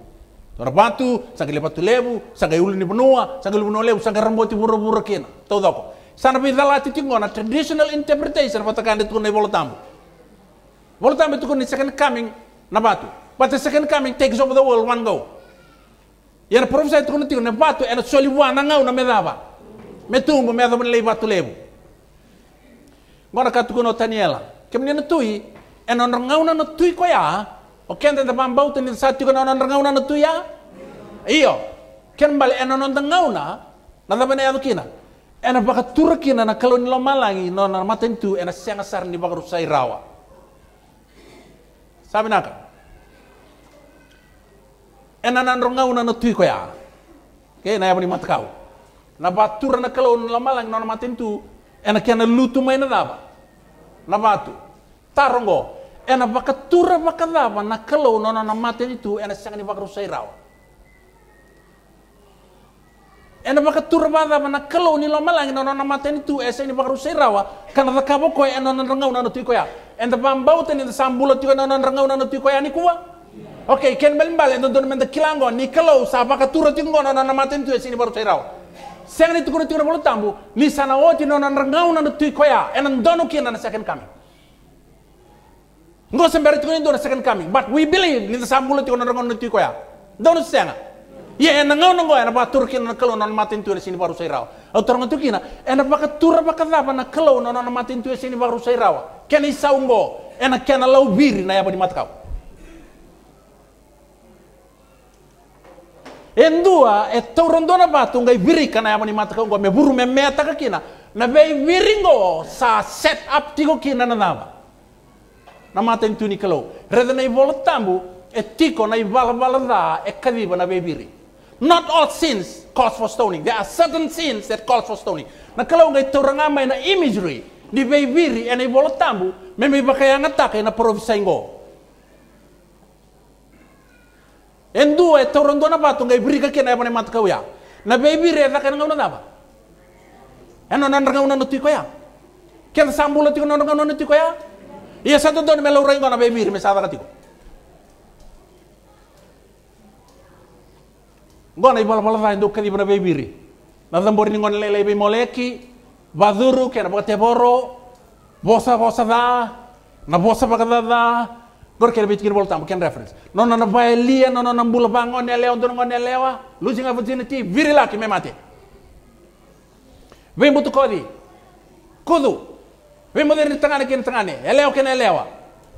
Tora batu, sanga le batu lebu, sanga yulu ni penua, sanga yulu benua lebu, rambo ti buru-buru kina. Tau doko. Sana pi dalati tingona traditional interpretation kande itu kone bolo tambu. Bolo tambu itu kone second coming na batu. But the second coming takes over the world one go. Yana profesa itu kone tingona batu ena soli na ngau na medaba. Metumbu medaba ni le batu lebu. Ngona katukono Taniela. Kemni na tui, ena ngau na tui koya, o kende da pambauta ni sa orang tengah ngauna na ya. iyo ken bale orang tengah ngauna na mana yang kena? ena bakat Turki na kalau lo malangi no na maten tu ena siang sar ni baka rusai rawa sabi naka ena na ngauna na tuiko ya naya na yabani matkau na batura nana kalon lo malangi no maten tu ena kena lutu main apa, daba nah, na batu tarongo ena baka vakacava na kalau nona na ni tu ena baka rusai rawa ena baka vacava na kalau ni malangi nona na ni tu ena baka rusai rawa kana baka boko ena nona rangau nana tui koya ena vambau teni ena sambula tui nona rangau nana tui koya ni kuwa Oke, ken ken balimbal ena dona menda kilango ni kalau sa vakatura tui nona na ni tu ena baka rusai rawa Sengan itu tukuna tiga tambu, ni sana oti nona rangau nana tui koya, ena dono kina na sakan kami ngo sembere tiko dona second coming but we believe linda sambulo tiko ndo ngono tiko ya ndo senga ah. ye ya, ena ngono ngo ena ba turki na kalo non matin tuwe sini baru sai au o turki na ena ba ka turra ba ka na kalo non non matin tuwe sini baru sai kena isa i ena kena lau biri na ya di matkau endua e eh, taurondona batu ngai biri kana ya ba di matkau ngo me buru me meta ka kina na vei ngo sa set up tiko kina na nama na maten tuni kalau rather na ivola tambu e tiko na ivala vala da e kadiba na bebiri not all sins calls for stoning there are certain sins that calls for stoning na kalau ngai toranga mai na imagery di bebiri e na ivola tambu memi bakaya ngatake na provisaingo Endu e torondo na batu ngai beri ka kena epane mat kauya. Na e baby re ta kana ngona ba. Eno nan ngona no tikoya. Ken sambula tikono ngona no tikoya. Iya satu tuan melau rai mana baby hirme sabar katiko. Gona ibal pala fa induk kadi bana baby ri. Nafam bori ningon lele be moleki, baduru kena bote borro. bosa bosa da, na bosa bagada da. Gor kena bikin bol tam ken reference. No no no baelia no no no bula bangon ne leo ndon ngon ne lewa, losing opportunity virilaki me mate. Vem botu kodi. Kudu, vi moderni tangane ken tangane elewa ken elewa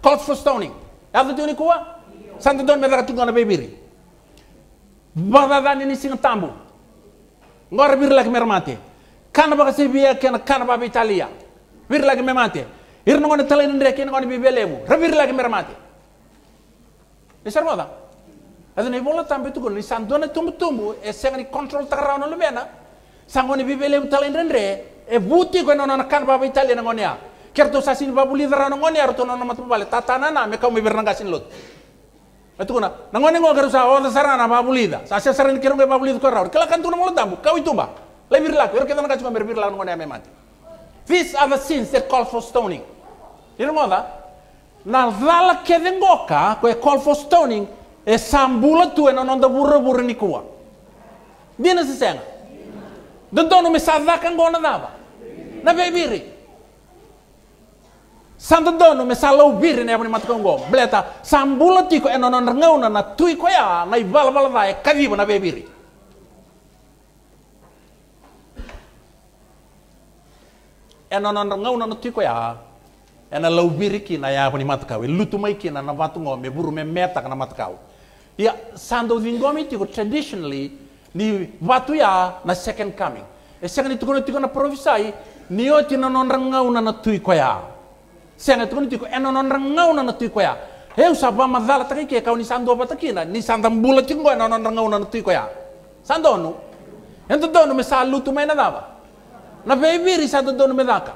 calls for stoning yadu tuni kuwa santo don meraka tungana bebiri bada dani ni sing tambu ngor bir lak mermate kan ba se biya ken kan ba italia bir lak mermate, ir no ngone talen ndre ken ngone lemu. rabir lak mermate ni moda, adu ni bola tambe tu ni sandone tumbu tumbu e sengani control takarano lumena sangone lemu talen ndre e vuti ko non kan baba italia na ngonia kerto sasin babu lidra na ngonia roto non matu bale tatana na me kamu berna sin lot atu kuna na ngone ngo garusa o sarana babu lida sa se sarin kero babu lida ko ra kala kan tu na ngolo tambu kau itu ba le la ko kerto na kacu bir la ngonia me mati these are the sins that call for stoning ino ngoda na dhala kedengoka ko e call for stoning e sambula tu e non da burro burro ni kuwa. Dina sesenga. senga. Dodono me sadaka na veiviri biri santo dono me salau biri ne apni matko ngo bleta sambula tiko enonon ngauna na tui ko ya na ibal bal vai kadibo na veiviri biri enonon ngauna na tui ko ya ena lau biri ki na ya e apni e lutu mai kina na na watu me vuru me metak na matakau ya santo dingomi tiko traditionally ni watu ya na second coming e second tiko na tiko na provisai niyo ti nanon rangau na natui koya senga tukuni tiko enanon eh, ngau na natui koya heu eh, sapa madala taki ke kau ni sando apa takina ni santam bula tinggo enanon rangau na natui koya sando nu ento donu me salu tu na dava na viri sando donu me daka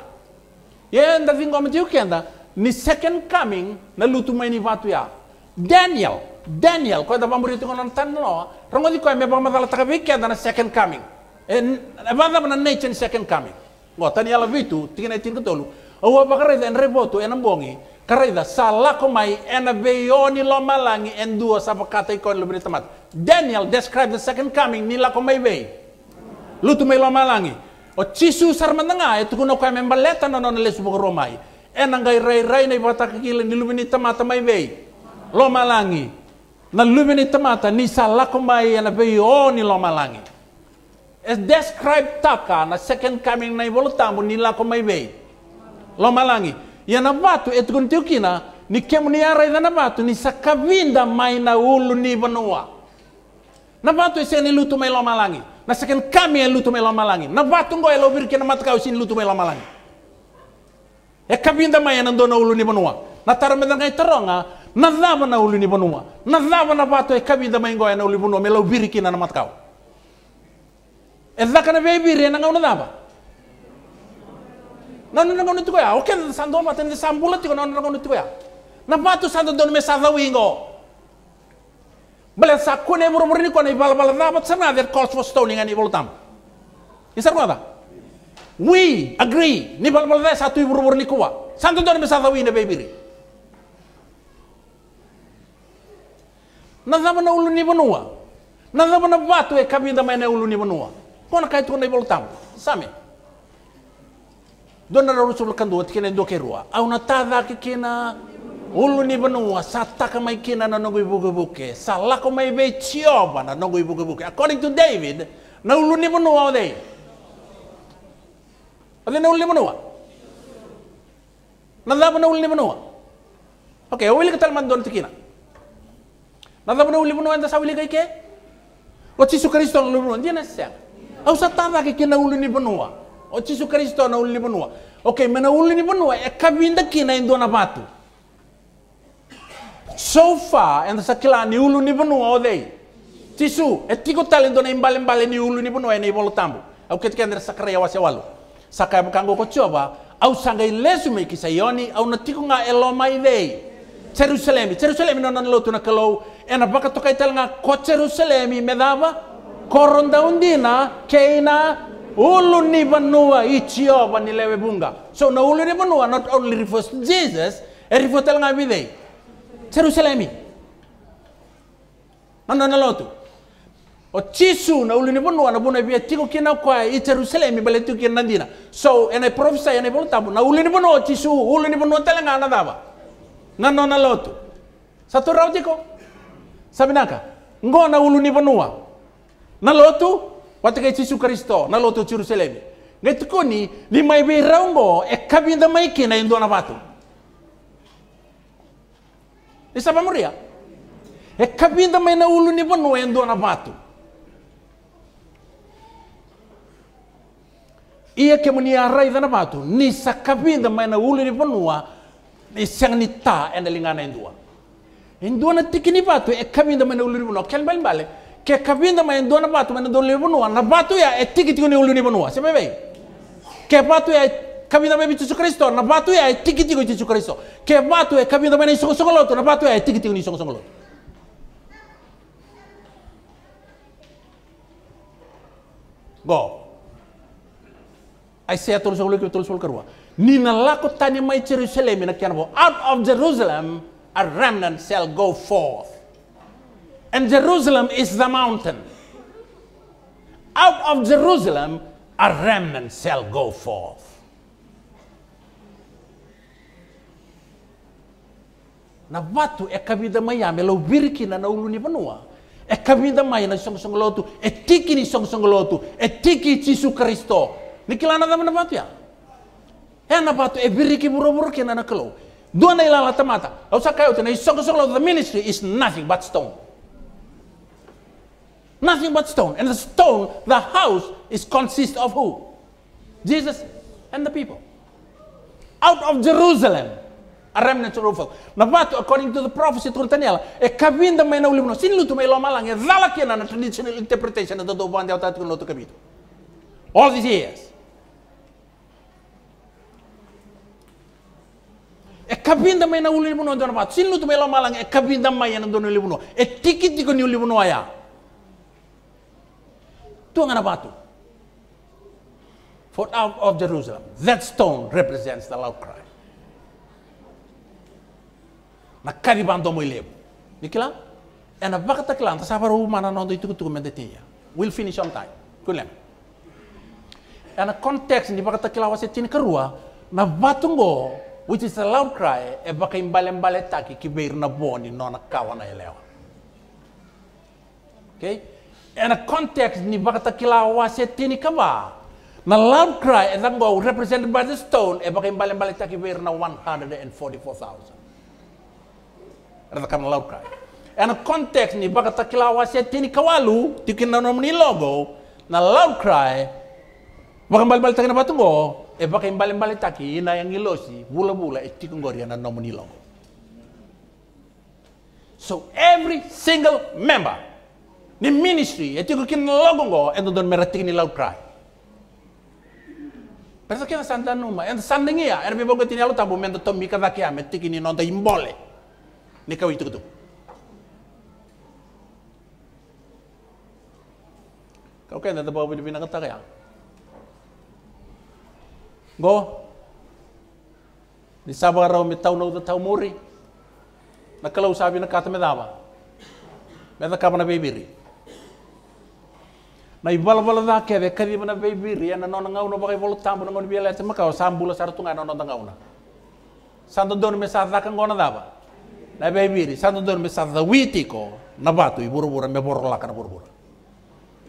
yen da vingo me tiu kenda ni second coming na lutu me ni vatu ya daniel daniel ko da bamburi tu konon tanno Rongo di ko me ba madala takabe kenda na second coming Eh, apa da na nation second coming ngo tani ala vitu tigina tin ketolu awa bakare dan reboto enam bongi karena salah komai ena beyoni lo malangi dua sapa kata ikon lebih temat Daniel describe the second coming nila komai be lutu me lo malangi o cisu sar e itu kuno kai membaleta no non lesu romai ena ngai rai rai nei bata kile ni lumini tamat mai be lo malangi na lumini ni salah komai ena beyoni lo malangi es describe taka na second coming na ibolo tambo ni la ko maibe lo malangi ya na batu et tiukina ni kemu ni ara na batu ni sakavinda mai na ulu ni banua na batu ese ni lutu mai lo malangi na second coming e lutu mai lo malangi na batu ngo elo virke na matka usin lutu mai lo malangi e kavinda mai e na ndona ulu ni banua na tarameda ngai taronga na zava na ulu ni banua na zava na batu e kavinda mai ngo e na ulu banua me lo virke na matkao ezakana bebire rena ngau namba na Nana ngau nutu ya oken sando ma tende sambula tiko na na ngau nutu ya sando don me sa wingo Bela sa kune buru mur ni kone bal bal tsana bat cost calls for stoning ani evil tam isar we agree ni bal bala na satu buru mur ni kua. sando don me sa wingo baby na zama na ulu ni banua na zama na batu e kabinda ma na ulu ni banua wonakay tona ibol tam same dona raru sul kandu kena ndo kerua au na tada ke kena ulu ni benua sataka mai kena na nogui buke buke salako mai be chioba na nogui buke buke according to david na ulu ni benua ode ode na ulu ni benua na daba na ulu ni benua okay awili katal mandon tikina na daba na ulu ni benua enda sawili kai ke Lo Gesù Cristo non lo dia nel sangue. au sa tavake ke na uluni vanua o chisu kristo na uluni vanua okay mena uluni vanua e kavinda kina indo na vatu so far sakila ni kila ni uluni vanua o dei chisu e tiko tale indo na imbale imbale ni uluni vanua e ni bolo tambu au ke tikendera sakaria wase walu sakai bukango ko choba au sangai lesu me kisa yoni au na tiko nga eloma i dei Jerusalem, Jerusalem nona nan lotu kalau, ena baka tokai talanga ko Jerusalem me dava koronda undina keina ulu ni banua ichio banilewe bunga so na ulu ni banua not only refers to jesus e refers to ngabide jerusalemi nando na lotu o chisu na ulu ni banua na buna bia tiko kina kwa i jerusalemi bale tu kina ndina so and i prophesy and i volta tabu na ulu ni banua chisu ulu ni banua telenga na daba nando na lotu satu rautiko sabinaka ngona ulu ni banua nalotu watakai cisu kristo nalotu jerusalem ngati koni ni mai be raungo e kabinda mai kina indona batu ni sapa muria e kabinda mai na ulu ni bono indona batu ia ke muni arai dana batu ni sakabinda mai na ulu ni bonua ni sang ni ta ena lingana indua indua na tikini batu e kabinda mai na ulu ni bono kelbal bale ke kapinda ma en dona batu mana don lebu nua na batu ya etiki tiko ni uluni benua sebe bei ke batu ya e kapinda ma bitu e kristo na batu ya etiki tiko bitu kristo ke batu ya e kapinda ma ni song song lotu na batu ya etiki tiko ni song song lotu go I say atul solo ke atul sol karwa ni na lako tani mai Jerusalem na kianbo out of Jerusalem a remnant shall go forth And Jerusalem is the mountain. Out of Jerusalem, a remnant shall go forth. na watu e kavida mai ame lo wiriki na naulu ni vanua e kavida mai na songsong lotu e tiki ni song songsong lotu e tiki Jesu Kristo ni kilana dama na watu ya e na watu e biriki buru buru kina na kelo dua na ilala tamata au sakayo tena song lotu the ministry is nothing but stone Nothing but stone. And the stone, the house, is consist of who? Jesus and the people. Out of Jerusalem, a remnant of Now, but according to the prophecy through Daniel, e kavinda may naulimuno, sinlu tu may lo malang, e dalakiana na traditional interpretation of the doban de autatu no tu kabito. All these years. e kabinda may naulimuno donabato, sinlu tu may lo malang, e kabinda may yan donulimuno, e tiki tiko ni ulimuno ayah. അങ്ങനെ പാത്തു for out of Jerusalem. That stone represents the loud cry. Nakaribando moilebo. Nikila? And na bakata klan, the sabaro mana no de We'll finish on time. Kulem. And a context ni bakata kila was etin karua, na batungo, which is a loud cry, e baka imbalembale taki kibeir na boni nona kawana elewa. Okay? ena context ni bakata kila wase tini kaba na loud cry and then go represented by the stone e bakim balen balen taki wer na 144,000 rata kam loud cry ena context ni bakata kila wase tini kawalu tikin na nomni logo na loud cry bakim balen balen taki na batungo e bakim balen balen taki na yang ilosi bula bula e tikin gori na nomni logo So every single member ni ministry e ko kin go endo don meratik ni lau cry Pensa que santa numa, en ngia, ya, era bebo bogo tinha lutado momento tombi cada que ame, ni non da imbole. Ni kau itu tu. Kau kena tu bawa bini kata kaya. Go. Di sabar rau mi tau nauta tau muri. Na sabi na kata me dava. Me da na bebiri na ibala bala na keve kadi mana vei biri ana nona ngauna bakai bolo tambu ngon biela te makau sambula na nona tangauna santo don me sadda kan gona daba na vei biri santo don me sadda ko na batu i burubura me borola kan burubura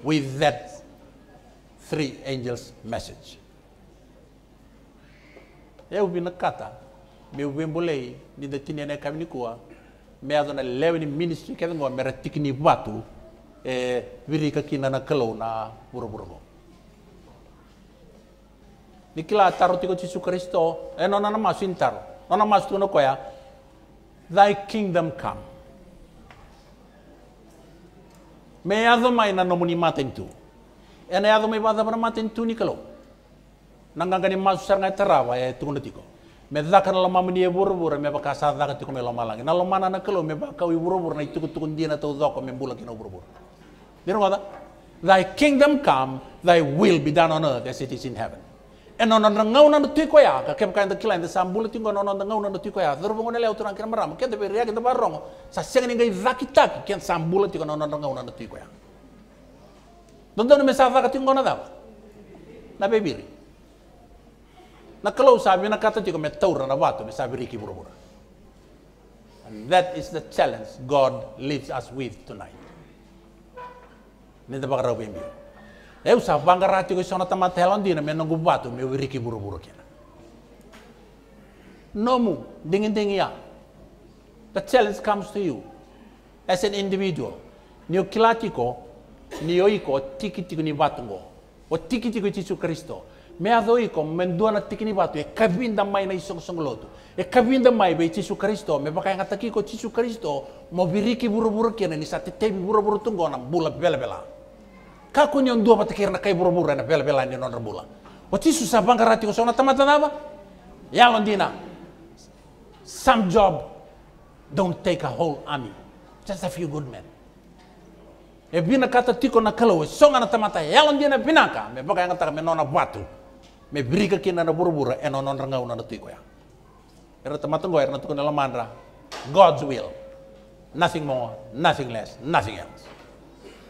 with that three angels message e ubi na kata me mbulei ni da tinene kamini kua me adona lewni ministry kedengo me ratikini batu Wiri eh, kaki kina na kelo na buru-buru nikila taro tiko Yesus Kristo eh nona na masu intaro nona masu tuno koya thy kingdom come me ado mai na nomuni maten tu eh, na ado mai bada bara maten tu nikalo nanganga ni masu sarnga tarawa eh tuno tiko me dhakana lama mini e buru me baka sa dhaka tiko me lama langi na lama na kelo me baka wi buru na itu tukun dia na tau dhoko me o buru-buru. You know what? Thy kingdom come, thy will be done on earth as it is in heaven. And on the andrà ngauna no tui koya ka kem kain da kilain da sambulu tingo non andrà ngauna no tui koya da rubo ngone leo turan kira maram ken da beria ken da barongo sa sengen ngai vakitaki ken sambulu tingo non andrà ngauna no tui koya. Don don mesa vaka tingo na dawa. Na bebiri. Na kalau sabi na kata tingo me taura na watu me sabi riki buru buru. And that is the challenge God leaves us with tonight. nende bakar rau bimbi. Eu eh, sa rati ko sona tama telon dina me nongu batu me ki buru buru kena. Nomu dingin dingin ya. The challenge comes to you as an individual. Nio kilatiko nio iko tiki tiki ni batungo. O tiki tiki tisu Kristo. Me ado iko mendua na tiki ni batu e kabinda mai na isong song lotu. E kabinda mai be tisu Kristo me baka ngataki ko tisu Kristo mo wiriki buru buru kena ni sa tebi buru buru tungo na bula bela bela kako ni dua duwa batakir na kai burubura na pela pela ni non rabula wati susah sabang karati kosona tamata naba Ya londina. some job don't take a whole army just a few good men e bina kata tiko na we songa na tamata yalon dina binaka me baka yang taka me nona batu me brika kina na buru e non non na tiko ya era tamata ngoi na tuko na lamandra God's will nothing more nothing less nothing else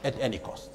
at any cost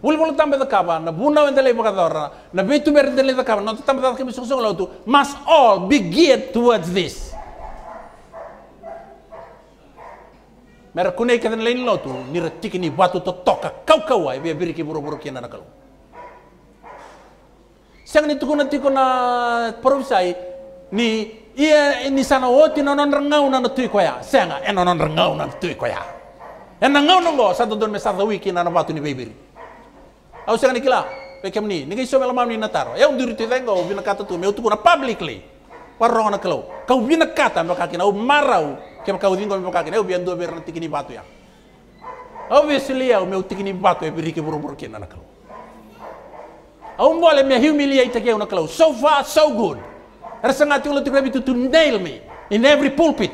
Wulmul tambe da kaba, na buna wendele bakadora, na bitu berendele da kaba, na tambe da kemi sosong lautu, must all be geared towards this. Mera kunei den lain lautu, ni retiki ni batu to toka, kau kau ai, bia biriki buru buru kiana nakalu. Sang ni tukuna tikuna porusai, ni ia e, ni sana oti na non rangau na tui koya, senga, en non rangau na tui koya. En rangau nongo, sa dodon me sa wiki na na batu ni bibiri. Au se ngani kila. Pe kem ni, ninguém soube ela mami na taro. É um direito venga o vina kata tu, meu tu na publicly. Warong na kalau. Kau vina kata meu kakina, o marau. Kem kau dingo meu kakina, eu vindo ver na tikini batu ya. Obviously, o meu tikini batu é birique buruburu kina na kalau. Au mole me humiliate ke na So far so good. Rasanga tu lo tu to nail me in every pulpit.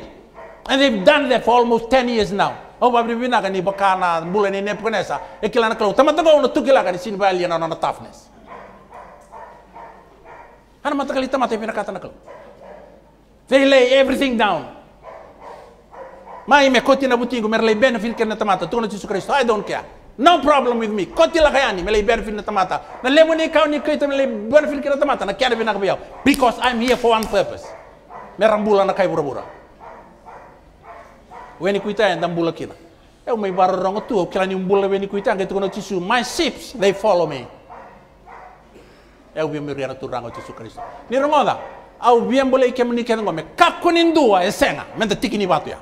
And they've done that for almost 10 years now. o babri wina kani bakana bula ni nep konesa e kilana klo tama tanga ono tukila kani sin bali na na toughness hana ah, mata kali tama tepina kata naklo they lay everything down mai me koti na butingo mer lay benefit ken na tamata tu na Jesus Christ i don't care no problem with me koti la kayani me lay benefit na tamata na lemo ni kau ni kaita me lay benefit ken na tamata na kiana bina kabiao because i'm here for one purpose merambula na kai bura-bura weni kuitanga mbula kina eu me barrongo tu que lá mbula weni kuitanga tu no tisu my sheep they follow me eu vi miriana tu rango tisu cristo ni rongoda au bien bole que me quedan me kakunin dua esena mente tikini batu ya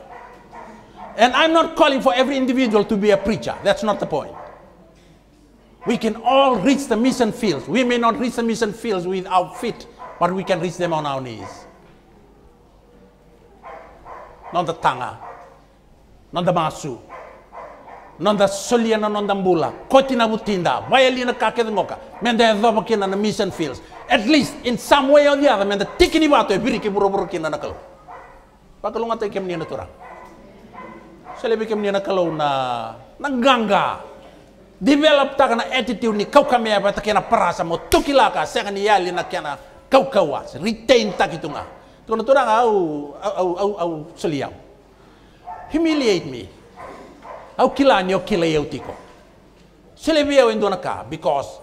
and I'm not calling for every individual to be a preacher. That's not the point. We can all reach the mission fields. We may not reach the mission fields with our feet, but we can reach them on our knees. Not the tongue. Ah. nonda masu nonda solia na nonda mbula koti na butinda vayali na moka, ngoka menda edhoba kina na mission fields at least in some way or the other mende tikini bato e biriki buru kina na kalau pakalu ngata kem nina turang selebi bi nina kalau na na ganga develop takana na attitude ni kau kami apa takena perasa mo tukilaka seka ni yali na kena kau kawas retain takitunga tunga turang au au au au soliau humiliate me. Au kila ni o kila yeu tiko. Sele via o indona ka because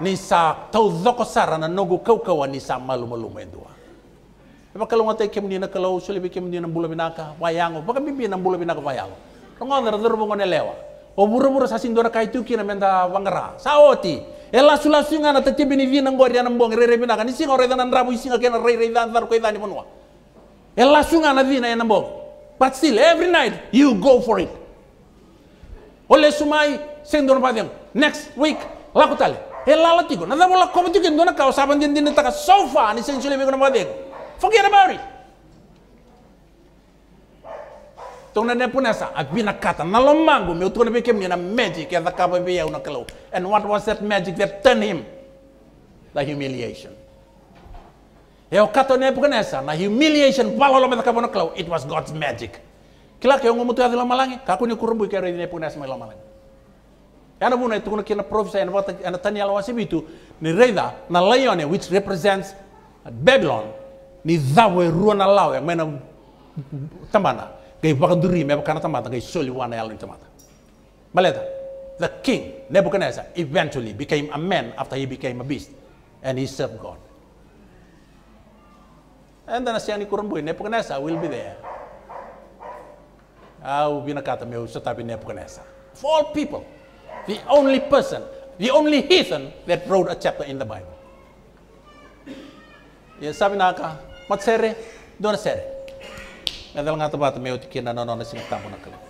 ni sa tau doko sara na nogu kau kawa ni sa malu malu mendua. Eba kalau ngatai kem ni na kalau sele via kem ni na bula binaka wayango. Baka bibi na bula binaka wayango. Tongo ndara ndara bongo ne lewa. O buru buru sa sindora kai tuki na menda wangara. Saoti. Ela sula sunga na tete bini vi na ngori na mbong rere binaka ni singa rere na ndrabu singa kena rere dan dar ko idani monwa. Ela sunga na vi na na but still, every night you go for it. Olesumai sumai sing padiam. Next week laku Ela Elala tigo. Nada bola kopi tigo na kau saban din din taka sofa ni sing sule bego Forget about it. Tona ne punesa abina kata na lomango meu tona beke na magic ya da kaba be ya kalo. And what was that magic that turned him? The humiliation. ya wakati wa Nebukadnezar na humiliation pala lo meta kabono klau it was God's magic kila ke ngomu tu adila malangi kaku ni kurumbu ke re Nebukadnezar mala malangi ana buna itu kuna kina profesa ana wata ana tani ala wasibi ni reida na lion which represents Babylon ni dawe ruana lawe ya, mena tambana baka duri me na tambata kai soli wana yalo tambata maleta the king Nebuchadnezzar eventually became a man after he became a beast and he served God And then siya ni Kurumbu, Nebuchadnezzar will be there. Au ah, binakata meu setapi Nebuchadnezzar. Of all people, the only person, the only heathen that wrote a chapter in the Bible. Ya sabi naka, matsere, dona sere. Nadal nga tabata meu tikina nono na sinagtamo na kalim.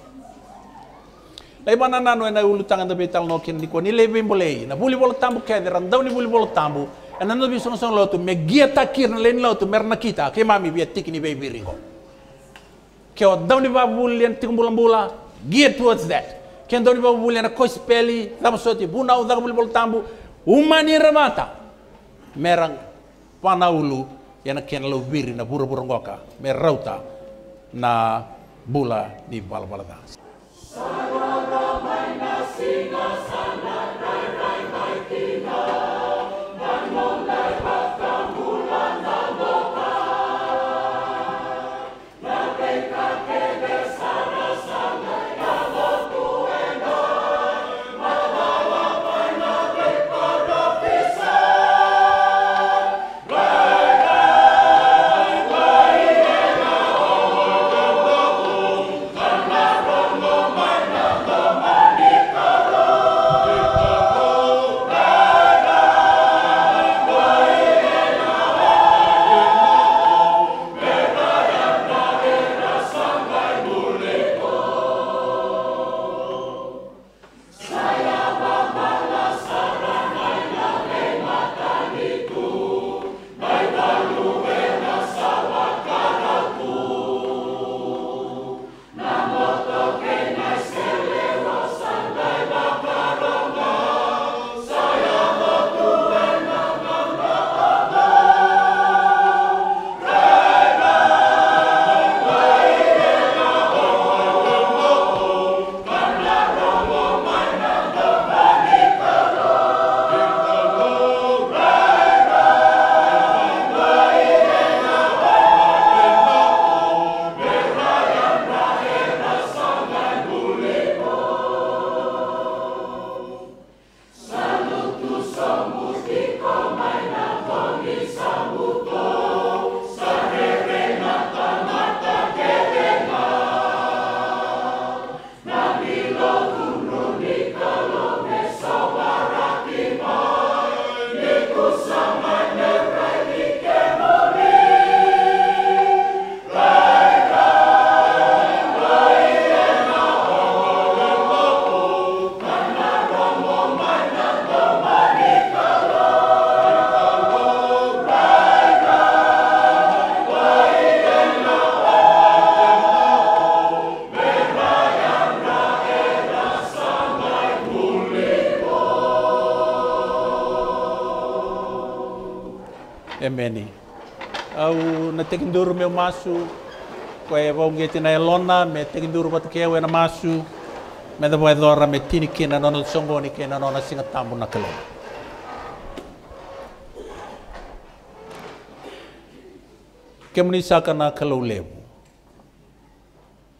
Laiba na nano na ulutangan da betal no kin ni ko ni lebim bolei na buli bolo tambu kederan daw ni buli bolo tambu anando bi son son lotu me gia takir len lotu mer nakita ke mami bi tikni be biringo ke o dawni ba bulen tikumbulan bula gear towards that ken dawni ba bulen ko speli dam soti buna o dagul bol tambu umani ramata merang panaulu yana ken lo biri na buru buru ngoka me rauta na bula di balbalada Sarwa ramai nasi tekinduru meu masu koe vong tina elona me tekinduru watu ke wena masu me da wai dora me tini kina nona songo ni kina nona singa tambu na kelo ke muni saka na kelo lebu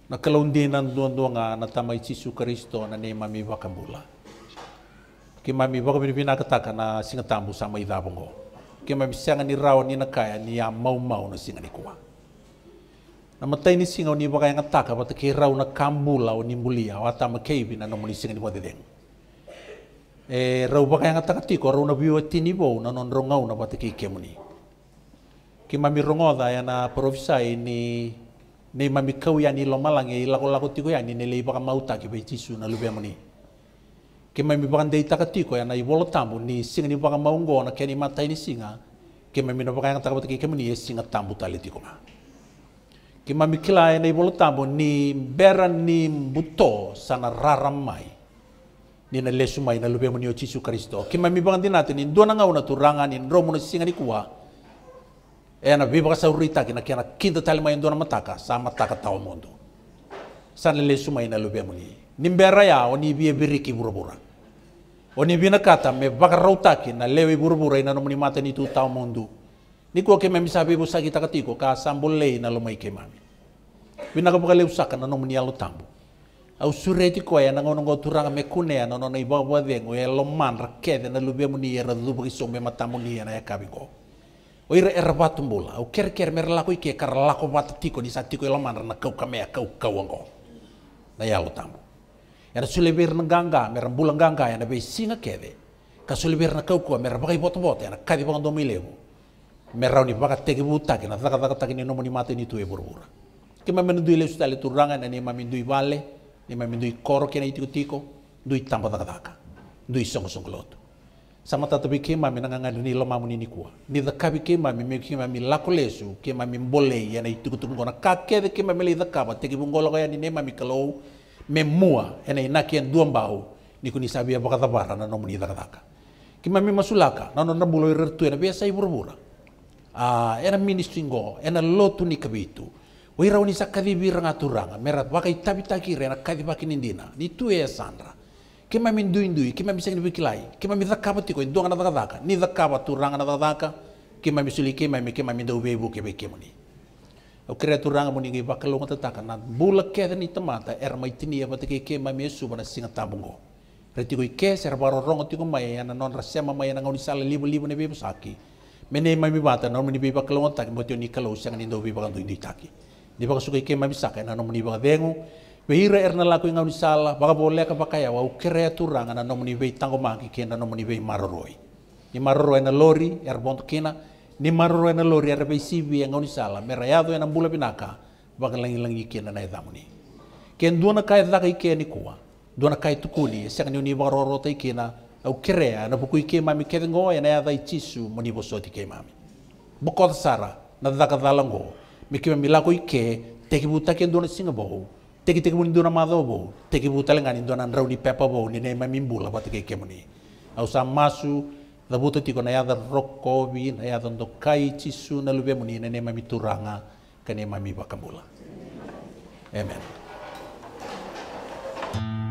na kelo ndina duanga na tamai sisu kristo na ne mami vakambula. Kemami mami wakambula na kataka na singa tambu sama idabongo ke ma bisanga ni rawa ni nakaya ni ya mau mau na singa ni kuwa. Na matai ni singa ni bagai ngataka bata ke rawa na kambula o ni mulia o ata makeibi na nomoni singa ni wadedeng. E rawa bagai ngataka tiko rawa na biwa e tini bau na non rongau na bata ke kemuni. Ke mami rongoda ya na profisa ini ni mami kau ya ni lomalang ya ilako lako tiko ya ni nelei baka mauta ke bai tisu na lubia muni ke mai mipaka dei ya na i wolo tambu ni singa ni waka maungo na keni mata ini singa ke mai yang takabata ke kemani ye singa tambu tali tiko ma ke mai mikila ya na wolo tambu ni beran ni buto sana mai ni na lesu mai na lupe muni o chisu kristo ke mai mipaka dinate ni dona ngau na turanga ni romo na singa ni kuwa e eh, na bibaka saurita ke na kena kinta tali mai dona mataka sa mataka tau mondo sana lesu mai na lupe muni ya, oni biye biriki burubura oni bina nakata me bakarauta ki na lewe burubura ina nomuni mata ni tu tau ni kuo ke me misabe bu sagi takatiko ka lei na lomai ke mami bina ko bakale usaka na nomuni alu tambu au sureti ko ya ngono nango turanga me kune ya nono iba bawa dengo ya e loman rakede na lubia muni ya e radu ki sombe matamu ni ya e na ya kabiko Oi ira era batumbula au ker ker merla ko ike karla ko batatiko ni satiko ya na kau kamea kau kau ango na ya tamu era sulebir na ganga mera bula ganga yana be singa keve ka sulebir na kauko mera bagai boto boto yana kadi bang do milebo mera ni baka tegi buta kena taka taka taka ni nomo ni mate ni tuwe burbura ke ma mendu ile sutale turanga na ni ma mendu vale ni ma mendu koro kena itiko tiko dui tamba taka taka dui songo songo loto sama tata bi ke ma menanga ni loma muni ni kua ni kabi ke ma mi me ke mi ke ma mi mbole yana itiko tungo na ka ke ke ma mi kaba tegi bungolo ga yani ne mi kalau memua ena inaki en dua bau ni kuni sabi abaka tabara na nomuni dakadaka kima mi masulaka na no nabulo irtu ena biasa iburbura a ena ministry ngo ena lotu ni kabitu wira uni sakadi biranga turanga merat wakai tabi takire na kadi bakini dina ni tu e sandra kima mi ndui ndui kima mi sengni bikilai kima mi dakaba tiko ndonga na dakadaka ni dakaba turanga na dakadaka kima mi suli kima mi kima mi ndau bebu kebe kemuni o turanga moni ngi ngata taka na bula ketha ni tamata er mai tini e te keke mai me na singa tabungo reti koi kes er rongo tiko mai ana non rasema mai ana ngoni sale libu libu ne bebo saki mene e mai mi bata non moni bebe ngata taki mo ni kalo sanga ni ndo taki ni baka suka ike mai e na non moni baka vengu Weira er na laku ngau sala baka boleh ka bakaya wa turanga na non moni vei tango maki ke na non moni vei maroroi ni e maroroi na lori er bonto kina ni maroro ena lori ara paisivi enga unisala me rayado ena bula vinaka vakalagilagi kina na edamuni ke duana kai daka ikeni kua duana kai tukuni e uni varoro tai au kerea na puku ike mami kedengo ena ada jisu moni bosoti ke mami bokot sara na daka dalango me kima milako ike teki buta ken duana singa bohu ni teki muni duana mado bohu teki buta duana ndrauni pepa vou ni ne mami bula batike kemuni au sa masu Dabuta tiko na yadan rokobi, na yadan do kaichi su na lube muni na nema mi turanga, ka nema mi bakambula. Amen.